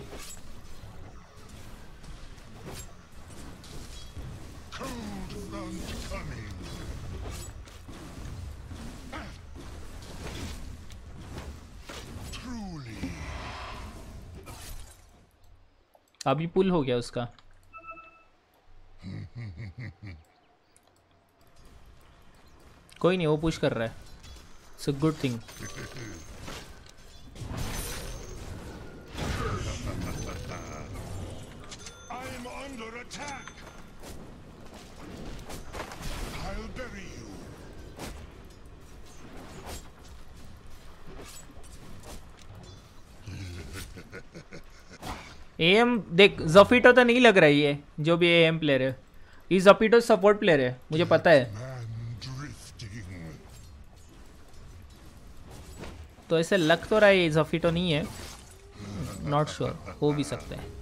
cold front coming. अभी पुल हो गया उसका कोई नहीं वो पुश कर रहा है इट्स अ गुड थिंग एम देख जफीटो तो नहीं लग रहा ये जो भी ए एम प्लेयर है ये जफीटो सपोर्ट प्लेयर है मुझे पता है तो ऐसे लग तो रहा है ये जफीटो नहीं है नॉट hmm. श्योर sure, हो भी सकता है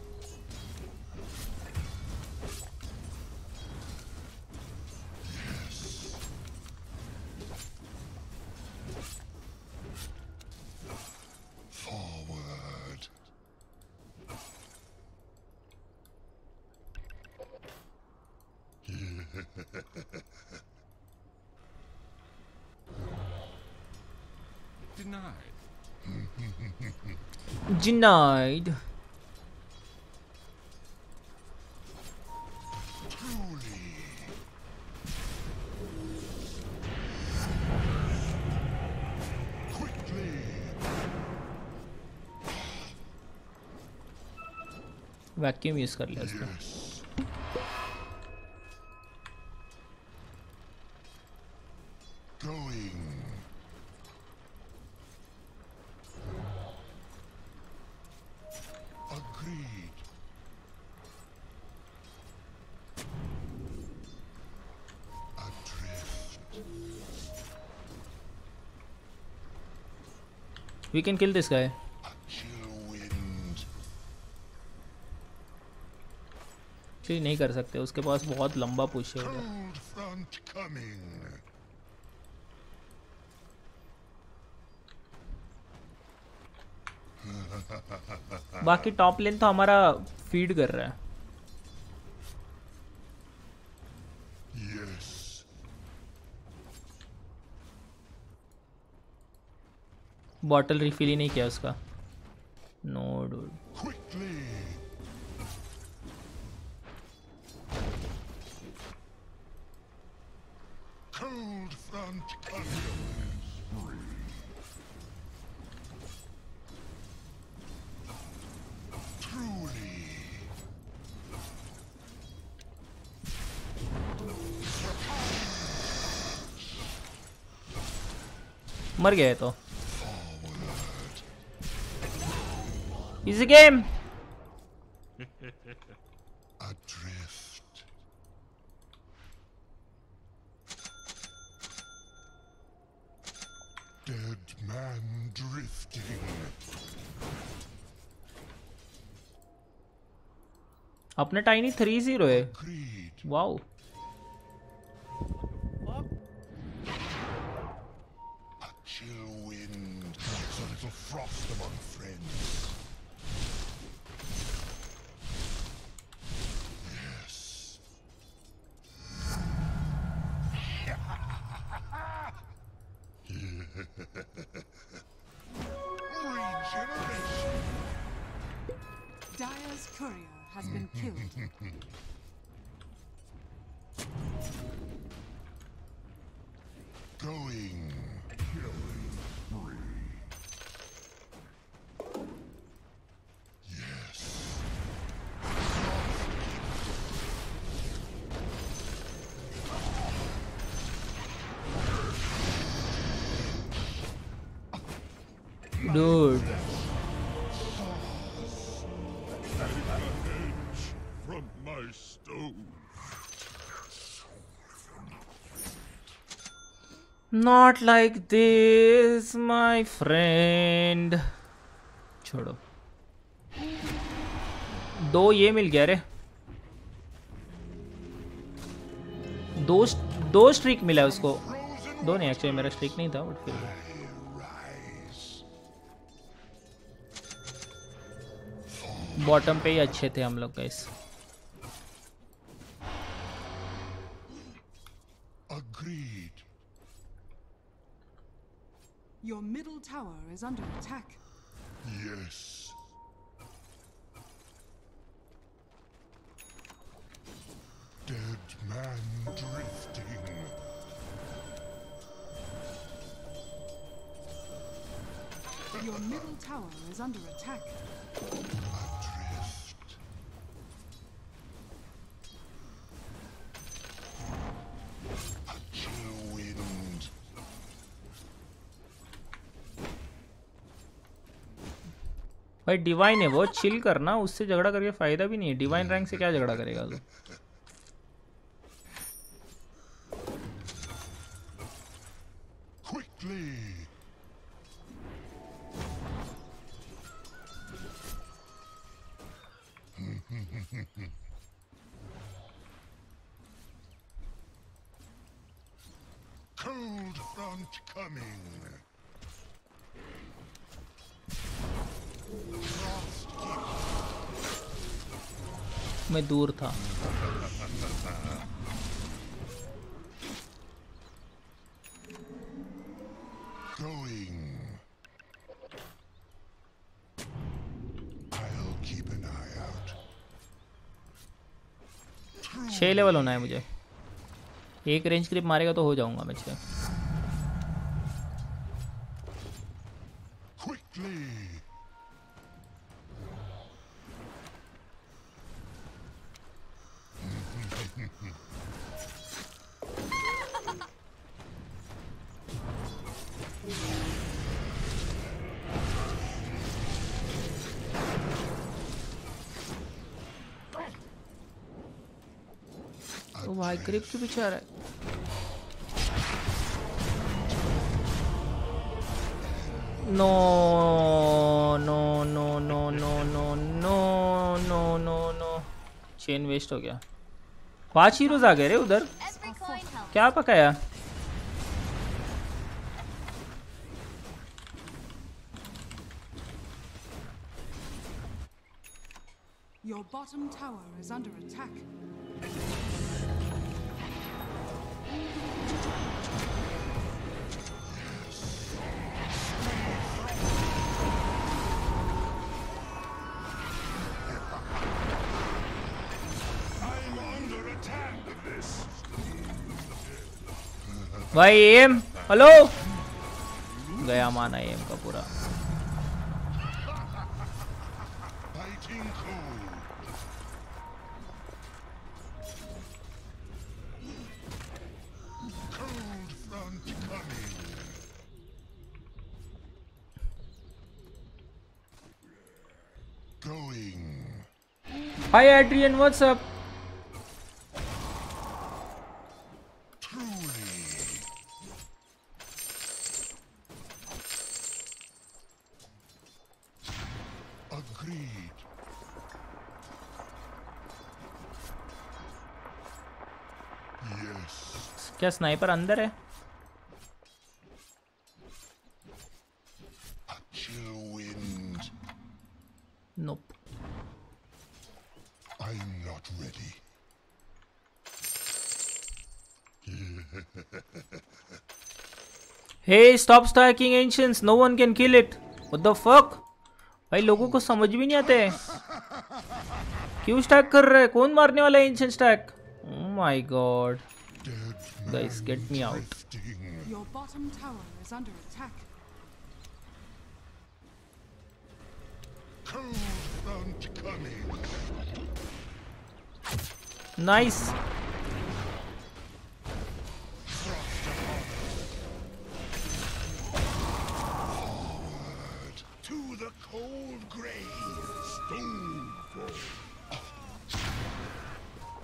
denied. वैक्यूम यूज कर लिया उसने We can kill this guy. Actually नहीं कर सकते उसके पास बहुत लंबा पुश है बाकी टॉप लेन तो हमारा फीड कर रहा है बॉटल रिफिल ही नहीं किया उसका नो डूड मर गया है तो Use the game. Adrift. Dead man drifting. अपने टाइनी थ्री जीरो है wow wow. Not like this my friend छोड़ो दो ये मिल गया रे दो दो स्ट्रीक मिला उसको दो नहीं एक्चुअली मेरा स्ट्रीक नहीं था बट फिर बॉटम पे ही अच्छे थे हम लोग का इस is under attack. Yes. भाई डिवाइन है वो चिल करना उससे झगड़ा करके फ़ायदा भी नहीं है डिवाइन रैंक से क्या झगड़ा करेगा तू था लेवल होना है मुझे एक रेंज क्रिप मारेगा तो हो जाऊंगा मैं छह करीब क्यों पीछे आ रहा है no no no no no no no no no no chain waste हो गया पांच हीरोज आ गए रे उधर क्या पकाया Your bottom tower is under attack. भाई एम हेलो गया माना एम का पूरा Hi Adrian, what's up? क्या स्नाइपर अंदर है Nope. I'm not ready. hey, stop stacking ancients. No one can kill it. What the fuck? भाई लोगों को समझ भी नहीं आते क्यों स्टैक कर रहे कौन मारने वाला है ancient stack my god guys, get me out. Your bottom tower is under attack. Nice.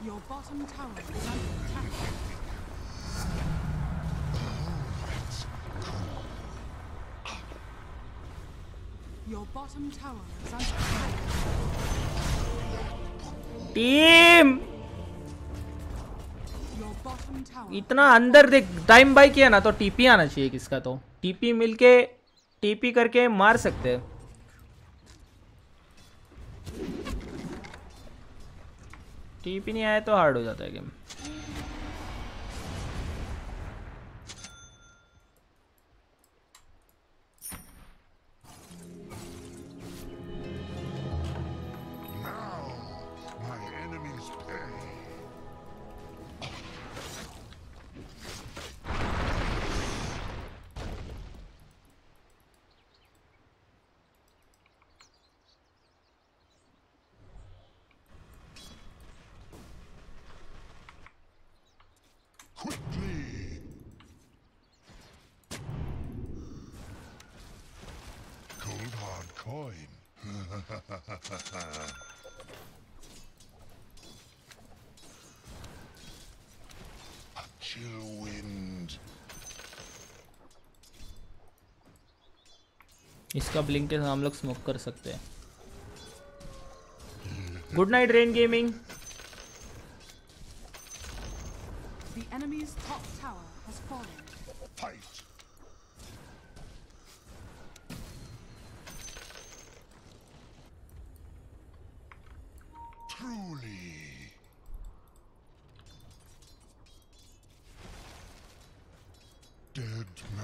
Your bottom tower is under attack. bottom tower is under इतना अंदर देख टाइम बाई किया ना तो टीपी आना चाहिए किसका तो टीपी मिलके टीपी करके मार सकते हैं टीपी नहीं आया तो हार्ड हो जाता है गेम का ब्लिंक के हम लोग स्मोक कर सकते हैं गुड नाइट रेन गेमिंग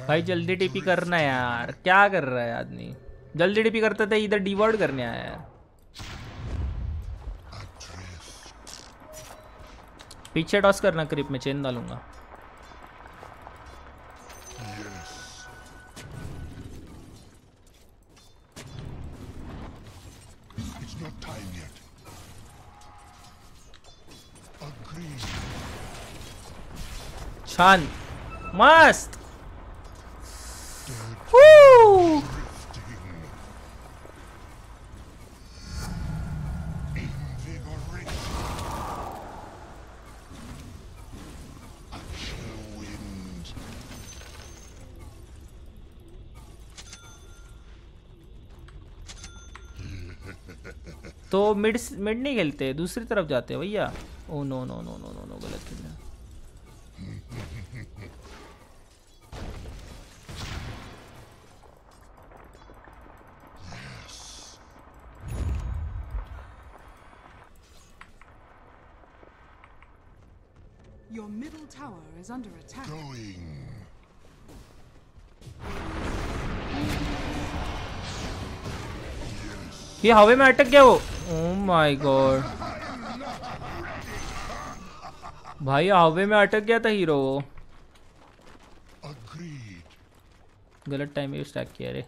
भाई जल्दी टीपी करना यार क्या कर रहा है आदमी जल्दी डीपी करते थे इधर डिवर्ट करने आया यार पीछे टॉस करना क्रिप में चेन डालूंगा छान मस्त मिड मिड नहीं खेलते दूसरी तरफ जाते हैं भैया oh no no no no no no गलत खेलना Your middle tower is under attack. Going. हवे में अटक गया वो माय गॉड भाई हावे में अटक गया था हीरो वो गलत टाइम में स्टैक किया रे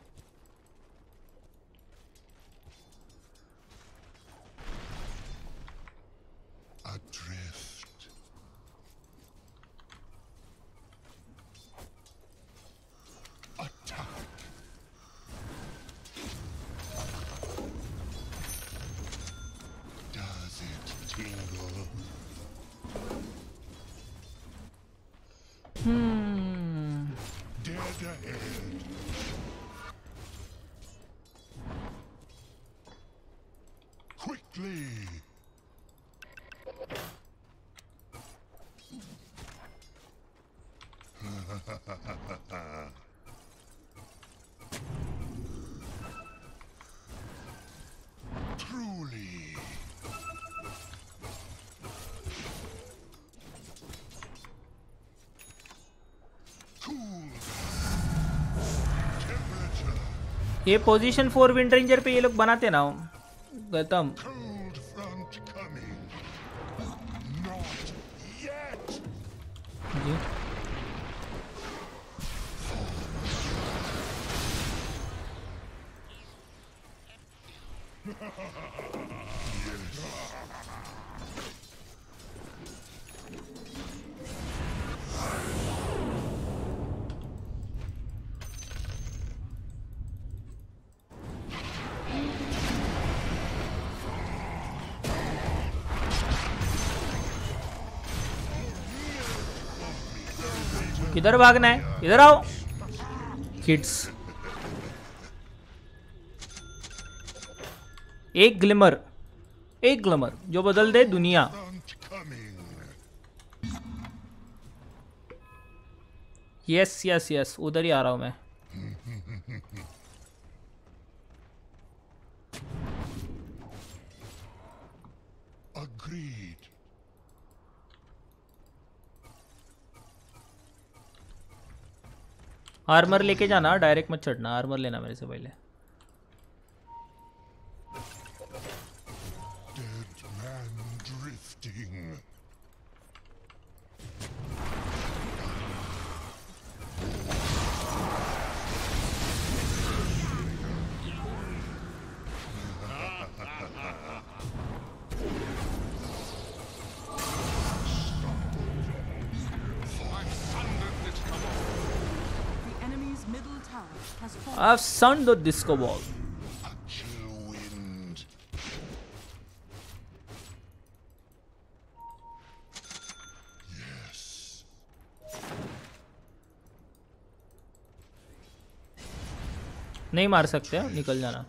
ये पोजीशन फोर विंटर इंजर पे ये लोग बनाते ना गौतम किधर भागना है इधर आओ किड्स एक ग्लिमर एक ग्लमर जो बदल दे दुनिया यस यस यस उधर ही आ रहा हूं मैं आर्मर लेके जाना डायरेक्ट मत चढ़ना आर्मर लेना मेरे से पहले have sunned the disco ball. नहीं मार सकते निकल जाना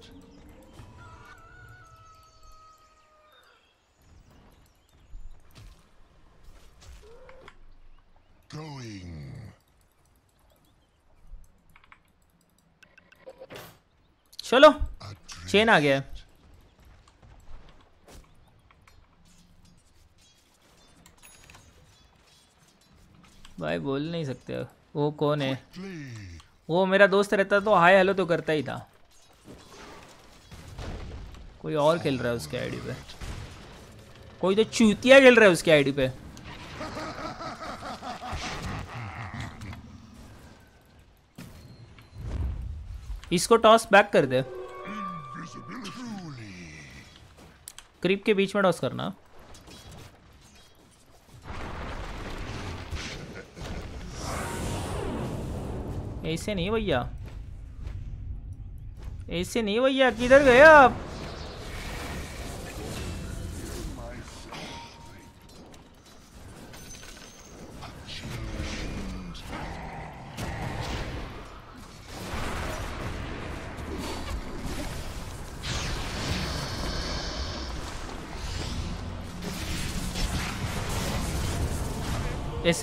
चलो चेन आ गया है भाई बोल नहीं सकते वो कौन है वो मेरा दोस्त रहता तो हाय हेलो तो करता ही था कोई और खेल रहा है उसके आईडी पे कोई तो चूतिया खेल रहा है उसके आईडी पे इसको टॉस बैक कर दे क्रीप के बीच में टॉस करना ऐसे नहीं भैया ऐसे नहीं भैया किधर गए आप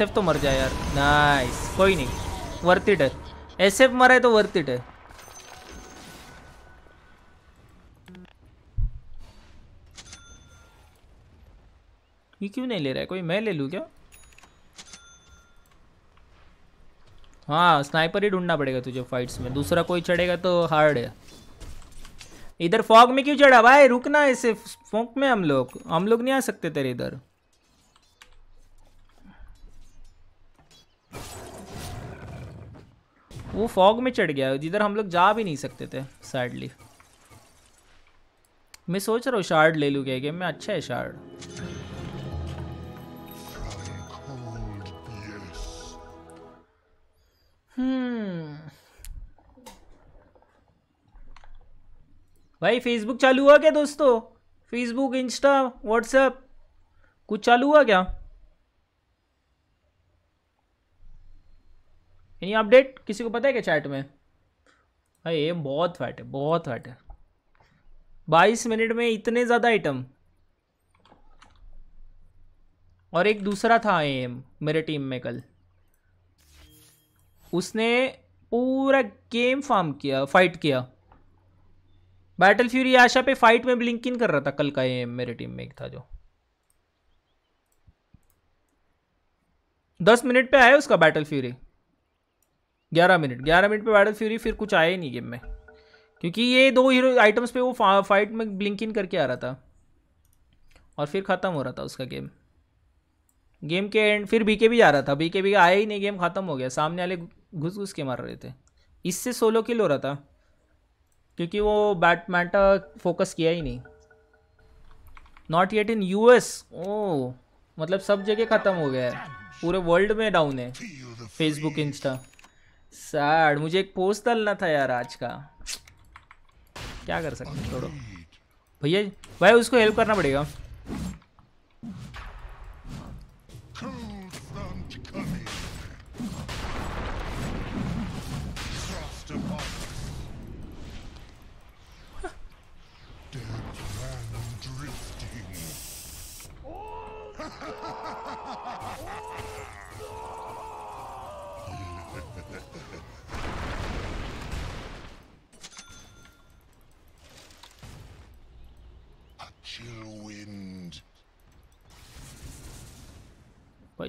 एस तो मर जाए यार नाइस कोई नहीं वर्थ इट है एस एफ मरा है तो वर्थ इट है ये क्यों नहीं ले रहा है कोई मैं ले लू क्या हाँ स्नाइपर ही ढूंढना पड़ेगा तुझे फाइट्स में दूसरा कोई चढ़ेगा तो हार्ड है इधर फॉग में क्यों चढ़ा भाई रुकना ऐसे फॉग में हम लोग हम लोग नहीं आ सकते तेरे इधर वो फॉग में चढ़ गया जिधर हम लोग जा भी नहीं सकते थे सैडली मैं सोच रहा हूँ शार्ड ले लूँ क्या गेम में अच्छा है शार्ड हम्म भाई फेसबुक चालू हुआ क्या दोस्तों फेसबुक इंस्टा व्हाट्सएप कुछ चालू हुआ क्या नहीं अपडेट किसी को पता है क्या चैट में भाई ये बहुत फैट है बहुत फैट है बाईस मिनट में इतने ज़्यादा आइटम और एक दूसरा था एम मेरे टीम में कल उसने पूरा गेम फार्म किया फाइट किया बैटल फ्यूरी आशा पे फाइट में ब्लिंक इन कर रहा था कल का एम मेरे टीम में एक था जो दस मिनट पे आया उसका बैटल फ्यूरी ग्यारह मिनट ग्यारह मिनट पे वायरल फ्यूरी फिर कुछ आया ही नहीं गेम में क्योंकि ये दो हीरो आइटम्स पे वो फाइट में ब्लिंक इन करके आ रहा था और फिर ख़त्म हो रहा था उसका गेम गेम के एंड फिर बीके भी आ रहा था बीके भी आया ही नहीं गेम ख़त्म हो गया सामने वाले घुस घुस के मार रहे थे इससे सोलो किल हो रहा था क्योंकि वो बैटमैटा फोकस किया ही नहीं not yet in S O मतलब सब जगह ख़त्म हो गया है पूरे वर्ल्ड में डाउन है फेसबुक इंस्टा साड़ मुझे एक पोस्ट डालना था यार आज का क्या कर सकते छोड़ो भैया भाई उसको हेल्प करना पड़ेगा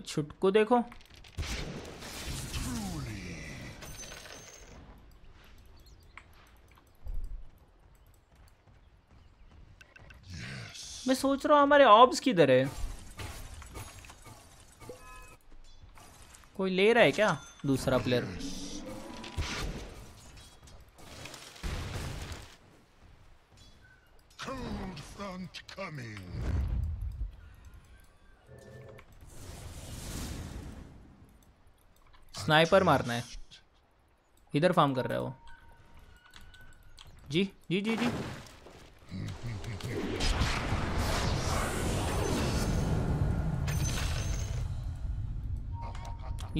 छुटको देखो मैं सोच रहा हूँ हमारे ऑब्स किधर है कोई ले रहा है क्या दूसरा प्लेयर स्नाइपर मारना है इधर फार्म कर रहा है वो जी जी जी जी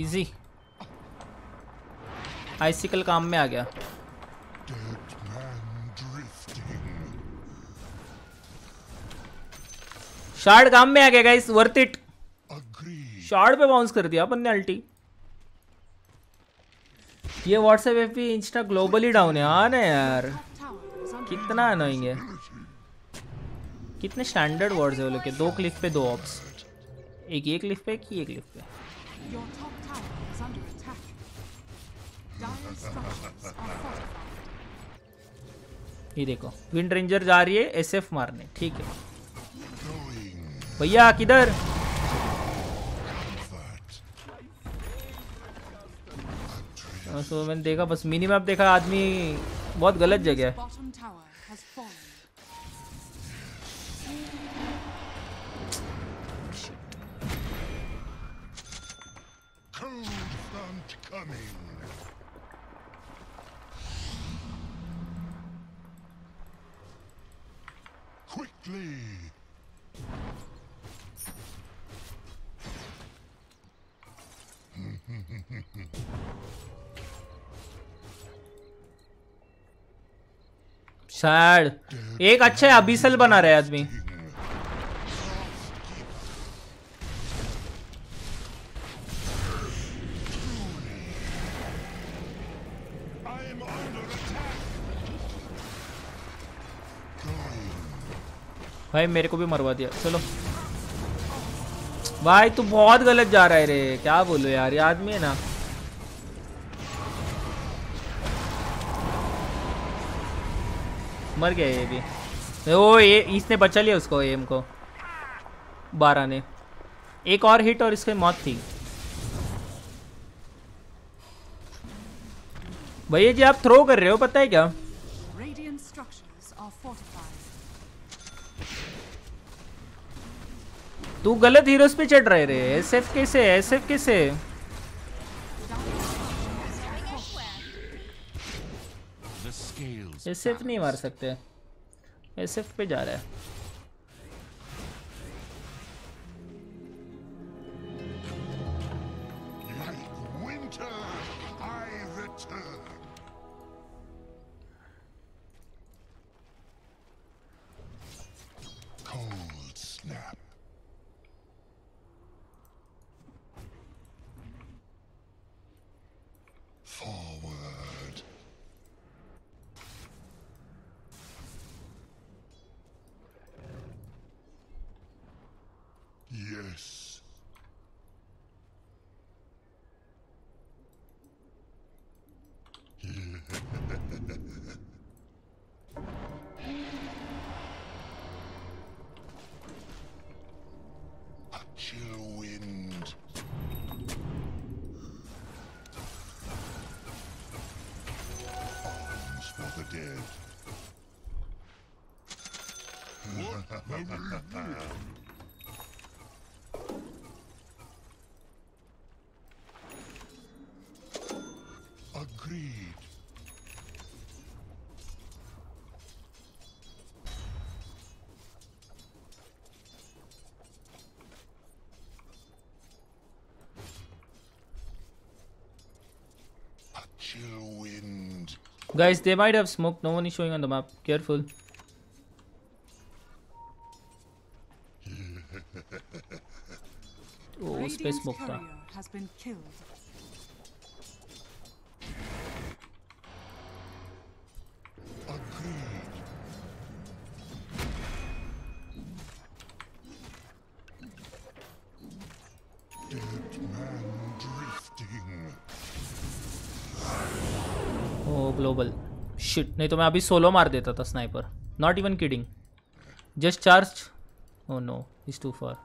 इजी आइसिकल काम में आ गया शार्ड काम में आ गया गाइस वर्थ इट शार्ड पे बाउंस कर दिया अपन ने अल्टी ये व्हाट्सएप एप भी इंस्टा ग्लोबली डाउन है आने यार कितना अनोइंग है कितने स्टैंडर्ड वर्ड्स है वो लोग के दो क्लिक पे दो ऑप्स एक ये क्लिक पे एक ये क्लिक पे ये देखो विंड रेंजर जा रही है एसएफ मारने ठीक है भैया किधर सो हाँ, तो मैंने देखा बस मिनी मैप देखा आदमी बहुत गलत जगह है Quickly! सैड एक अच्छा अभिसल बना रहे आदमी भाई मेरे को भी मरवा दिया चलो भाई तू बहुत गलत जा रहा है रे क्या बोलो यार ये आदमी है ना मर गया ये भी ओ ये इसने बचा लिया उसको एम को बारह ने एक और हिट और इसकी मौत थी भैया जी आप थ्रो कर रहे हो पता है क्या तू गलत हीरोज पे चढ़ रहे रे एसएफ कैसे एसएफ कैसे एस एफ नहीं मार सकते एस एफ पे जा रहा है Cold snap. Chill wind. Guys, they might have smoke. No one is showing on the map. Careful. oh, space smoke. Has been killed. Shit नहीं तो मैं अभी सोलो मार देता था sniper not even kidding just charge oh no is too far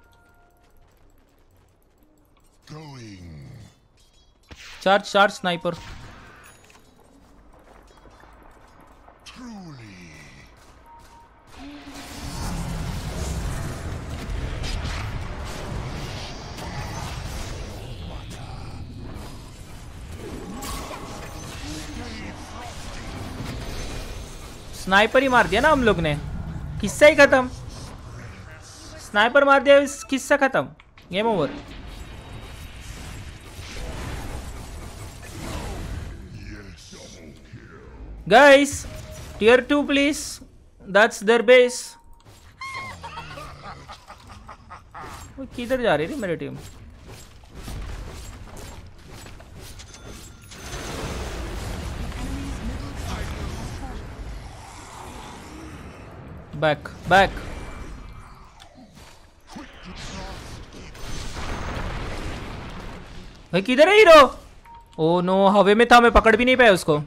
charge charge sniper sniper ही मार दिया ना हम लोग ने किस्सा ही खत्म स्नाइपर मार दिया किस्सा खत्म game over guys tier two please that's their base किधर जा रही थी मेरी टीम back back भाई किधर है हीरो ओ नो हवे में था मैं पकड़ भी नहीं पाया उसको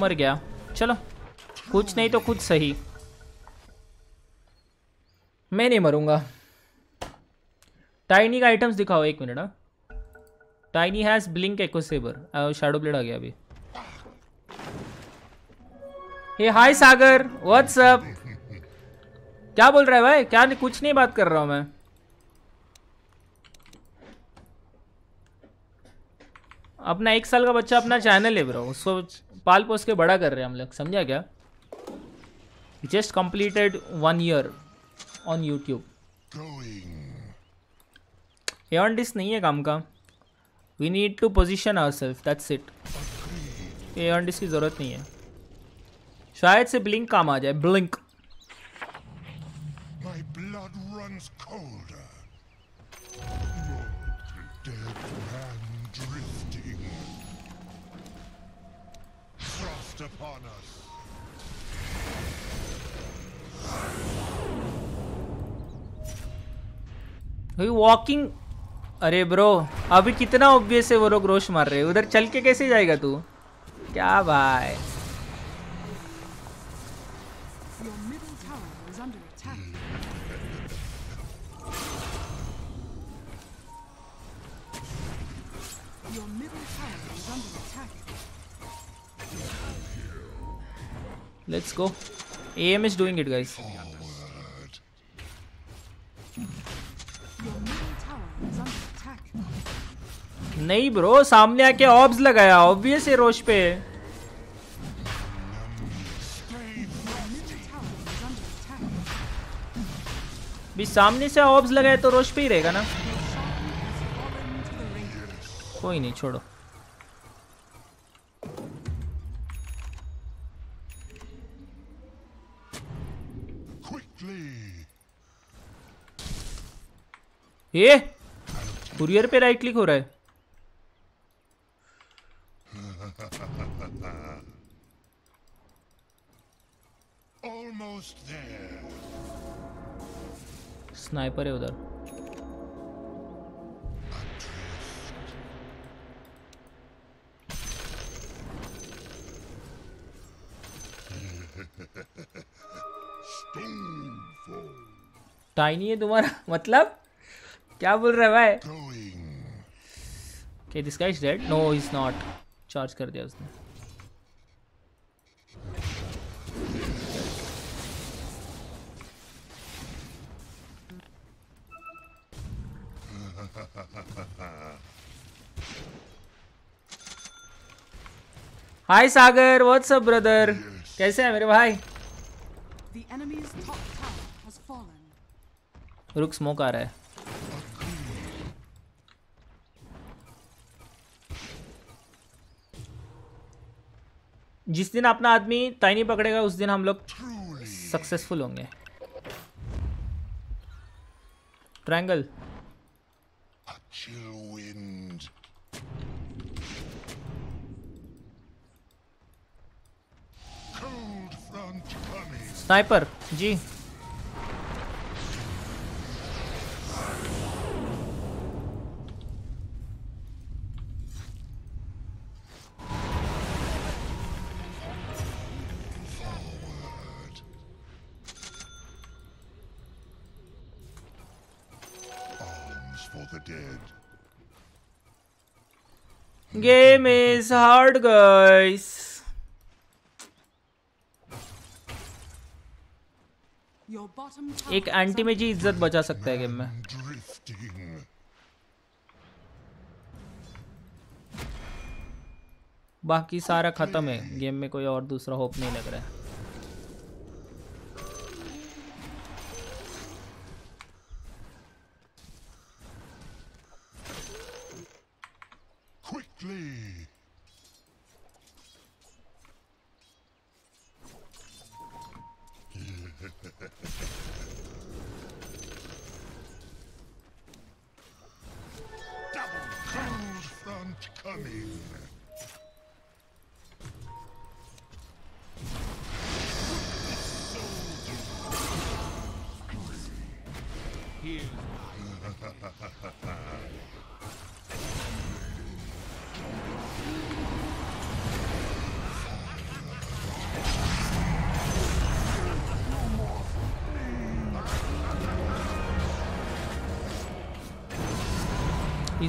मर गया चलो कुछ नहीं तो कुछ सही मैं नहीं मरूंगा टाइनी का आइटम्स दिखाओ एक मिनट हाँ टाइनी हैज़ ब्लिंक एक शेडो ब्लेड आ गया अभी हे हाय सागर व्हाट्सअप क्या बोल रहा है भाई क्या नहीं, कुछ नहीं बात कर रहा हूं मैं अपना एक साल का बच्चा अपना चैनल है ब्रो उसको पाल पोस के बड़ा कर रहे हैं हम लोग समझा क्या just completed one year on YouTube and this नहीं है काम का we need to position ourselves that's it and this की ज़रूरत नहीं है शायद से ब्लिंक काम आ जाए blink My blood runs cold. burst upon us. Walking अरे ब्रो अभी कितना ऑब्वियस है वो लोग रोश मार रहे उधर चल के कैसे जाएगा तू क्या भाई Let's go. AM is doing it, guys. नहीं ब्रो सामने आके ऑब्स लगाया ऑब्वियस है रोश पे भी सामने से ऑब्स लगाया तो रोश पे ही रहेगा ना कोई नहीं छोड़ो ये कुरियर पे राइट क्लिक हो रहा है स्नाइपर है उधर टाइनी है तुम्हारा मतलब क्या बोल रहा है भाई okay this guys dead no is not charge कर दिया उसने हाय सागर व्हाट्सअप ब्रदर कैसे हैं मेरे भाई रुक स्मोक आ रहा है जिस दिन अपना आदमी ताइनी पकड़ेगा उस दिन हम लोग सक्सेसफुल होंगे ट्रायंगल स्नाइपर जी is hard, guys. एक एंटी में जी इज्जत बचा सकता है गेम में बाकी सारा खत्म है गेम में कोई और दूसरा होप नहीं लग रहा है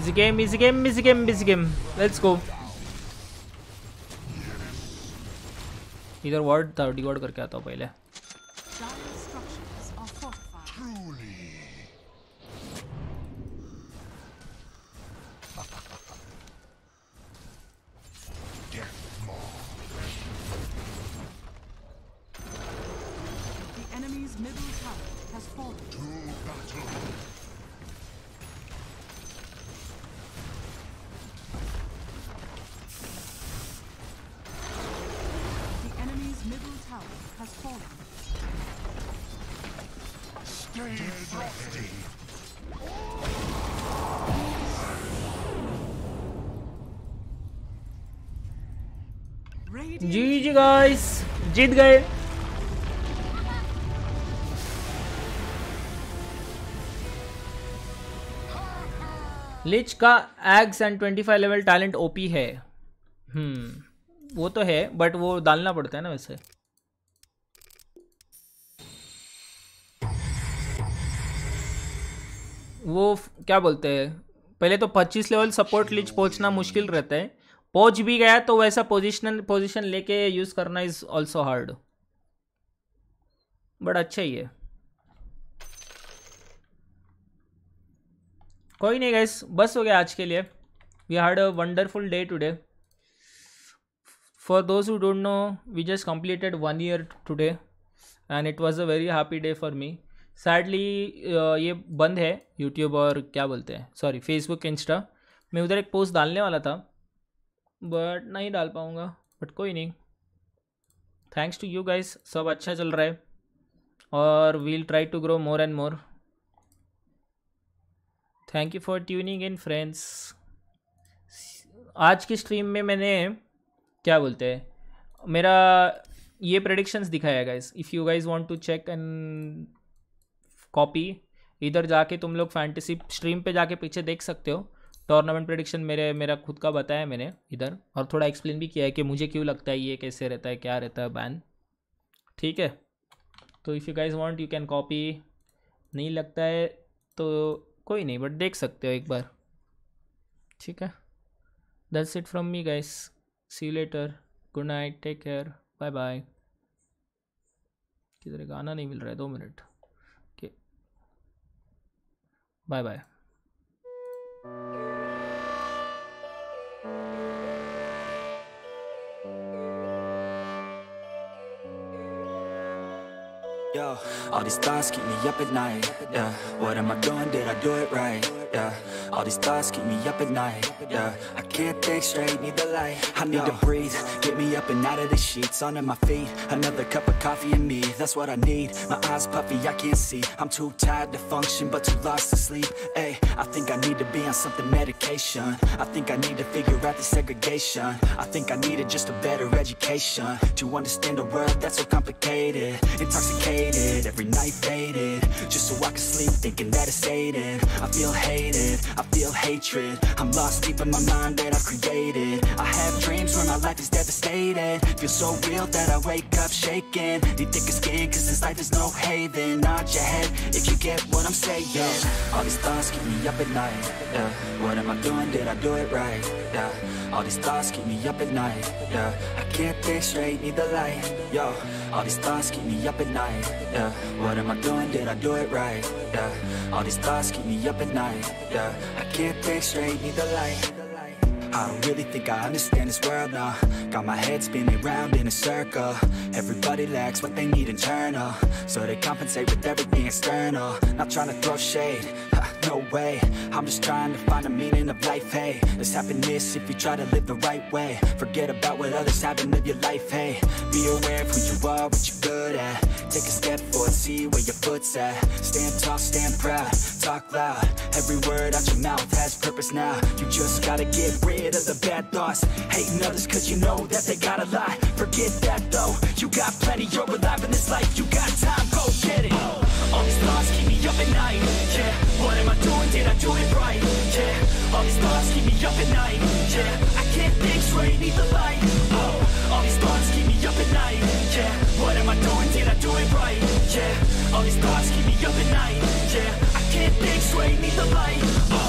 Easy game, easy game, easy game, easy game. Let's go. इधर वार्ड था डिवर्ड करके आता हूँ पहले जीत गए लिच का aghs and twenty five level talent OP है हम्म वो तो है बट वो डालना पड़ता है ना वैसे वो क्या बोलते हैं पहले तो 25 लेवल सपोर्ट लिच पहुंचना मुश्किल रहता है पहुंच भी गया तो वैसा पोजिशनल पोजिशन लेके यूज करना इज ऑल्सो हार्ड बट अच्छा ही है कोई नहीं गैस बस हो गया आज के लिए we had a wonderful day today for those who don't know we just completed one year today and it was a very happy day for me sadly ये बंद है यूट्यूब और क्या बोलते हैं सॉरी फेसबुक इंस्टा मैं उधर एक पोस्ट डालने वाला था बट नहीं डाल पाऊँगा बट कोई नहीं थैंक्स टू यू गाइस सब अच्छा चल रहा है और we'll try to grow more and more thank you for tuning in friends आज की स्ट्रीम में मैंने क्या बोलते हैं मेरा ये प्रडिक्शंस दिखाया guys if you guys want to check and copy इधर जाके तुम लोग फैंटेसी स्ट्रीम पे जाके पीछे देख सकते हो टूर्नामेंट प्रडिक्शन मेरे मेरा खुद का बताया मैंने इधर और थोड़ा एक्सप्लेन भी किया है कि मुझे क्यों लगता है ये कैसे रहता है क्या रहता है बैन ठीक है तो if you guys want you can copy नहीं लगता है तो कोई नहीं बट देख सकते हो एक बार ठीक है that's it from me guys see later good night take care bye bye किधर गाना नहीं मिल रहा है दो मिनट okay bye bye Yo, all these thoughts keep me up at night, yeah What am I doing, did I do it right, yeah All these thoughts keep me up at night, yeah I can't think straight, need the light, I need Yo. to breathe Get me up and out of the sheets, under my feet Another cup of coffee and me, that's what I need My eyes puffy, I can't see I'm too tired to function, but too lost to sleep Ay, I think I need to be on something medication I think I need to figure out the segregation I think I needed just a better education To understand a world that's so complicated Intoxicated faded, every night faded Just so I can sleep thinking that it's faded. I feel hated, I feel hatred I'm lost deep in my mind that I've created I have dreams where my life is devastated Feel so real that I wake up shaking Need thicker skin cause this life is no haven Nod your head if you get what I'm saying All these thoughts keep me up at night yeah. What am I doing, did I do it right? Yeah. All these thoughts keep me up at night yeah. I can't think straight, need the light Yo all these thoughts keep me up at night, yeah What am I doing, did I do it right, yeah All these thoughts keep me up at night, yeah I can't think straight, need the light I don't really think I understand this world now Got my head spinning round in a circle Everybody lacks what they need internal uh. So they compensate with everything external Not trying to throw shade no way I'm just trying to find a meaning of life, hey There's happiness if you try to live the right way Forget about what others have and live your life, hey Be aware of who you are, what you're good at Take a step forward, see where your foot's at Stand tall, stand proud, talk loud Every word out your mouth has purpose now You just gotta get rid of the bad thoughts Hating others cause you know that they gotta lie Forget that though, you got plenty You're alive in this life, you got time, go get it All these thoughts keep me up at night, yeah did I do it right Yeah, all these thoughts keep me up at night Yeah, I can't think straight, need the light Oh, all these thoughts keep me up at night Yeah, what am I doing, did I do it right Yeah, all these thoughts keep me up at night Yeah, I can't think straight, need the light oh,